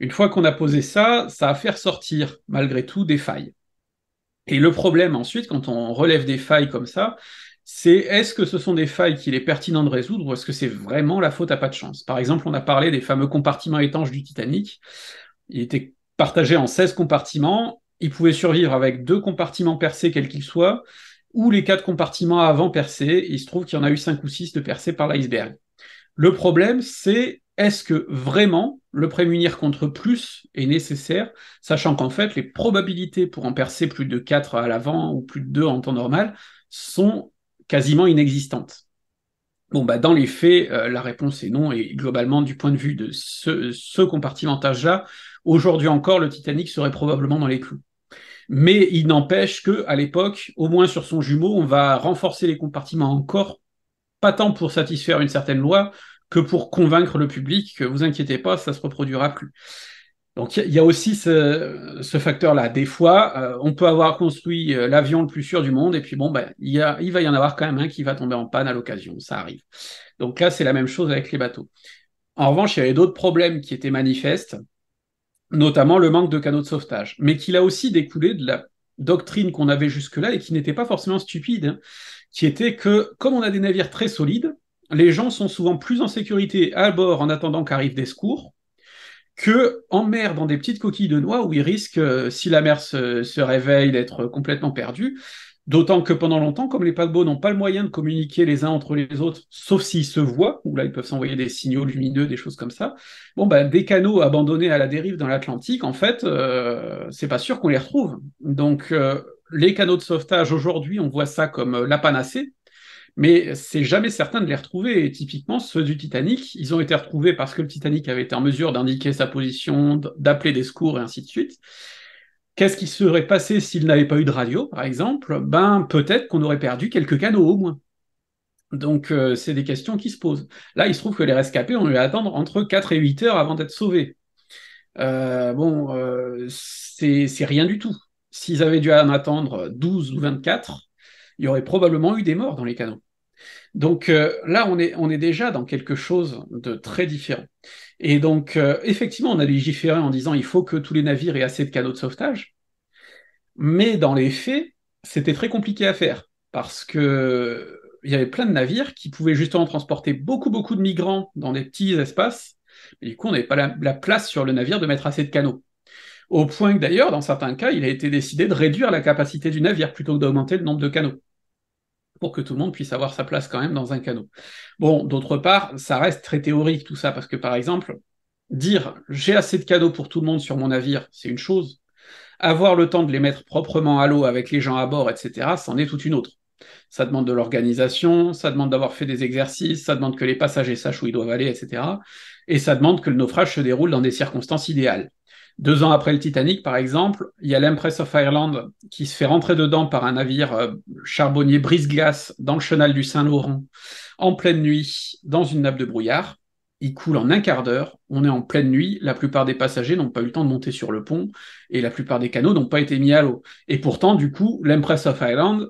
Une fois qu'on a posé ça, ça a fait ressortir, malgré tout, des failles. Et le problème ensuite, quand on relève des failles comme ça, c'est est-ce que ce sont des failles qu'il est pertinent de résoudre ou est-ce que c'est vraiment la faute à pas de chance Par exemple, on a parlé des fameux compartiments étanches du Titanic. Il était partagé en 16 compartiments. Il pouvait survivre avec deux compartiments percés, quels qu'ils soient, ou les quatre compartiments avant percés. Il se trouve qu'il y en a eu cinq ou six de percés par l'iceberg. Le problème, c'est est-ce que vraiment le prémunir contre plus est nécessaire, sachant qu'en fait, les probabilités pour en percer plus de 4 à l'avant ou plus de deux en temps normal sont quasiment inexistante. Bon, bah, dans les faits, euh, la réponse est non, et globalement, du point de vue de ce, compartimentage-là, aujourd'hui encore, le Titanic serait probablement dans les clous. Mais il n'empêche que, à l'époque, au moins sur son jumeau, on va renforcer les compartiments encore, pas tant pour satisfaire une certaine loi que pour convaincre le public que vous inquiétez pas, ça se reproduira plus. Donc il y, a aussi ce, facteur-là. Des fois, euh, on peut avoir construit euh, l'avion le plus sûr du monde et puis bon, ben, y a, il va y en avoir quand même un qui va tomber en panne à l'occasion, ça arrive. Donc là, c'est la même chose avec les bateaux. En revanche, il y avait d'autres problèmes qui étaient manifestes, notamment le manque de canaux de sauvetage, mais qui a aussi découlé de la doctrine qu'on avait jusque-là et qui n'était pas forcément stupide, hein, qui était que comme on a des navires très solides, les gens sont souvent plus en sécurité à bord en attendant qu'arrivent des secours que en mer dans des petites coquilles de noix où ils risquent, euh, si la mer se, réveille, d'être complètement perdus. D'autant que pendant longtemps, comme les paquebots n'ont pas le moyen de communiquer les uns entre les autres, sauf s'ils se voient, où là ils peuvent s'envoyer des signaux lumineux, des choses comme ça, bon ben des canaux abandonnés à la dérive dans l'Atlantique, en fait, euh, c'est pas sûr qu'on les retrouve. Donc euh, les canaux de sauvetage aujourd'hui, on voit ça comme la panacée, mais c'est jamais certain de les retrouver. Et typiquement, ceux du Titanic, ils ont été retrouvés parce que le Titanic avait été en mesure d'indiquer sa position, d'appeler des secours et ainsi de suite. Qu'est-ce qui serait passé s'il n'avait pas eu de radio, par exemple Ben, peut-être qu'on aurait perdu quelques canaux au moins. Donc, euh, c'est des questions qui se posent. Là, il se trouve que les rescapés ont eu attendre entre 4 et 8 heures avant d'être sauvés. Euh, bon, euh, c'est rien du tout. S'ils avaient dû en attendre 12 ou 24, il y aurait probablement eu des morts dans les canaux. Donc euh, là, on est, déjà dans quelque chose de très différent. Et donc, euh, effectivement, on a légiféré en disant il faut que tous les navires aient assez de canaux de sauvetage. Mais dans les faits, c'était très compliqué à faire parce que il y avait plein de navires qui pouvaient justement transporter beaucoup, beaucoup de migrants dans des petits espaces. Et du coup, on n'avait pas la, la place sur le navire de mettre assez de canaux au point que d'ailleurs, dans certains cas, il a été décidé de réduire la capacité du navire plutôt que d'augmenter le nombre de canaux pour que tout le monde puisse avoir sa place quand même dans un canot. Bon, d'autre part, ça reste très théorique tout ça, parce que par exemple, dire j'ai assez de canaux pour tout le monde sur mon navire, c'est une chose. Avoir le temps de les mettre proprement à l'eau avec les gens à bord, etc., c'en est toute une autre. Ça demande de l'organisation, ça demande d'avoir fait des exercices, ça demande que les passagers sachent où ils doivent aller, etc. Et ça demande que le naufrage se déroule dans des circonstances idéales. Deux ans après le Titanic, par exemple, il y a l'Empress of Ireland qui se fait rentrer dedans par un navire euh, charbonnier brise-glace dans le chenal du Saint-Laurent, en pleine nuit, dans une nappe de brouillard. Il coule en un quart d'heure, on est en pleine nuit, la plupart des passagers n'ont pas eu le temps de monter sur le pont, et la plupart des canaux n'ont pas été mis à l'eau. Et pourtant, du coup, l'Empress of Ireland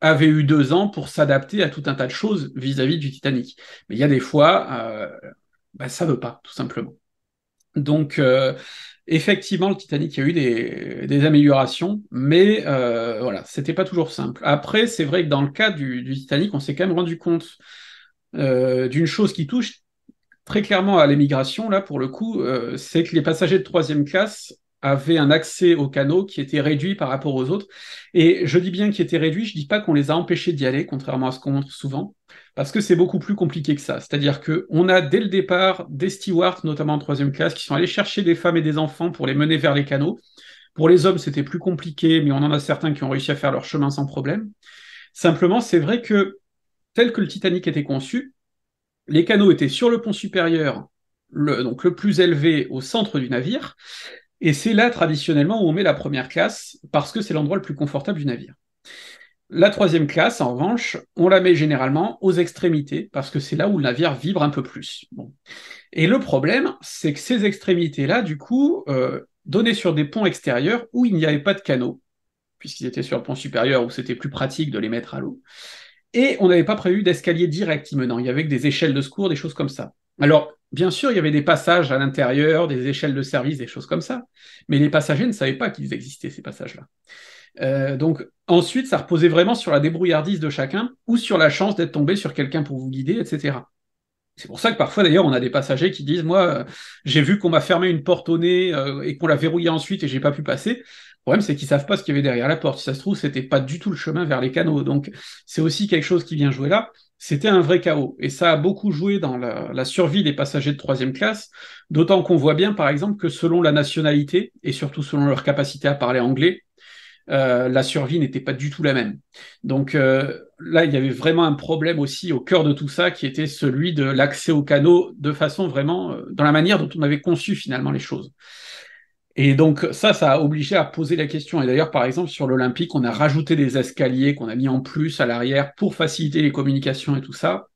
avait eu deux ans pour s'adapter à tout un tas de choses vis-à-vis du Titanic. Mais il y a des fois, ça euh, bah, ça veut pas, tout simplement. Donc, euh, Effectivement, le Titanic, il y a eu des, améliorations, mais euh, voilà, c'était pas toujours simple. Après, c'est vrai que dans le cas du, Titanic, on s'est quand même rendu compte euh, d'une chose qui touche très clairement à l'émigration, là, pour le coup, euh, c'est que les passagers de troisième classe avaient un accès aux canot qui était réduit par rapport aux autres. Et je dis bien qui était réduit, je dis pas qu'on les a empêchés d'y aller, contrairement à ce qu'on montre souvent. Parce que c'est beaucoup plus compliqué que ça. C'est-à-dire qu'on a dès le départ des stewards, notamment en troisième classe, qui sont allés chercher des femmes et des enfants pour les mener vers les canaux. Pour les hommes, c'était plus compliqué, mais on en a certains qui ont réussi à faire leur chemin sans problème. Simplement, c'est vrai que tel que le Titanic était conçu, les canaux étaient sur le pont supérieur, le, donc le plus élevé au centre du navire, et c'est là traditionnellement où on met la première classe parce que c'est l'endroit le plus confortable du navire. La troisième classe, en revanche, on la met généralement aux extrémités, parce que c'est là où le navire vibre un peu plus. Et le problème, c'est que ces extrémités-là, du coup, euh, donnaient sur des ponts extérieurs où il n'y avait pas de canaux, puisqu'ils étaient sur le pont supérieur où c'était plus pratique de les mettre à l'eau, et on n'avait pas prévu d'escalier direct menant, il y avait que des échelles de secours, des choses comme ça. Alors, bien sûr, il y avait des passages à l'intérieur, des échelles de service, des choses comme ça, mais les passagers ne savaient pas qu'ils existaient, ces passages-là. Euh, donc ensuite, ça reposait vraiment sur la débrouillardise de chacun ou sur la chance d'être tombé sur quelqu'un pour vous guider, etc. C'est pour ça que parfois, d'ailleurs, on a des passagers qui disent Moi, euh, j'ai vu qu'on m'a fermé une porte au nez euh, et qu'on l'a verrouillée ensuite et j'ai pas pu passer. Le problème, c'est qu'ils savent pas ce qu'il y avait derrière la porte. Si ça se trouve, c'était pas du tout le chemin vers les canaux. Donc, c'est aussi quelque chose qui vient jouer là. C'était un vrai chaos. Et ça a beaucoup joué dans la, la survie des passagers de troisième classe. D'autant qu'on voit bien, par exemple, que selon la nationalité et surtout selon leur capacité à parler anglais, euh, la survie n'était pas du tout la même. Donc euh, là, il y avait vraiment un problème aussi au cœur de tout ça, qui était celui de l'accès aux canaux de façon vraiment euh, dans la manière dont on avait conçu finalement les choses. Et donc ça, ça a obligé à poser la question. Et d'ailleurs, par exemple, sur l'Olympique, on a rajouté des escaliers qu'on a mis en plus à l'arrière pour faciliter les communications et tout ça.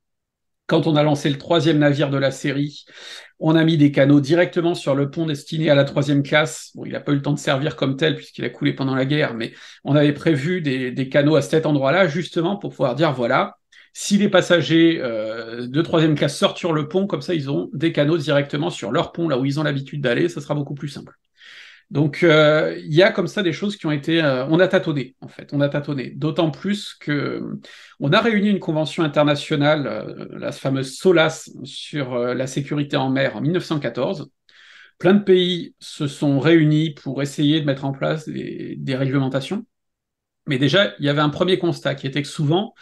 Quand on a lancé le troisième navire de la série, on a mis des canaux directement sur le pont destiné à la troisième classe. Bon, il n'a pas eu le temps de servir comme tel puisqu'il a coulé pendant la guerre, mais on avait prévu des, canaux à cet endroit-là justement pour pouvoir dire voilà, si les passagers euh, de troisième classe sortent sur le pont, comme ça ils ont des canaux directement sur leur pont là où ils ont l'habitude d'aller, ça sera beaucoup plus simple. Donc, euh, il y a comme ça des choses qui ont été. Euh, on a tâtonné, en fait. On a tâtonné. D'autant plus que on a réuni une convention internationale, euh, la fameuse SOLAS, sur la sécurité en mer en 1914. Plein de pays se sont réunis pour essayer de mettre en place des, des réglementations. Mais déjà, il y avait un premier constat qui était que souvent,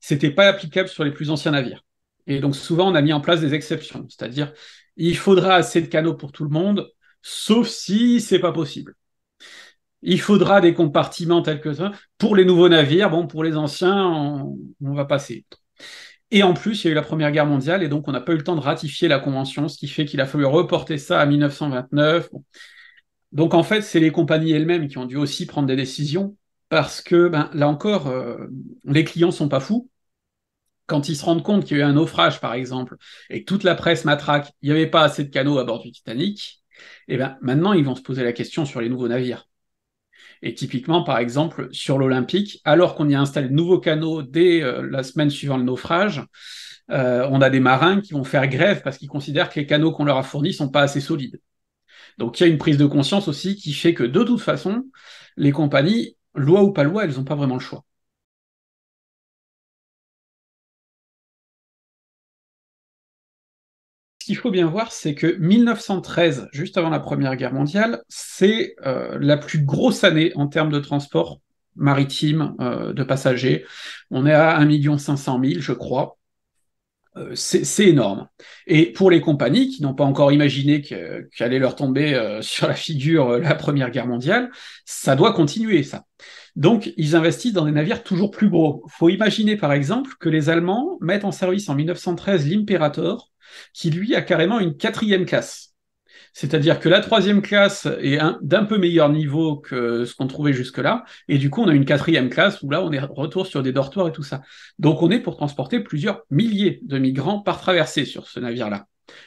c'était pas applicable sur les plus anciens navires. Et donc, souvent, on a mis en place des exceptions. C'est-à-dire, il faudra assez de canaux pour tout le monde sauf si c'est pas possible. Il faudra des compartiments tels que ça. Pour les nouveaux navires, bon, pour les anciens, on, va passer. Et en plus, il y a eu la Première Guerre mondiale, et donc on n'a pas eu le temps de ratifier la Convention, ce qui fait qu'il a fallu reporter ça à 1929. Donc en fait, c'est les compagnies elles-mêmes qui ont dû aussi prendre des décisions, parce que ben, là encore, euh, les clients ne sont pas fous. Quand ils se rendent compte qu'il y a eu un naufrage, par exemple, et que toute la presse matraque, il n'y avait pas assez de canaux à bord du Titanic, et eh ben maintenant, ils vont se poser la question sur les nouveaux navires. Et typiquement, par exemple, sur l'Olympique, alors qu'on y a installé de nouveaux canaux dès euh, la semaine suivant le naufrage, euh, on a des marins qui vont faire grève parce qu'ils considèrent que les canaux qu'on leur a fournis sont pas assez solides. Donc il y a une prise de conscience aussi qui fait que de toute façon, les compagnies, loi ou pas loi, elles n'ont pas vraiment le choix. qu'il faut bien voir, c'est que 1913, juste avant la Première Guerre mondiale, c'est euh, la plus grosse année en termes de transport maritime euh, de passagers. On est à 1 500 je crois. Euh, c'est énorme. Et pour les compagnies qui n'ont pas encore imaginé qu'allait leur tomber (laughs) sur la figure la Première Guerre mondiale, ça doit continuer, ça. Donc, ils investissent dans des navires toujours plus gros. Faut imaginer, par exemple, que les Allemands mettent en service en 1913 l'Imperator, qui lui a carrément une quatrième classe. C'est-à-dire que la troisième classe est d'un peu meilleur niveau que ce qu'on trouvait jusque-là, et du coup on a une quatrième classe où là on est retour sur des dortoirs et tout ça. Donc on est pour transporter plusieurs milliers de migrants par traversée sur ce navire-là.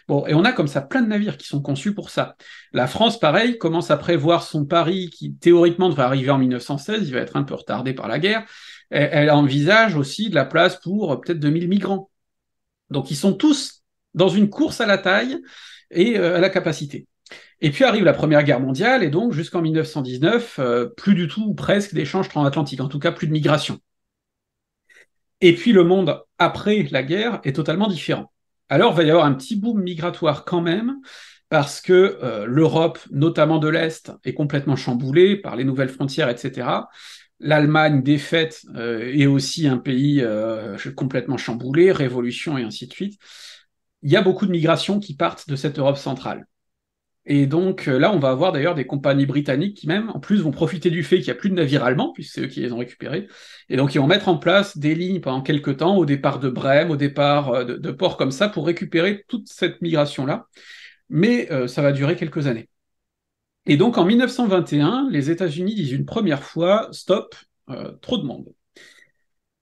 Bon, et on a comme ça plein de navires qui sont conçus pour ça. La France, pareil, commence à prévoir son pari qui théoriquement devrait arriver en 1916, il va être un peu retardé par la guerre. elle envisage aussi de la place pour euh, peut-être 2000 migrants. Donc ils sont tous dans une course à la taille et euh, à la capacité. Et puis arrive la Première Guerre mondiale, et donc jusqu'en 1919, euh, plus du tout ou presque d'échanges transatlantiques, en tout cas plus de migration. Et puis le monde après la guerre est totalement différent. Alors il va y avoir un petit boom migratoire quand même, parce que euh, l'Europe, notamment de l'Est, est complètement chamboulée par les nouvelles frontières, etc. L'Allemagne défaite est aussi un pays complètement chamboulé, révolution et ainsi de suite il y a beaucoup de migrations qui partent de cette Europe centrale. Et donc euh, là, on va avoir d'ailleurs des compagnies britanniques qui même, en plus, vont profiter du fait qu'il n'y a plus de navires allemands, puisque c'est eux qui les ont récupérés. Et donc, ils vont mettre en place des lignes pendant quelques temps, au départ de Brême, au départ euh, de, ports comme ça, pour récupérer toute cette migration-là. Mais euh, ça va durer quelques années. Et donc, en 1921, les États-Unis disent une première fois, stop, trop de monde.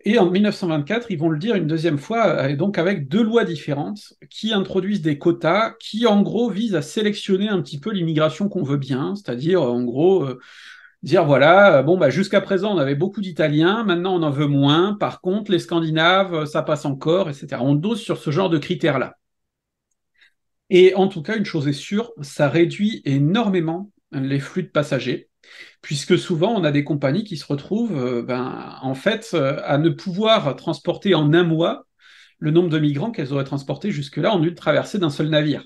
Et en 1924, ils vont le dire une deuxième fois, euh, et donc avec deux lois différentes qui introduisent des quotas qui, en gros, visent à sélectionner un petit peu l'immigration qu'on veut bien, c'est-à-dire, euh, en gros, euh, dire voilà, bon, bah, jusqu'à présent, on avait beaucoup d'Italiens, maintenant, on en veut moins. Par contre, les Scandinaves, ça passe encore, etc. On dose sur ce genre de critères-là. Et en tout cas, une chose est sûre, ça réduit énormément les flux de passagers puisque souvent on a des compagnies qui se retrouvent euh, ben, en fait euh, à ne pouvoir transporter en un mois le nombre de migrants qu'elles auraient transportés jusque-là en une traversée d'un seul navire.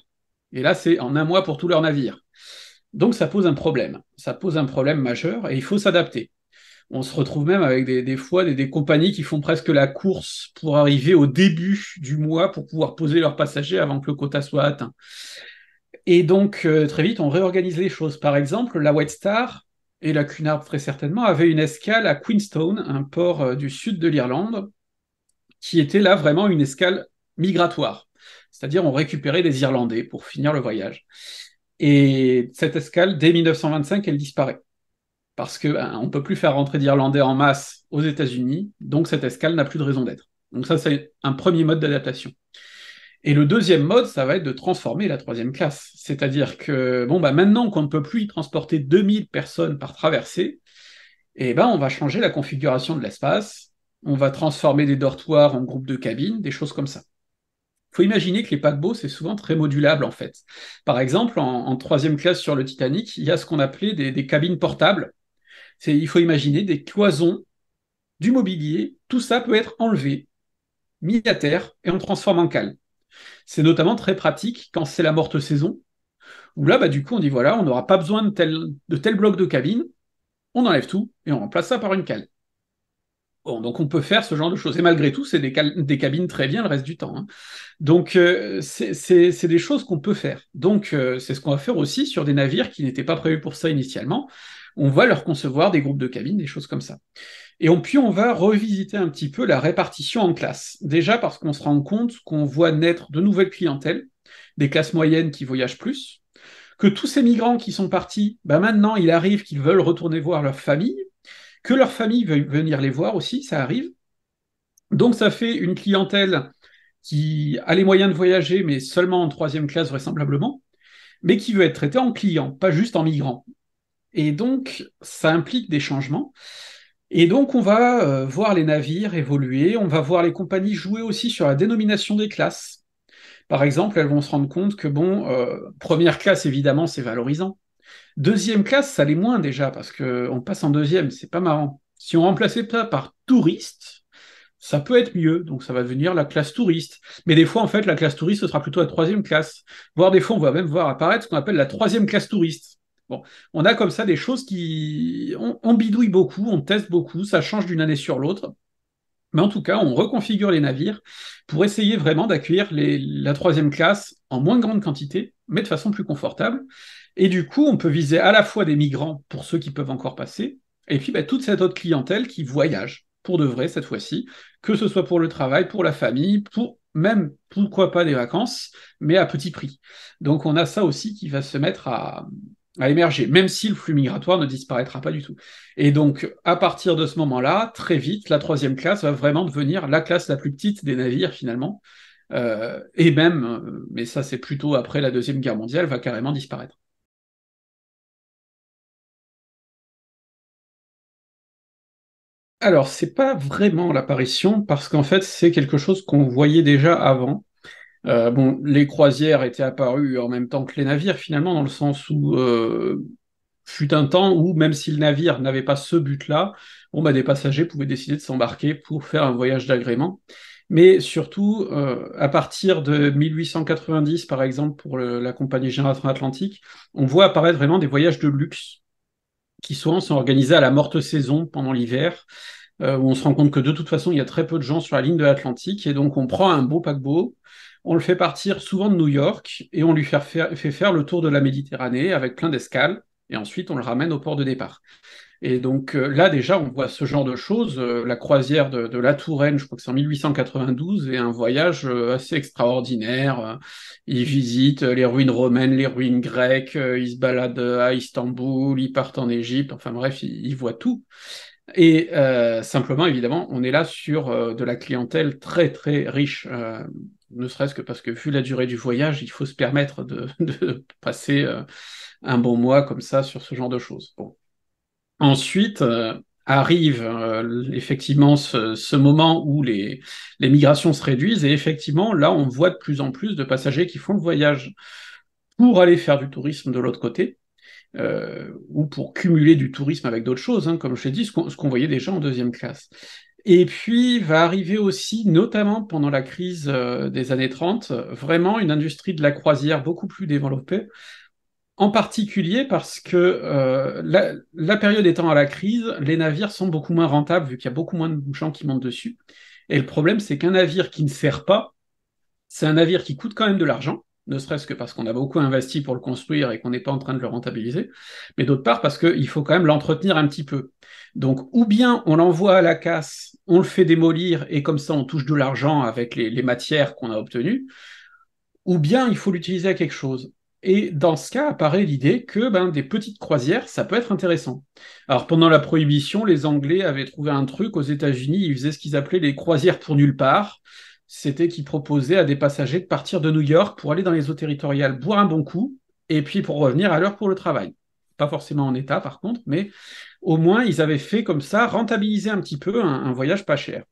Et là, c'est en un mois pour tous leurs navires. Donc ça pose un problème. Ça pose un problème majeur et il faut s'adapter. On se retrouve même avec des, fois des, compagnies qui font presque la course pour arriver au début du mois pour pouvoir poser leurs passagers avant que le quota soit atteint. Et donc, euh, très vite, on réorganise les choses. Par exemple, la White Star, et la Cunard très certainement, avait une escale à Queenstown, un port euh, du sud de l'Irlande, qui était là vraiment une escale migratoire. C'est-à-dire on récupérait des Irlandais pour finir le voyage. Et cette escale, dès 1925, elle disparaît. Parce qu'on ben, ne peut plus faire rentrer d'Irlandais en masse aux États-Unis, donc cette escale n'a plus de raison d'être. Donc ça, c'est un premier mode d'adaptation. Et le deuxième mode, ça va être de transformer la troisième classe. C'est-à-dire que, bon, bah maintenant qu'on ne peut plus y transporter 2000 personnes par traversée, eh ben, on va changer la configuration de l'espace. On va transformer des dortoirs en groupes de cabines, des choses comme ça. Il faut imaginer que les paquebots, c'est souvent très modulable, en fait. Par exemple, en, troisième classe sur le Titanic, il y a ce qu'on appelait des, cabines portables. C'est, il faut imaginer des cloisons, du mobilier, tout ça peut être enlevé, mis à terre, et on transforme en calme. C'est notamment très pratique quand c'est la morte saison, où là, bah, du coup, on dit voilà, on n'aura pas besoin de tel, de bloc de cabine, on enlève tout et on remplace ça par une cale. Bon, donc on peut faire ce genre de choses. Et malgré tout, c'est des, des cabines très bien le reste du temps. Hein. Donc euh, c'est des choses qu'on peut faire. Donc euh, c'est ce qu'on va faire aussi sur des navires qui n'étaient pas prévus pour ça initialement. On va leur concevoir des groupes de cabines, des choses comme ça. Et puis on va revisiter un petit peu la répartition en classe. Déjà parce qu'on se rend compte qu'on voit naître de nouvelles clientèles, des classes moyennes qui voyagent plus, que tous ces migrants qui sont partis, bah maintenant il arrive qu'ils veulent retourner voir leur famille, que leur famille veut venir les voir aussi, ça arrive. Donc ça fait une clientèle qui a les moyens de voyager, mais seulement en troisième classe vraisemblablement, mais qui veut être traitée en client, pas juste en migrant. Et donc ça implique des changements. Et donc, on va euh, voir les navires évoluer, on va voir les compagnies jouer aussi sur la dénomination des classes. Par exemple, elles vont se rendre compte que, bon, euh, première classe, évidemment, c'est valorisant. Deuxième classe, ça l'est moins déjà, parce qu'on passe en deuxième, c'est pas marrant. Si on remplaçait ça par touriste, ça peut être mieux, donc ça va devenir la classe touriste. Mais des fois, en fait, la classe touriste, ce sera plutôt la troisième classe. Voire des fois, on va même voir apparaître ce qu'on appelle la troisième classe touriste Bon, on a comme ça des choses qui. On, bidouille beaucoup, on teste beaucoup, ça change d'une année sur l'autre. Mais en tout cas, on reconfigure les navires pour essayer vraiment d'accueillir la troisième classe en moins grande quantité, mais de façon plus confortable. Et du coup, on peut viser à la fois des migrants pour ceux qui peuvent encore passer, et puis bah, toute cette autre clientèle qui voyage pour de vrai cette fois-ci, que ce soit pour le travail, pour la famille, pour même pourquoi pas des vacances, mais à petit prix. Donc on a ça aussi qui va se mettre à, à émerger, même si le flux migratoire ne disparaîtra pas du tout. Et donc, à partir de ce moment-là, très vite, la troisième classe va vraiment devenir la classe la plus petite des navires, finalement, euh, et même, euh, mais ça c'est plutôt après la Deuxième Guerre mondiale, va carrément disparaître. Alors, c'est pas vraiment l'apparition, parce qu'en fait, c'est quelque chose qu'on voyait déjà avant. Euh, bon, les croisières étaient apparues en même temps que les navires, finalement, dans le sens où euh, fut un temps où, même si le navire n'avait pas ce but-là, bon, bah, des passagers pouvaient décider de s'embarquer pour faire un voyage d'agrément. Mais surtout, euh, à partir de 1890, par exemple, pour la compagnie Générale Atlantique, on voit apparaître vraiment des voyages de luxe qui souvent sont organisés à la morte saison pendant l'hiver, où on se rend compte que de toute façon, il y a très peu de gens sur la ligne de l'Atlantique, et donc on prend un beau paquebot, on le fait partir souvent de New York et on lui fait faire, le tour de la Méditerranée avec plein d'escales et ensuite on le ramène au port de départ. Et donc euh, là déjà on voit ce genre de choses, euh, la croisière de, la Touraine, je crois que c'est en 1892, et un voyage euh, assez extraordinaire. il visite les ruines romaines, les ruines grecques, il se balade à Istanbul, il part en Égypte, enfin bref, il voit tout. Et simplement, évidemment, on est là sur de la clientèle très très riche ne serait-ce que parce que vu la durée du voyage, il faut se permettre de, (laughs) passer euh, un bon mois comme ça sur ce genre de choses. Ensuite, euh, arrive euh, effectivement ce, moment où les, migrations se réduisent et effectivement, là, on voit de plus en plus de passagers qui font le voyage pour aller faire du tourisme de l'autre côté. ou pour cumuler du tourisme avec d'autres choses, hein, comme je l'ai dit, ce qu'on voyait déjà en deuxième classe. Et puis va arriver aussi, notamment pendant la crise euh, des années 30, vraiment une industrie de la croisière beaucoup plus développée, en particulier parce que euh, la, la, période étant à la crise, les navires sont beaucoup moins rentables vu qu'il y a beaucoup moins de gens qui montent dessus. Et le problème, c'est qu'un navire qui ne sert pas, c'est un navire qui coûte quand même de l'argent, ne serait-ce que parce qu'on a beaucoup investi pour le construire et qu'on n'est pas en train de le rentabiliser, mais d'autre part parce qu'il faut quand même l'entretenir un petit peu. Donc, ou bien on l'envoie à la casse on le fait démolir et comme ça on touche de l'argent avec les, matières qu'on a obtenues, ou bien il faut l'utiliser à quelque chose. Et dans ce cas apparaît l'idée que ben, des petites croisières, ça peut être intéressant. Alors pendant la Prohibition, les Anglais avaient trouvé un truc aux États-Unis, ils faisaient ce qu'ils appelaient les croisières pour nulle part. C'était qu'ils proposaient à des passagers de partir de New York pour aller dans les eaux territoriales boire un bon coup, et puis pour revenir à l'heure pour le travail pas forcément en état par contre, mais au moins ils avaient fait comme ça, rentabiliser un petit peu un, voyage pas cher.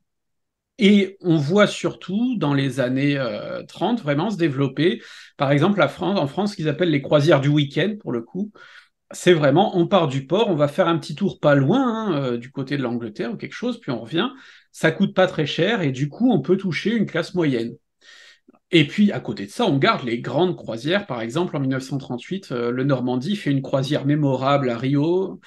Et on voit surtout dans les années 30 euh, vraiment se développer, par exemple la France, en France, ce qu'ils appellent les croisières du week-end pour le coup. C'est vraiment, on part du port, on va faire un petit tour pas loin, hein, euh, du côté de l'Angleterre ou quelque chose, puis on revient. Ça coûte pas très cher et du coup, on peut toucher une classe moyenne. Et puis, à côté de ça, on garde les grandes croisières. Par exemple, en 1938, euh, le Normandie fait une croisière mémorable à Rio.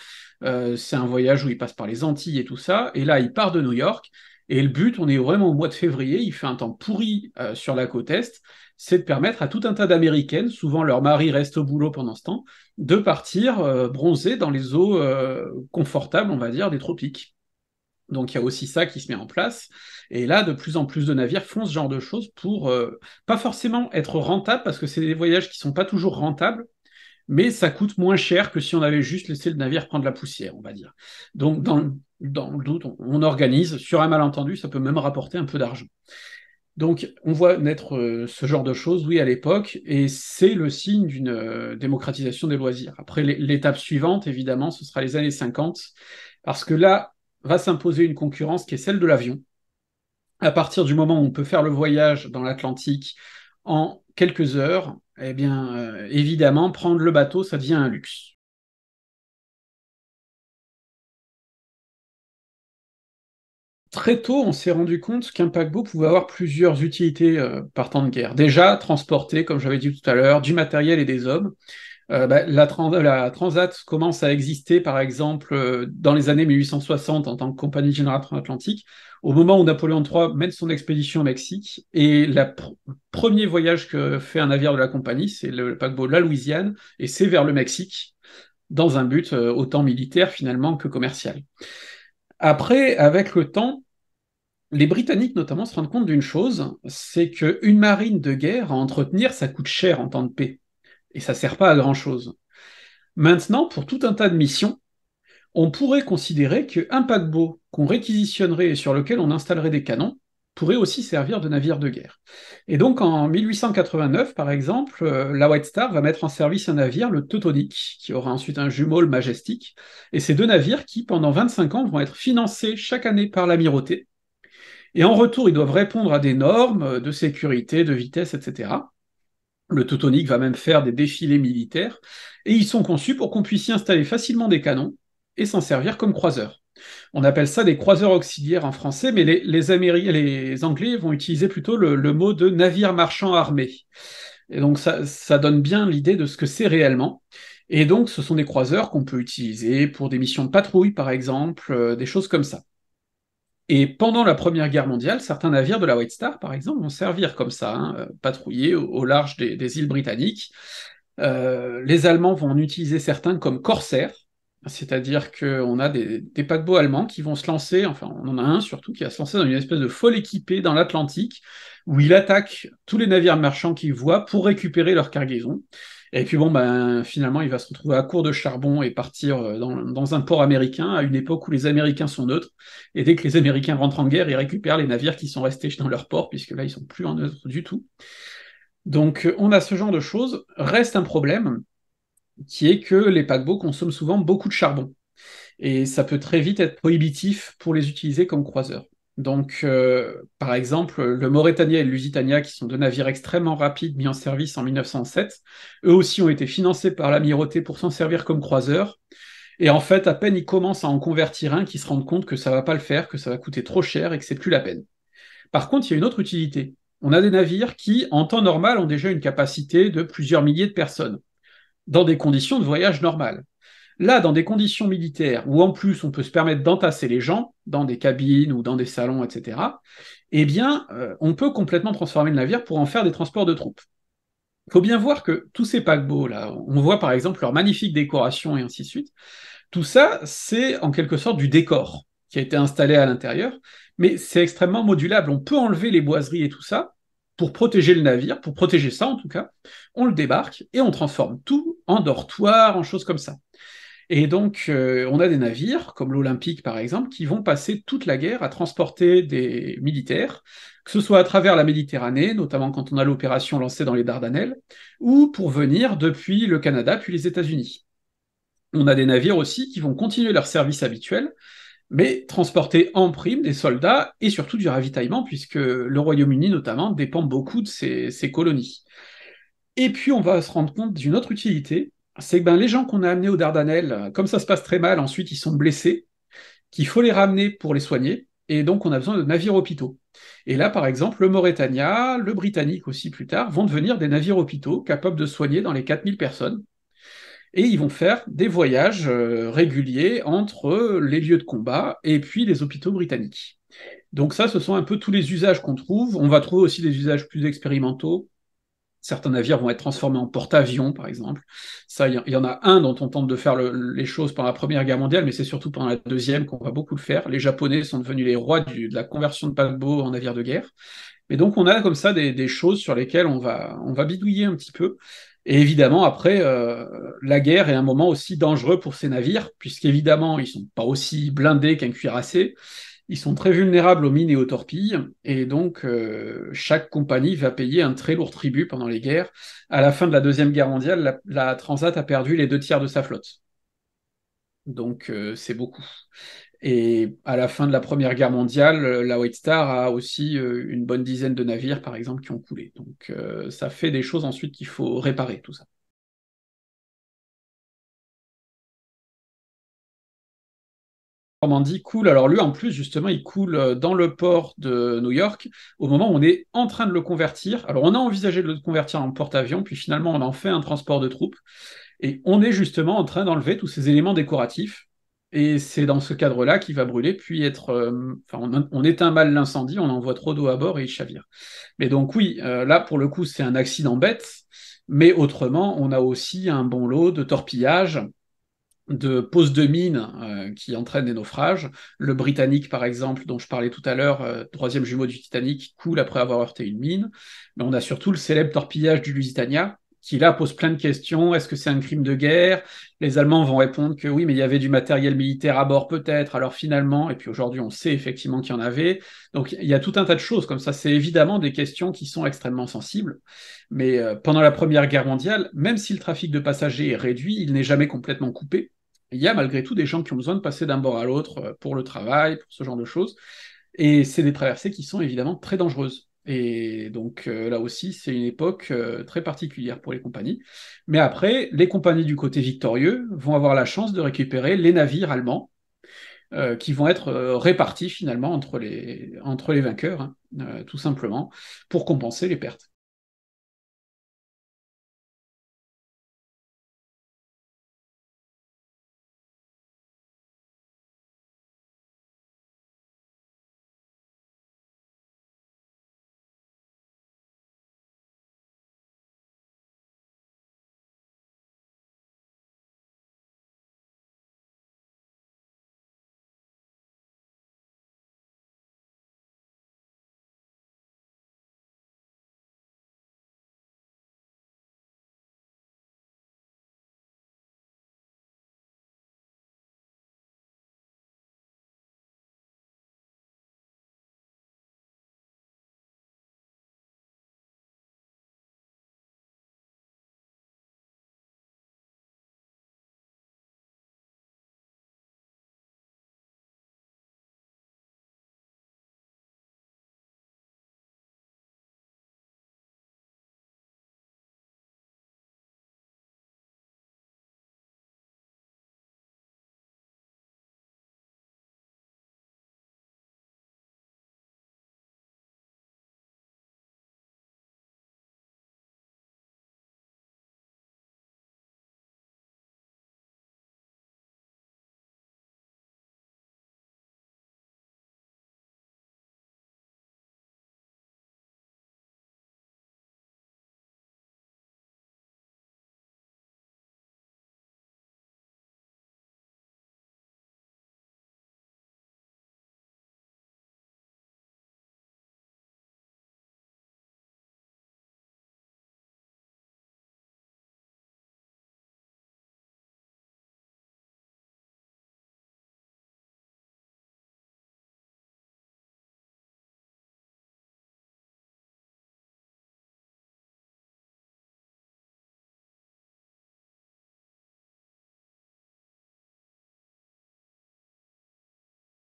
Euh, c'est un voyage où il passe par les Antilles et tout ça. Et là, il part de New York. Et le but, on est vraiment au mois de février, il fait un temps pourri euh, sur la côte Est, c'est de permettre à tout un tas d'Américaines, souvent leur mari reste au boulot pendant ce temps, de partir bronzer dans les eaux confortables, on va dire, des tropiques. Donc il y a aussi ça qui se met en place. Et là, de plus en plus de navires font ce genre de choses pour euh, pas forcément être rentables, parce que c'est des voyages qui sont pas toujours rentables, mais ça coûte moins cher que si on avait juste laissé le navire prendre la poussière, on va dire. Donc, dans le, doute, on, organise. Sur un malentendu, ça peut même rapporter un peu d'argent. Donc, on voit naître euh, ce genre de choses, oui, à l'époque, et c'est le signe d'une euh, démocratisation des loisirs. Après, l'étape suivante, évidemment, ce sera les années 50, parce que là va s'imposer une concurrence qui est celle de l'avion à partir du moment où on peut faire le voyage dans l'Atlantique en quelques heures, eh bien, euh, évidemment, prendre le bateau, ça devient un luxe. Très tôt, on s'est rendu compte qu'un paquebot pouvait avoir plusieurs utilités euh, par temps de guerre. Déjà, transporter, comme j'avais dit tout à l'heure, du matériel et des hommes. Euh, bah, la, Transat commence à exister, par exemple, euh, dans les années 1860 en tant que compagnie générale transatlantique, au moment où Napoléon III mène son expédition au Mexique. Et le premier voyage que fait un navire de la compagnie, c'est le paquebot La Louisiane, et c'est vers le Mexique, dans un but euh, autant militaire finalement que commercial. Après, avec le temps, les Britanniques notamment se rendent compte d'une chose, c'est qu'une marine de guerre à entretenir, ça coûte cher en temps de paix et ça sert pas à grand chose. Maintenant, pour tout un tas de missions, on pourrait considérer qu'un paquebot qu'on réquisitionnerait et sur lequel on installerait des canons pourrait aussi servir de navire de guerre. Et donc en 1889, par exemple, euh, la White Star va mettre en service un navire, le Teutonic, qui aura ensuite un jumeau, majestique, et ces deux navires qui, pendant 25 ans, vont être financés chaque année par l'amirauté. Et en retour, ils doivent répondre à des normes de sécurité, de vitesse, etc. Le Teutonique va même faire des défilés militaires, et ils sont conçus pour qu'on puisse y installer facilement des canons et s'en servir comme croiseurs. On appelle ça des croiseurs auxiliaires en français, mais les, les Anglais vont utiliser plutôt le, mot de navire marchand armé. Et donc ça, donne bien l'idée de ce que c'est réellement. Et donc ce sont des croiseurs qu'on peut utiliser pour des missions de patrouille, par exemple, euh, des choses comme ça. Et pendant la Première Guerre mondiale, certains navires de la White Star, par exemple, vont servir comme ça, hein, euh, patrouiller au, large des, îles britanniques. Euh, les Allemands vont en utiliser certains comme corsaires, c'est-à-dire qu'on a des, des, paquebots allemands qui vont se lancer, enfin on en a un surtout qui va se lancer dans une espèce de folle équipée dans l'Atlantique, où il attaque tous les navires marchands qu'il voit pour récupérer leur cargaison. Et puis bon, ben, finalement, il va se retrouver à court de charbon et partir euh, dans, un port américain à une époque où les Américains sont neutres. Et dès que les Américains rentrent en guerre, ils récupèrent les navires qui sont restés dans leur port, puisque là, ils sont plus en neutre du tout. Donc on a ce genre de choses. Reste un problème qui est que les paquebots consomment souvent beaucoup de charbon. Et ça peut très vite être prohibitif pour les utiliser comme croiseurs. Donc, euh, par exemple, le Mauritania et le Lusitania, qui sont deux navires extrêmement rapides mis en service en 1907, eux aussi ont été financés par l'amirauté pour s'en servir comme croiseurs. Et en fait, à peine ils commencent à en convertir un, qui se rendent compte que ça va pas le faire, que ça va coûter trop cher et que c'est plus la peine. Par contre, il y a une autre utilité. On a des navires qui, en temps normal, ont déjà une capacité de plusieurs milliers de personnes, dans des conditions de voyage normales. Là, dans des conditions militaires où en plus on peut se permettre d'entasser les gens dans des cabines ou dans des salons, etc., eh bien, euh, on peut complètement transformer le navire pour en faire des transports de troupes. Il faut bien voir que tous ces paquebots, là, on voit par exemple leur magnifique décoration et ainsi de suite, tout ça, c'est en quelque sorte du décor qui a été installé à l'intérieur, mais c'est extrêmement modulable. On peut enlever les boiseries et tout ça pour protéger le navire, pour protéger ça en tout cas. On le débarque et on transforme tout en dortoir, en choses comme ça. Et donc, euh, on a des navires, comme l'Olympique par exemple, qui vont passer toute la guerre à transporter des militaires, que ce soit à travers la Méditerranée, notamment quand on a l'opération lancée dans les Dardanelles, ou pour venir depuis le Canada, puis les États-Unis. On a des navires aussi qui vont continuer leur service habituel, mais transporter en prime des soldats et surtout du ravitaillement, puisque le Royaume-Uni notamment dépend beaucoup de ses colonies. Et puis on va se rendre compte d'une autre utilité, c'est que ben, les gens qu'on a amenés aux Dardanelles, comme ça se passe très mal, ensuite ils sont blessés, qu'il faut les ramener pour les soigner, et donc on a besoin de navires hôpitaux. Et là, par exemple, le Mauritania, le Britannique aussi plus tard, vont devenir des navires hôpitaux capables de soigner dans les 4000 personnes. Et ils vont faire des voyages euh, réguliers entre les lieux de combat et puis les hôpitaux britanniques. Donc ça, ce sont un peu tous les usages qu'on trouve. On va trouver aussi des usages plus expérimentaux, certains navires vont être transformés en porte-avions, par exemple. Ça, il y, en a un dont on tente de faire les choses pendant la Première Guerre mondiale, mais c'est surtout pendant la Deuxième qu'on va beaucoup le faire. Les Japonais sont devenus les rois de la conversion de paquebots en navires de guerre. mais donc, on a comme ça des, choses sur lesquelles on va, on va bidouiller un petit peu. Et évidemment, après, euh, la guerre est un moment aussi dangereux pour ces navires, puisqu'évidemment, ils ne sont pas aussi blindés qu'un cuirassé. Ils sont très vulnérables aux mines et aux torpilles, et donc euh, chaque compagnie va payer un très lourd tribut pendant les guerres. À la fin de la Deuxième Guerre mondiale, la, Transat a perdu les deux tiers de sa flotte. Donc euh, c'est beaucoup. Et à la fin de la Première Guerre mondiale, euh, la White Star a aussi une bonne dizaine de navires, par exemple, qui ont coulé. Donc ça fait des choses ensuite qu'il faut réparer, tout ça. dit, coule. Alors lui, en plus, justement, il coule euh, dans le port de New York au moment où on est en train de le convertir. Alors on a envisagé de le convertir en porte-avions, puis finalement on en fait un transport de troupes. Et on est justement en train d'enlever tous ces éléments décoratifs. Et c'est dans ce cadre-là qu'il va brûler, puis être. Euh, enfin, on, éteint mal l'incendie, on envoie trop d'eau à bord et il chavire. Mais donc, oui, euh, là, pour le coup, c'est un accident bête, mais autrement, on a aussi un bon lot de torpillage de pose de mine euh, qui entraîne des naufrages. Le Britannique, par exemple, dont je parlais tout à l'heure, euh, troisième jumeau du Titanic, coule après avoir heurté une mine. Mais on a surtout le célèbre torpillage du Lusitania, qui là pose plein de questions. Est-ce que c'est un crime de guerre Les Allemands vont répondre que oui, mais il y avait du matériel militaire à bord peut-être. Alors finalement, et puis aujourd'hui on sait effectivement qu'il y en avait. Donc il y a tout un tas de choses comme ça. C'est évidemment des questions qui sont extrêmement sensibles. Mais euh, pendant la Première Guerre mondiale, même si le trafic de passagers est réduit, il n'est jamais complètement coupé il y a malgré tout des gens qui ont besoin de passer d'un bord à l'autre euh, pour le travail, pour ce genre de choses. Et c'est des traversées qui sont évidemment très dangereuses. Et donc euh, là aussi, c'est une époque euh, très particulière pour les compagnies. Mais après, les compagnies du côté victorieux vont avoir la chance de récupérer les navires allemands qui vont être répartis finalement entre les, entre les vainqueurs, hein, tout simplement, pour compenser les pertes.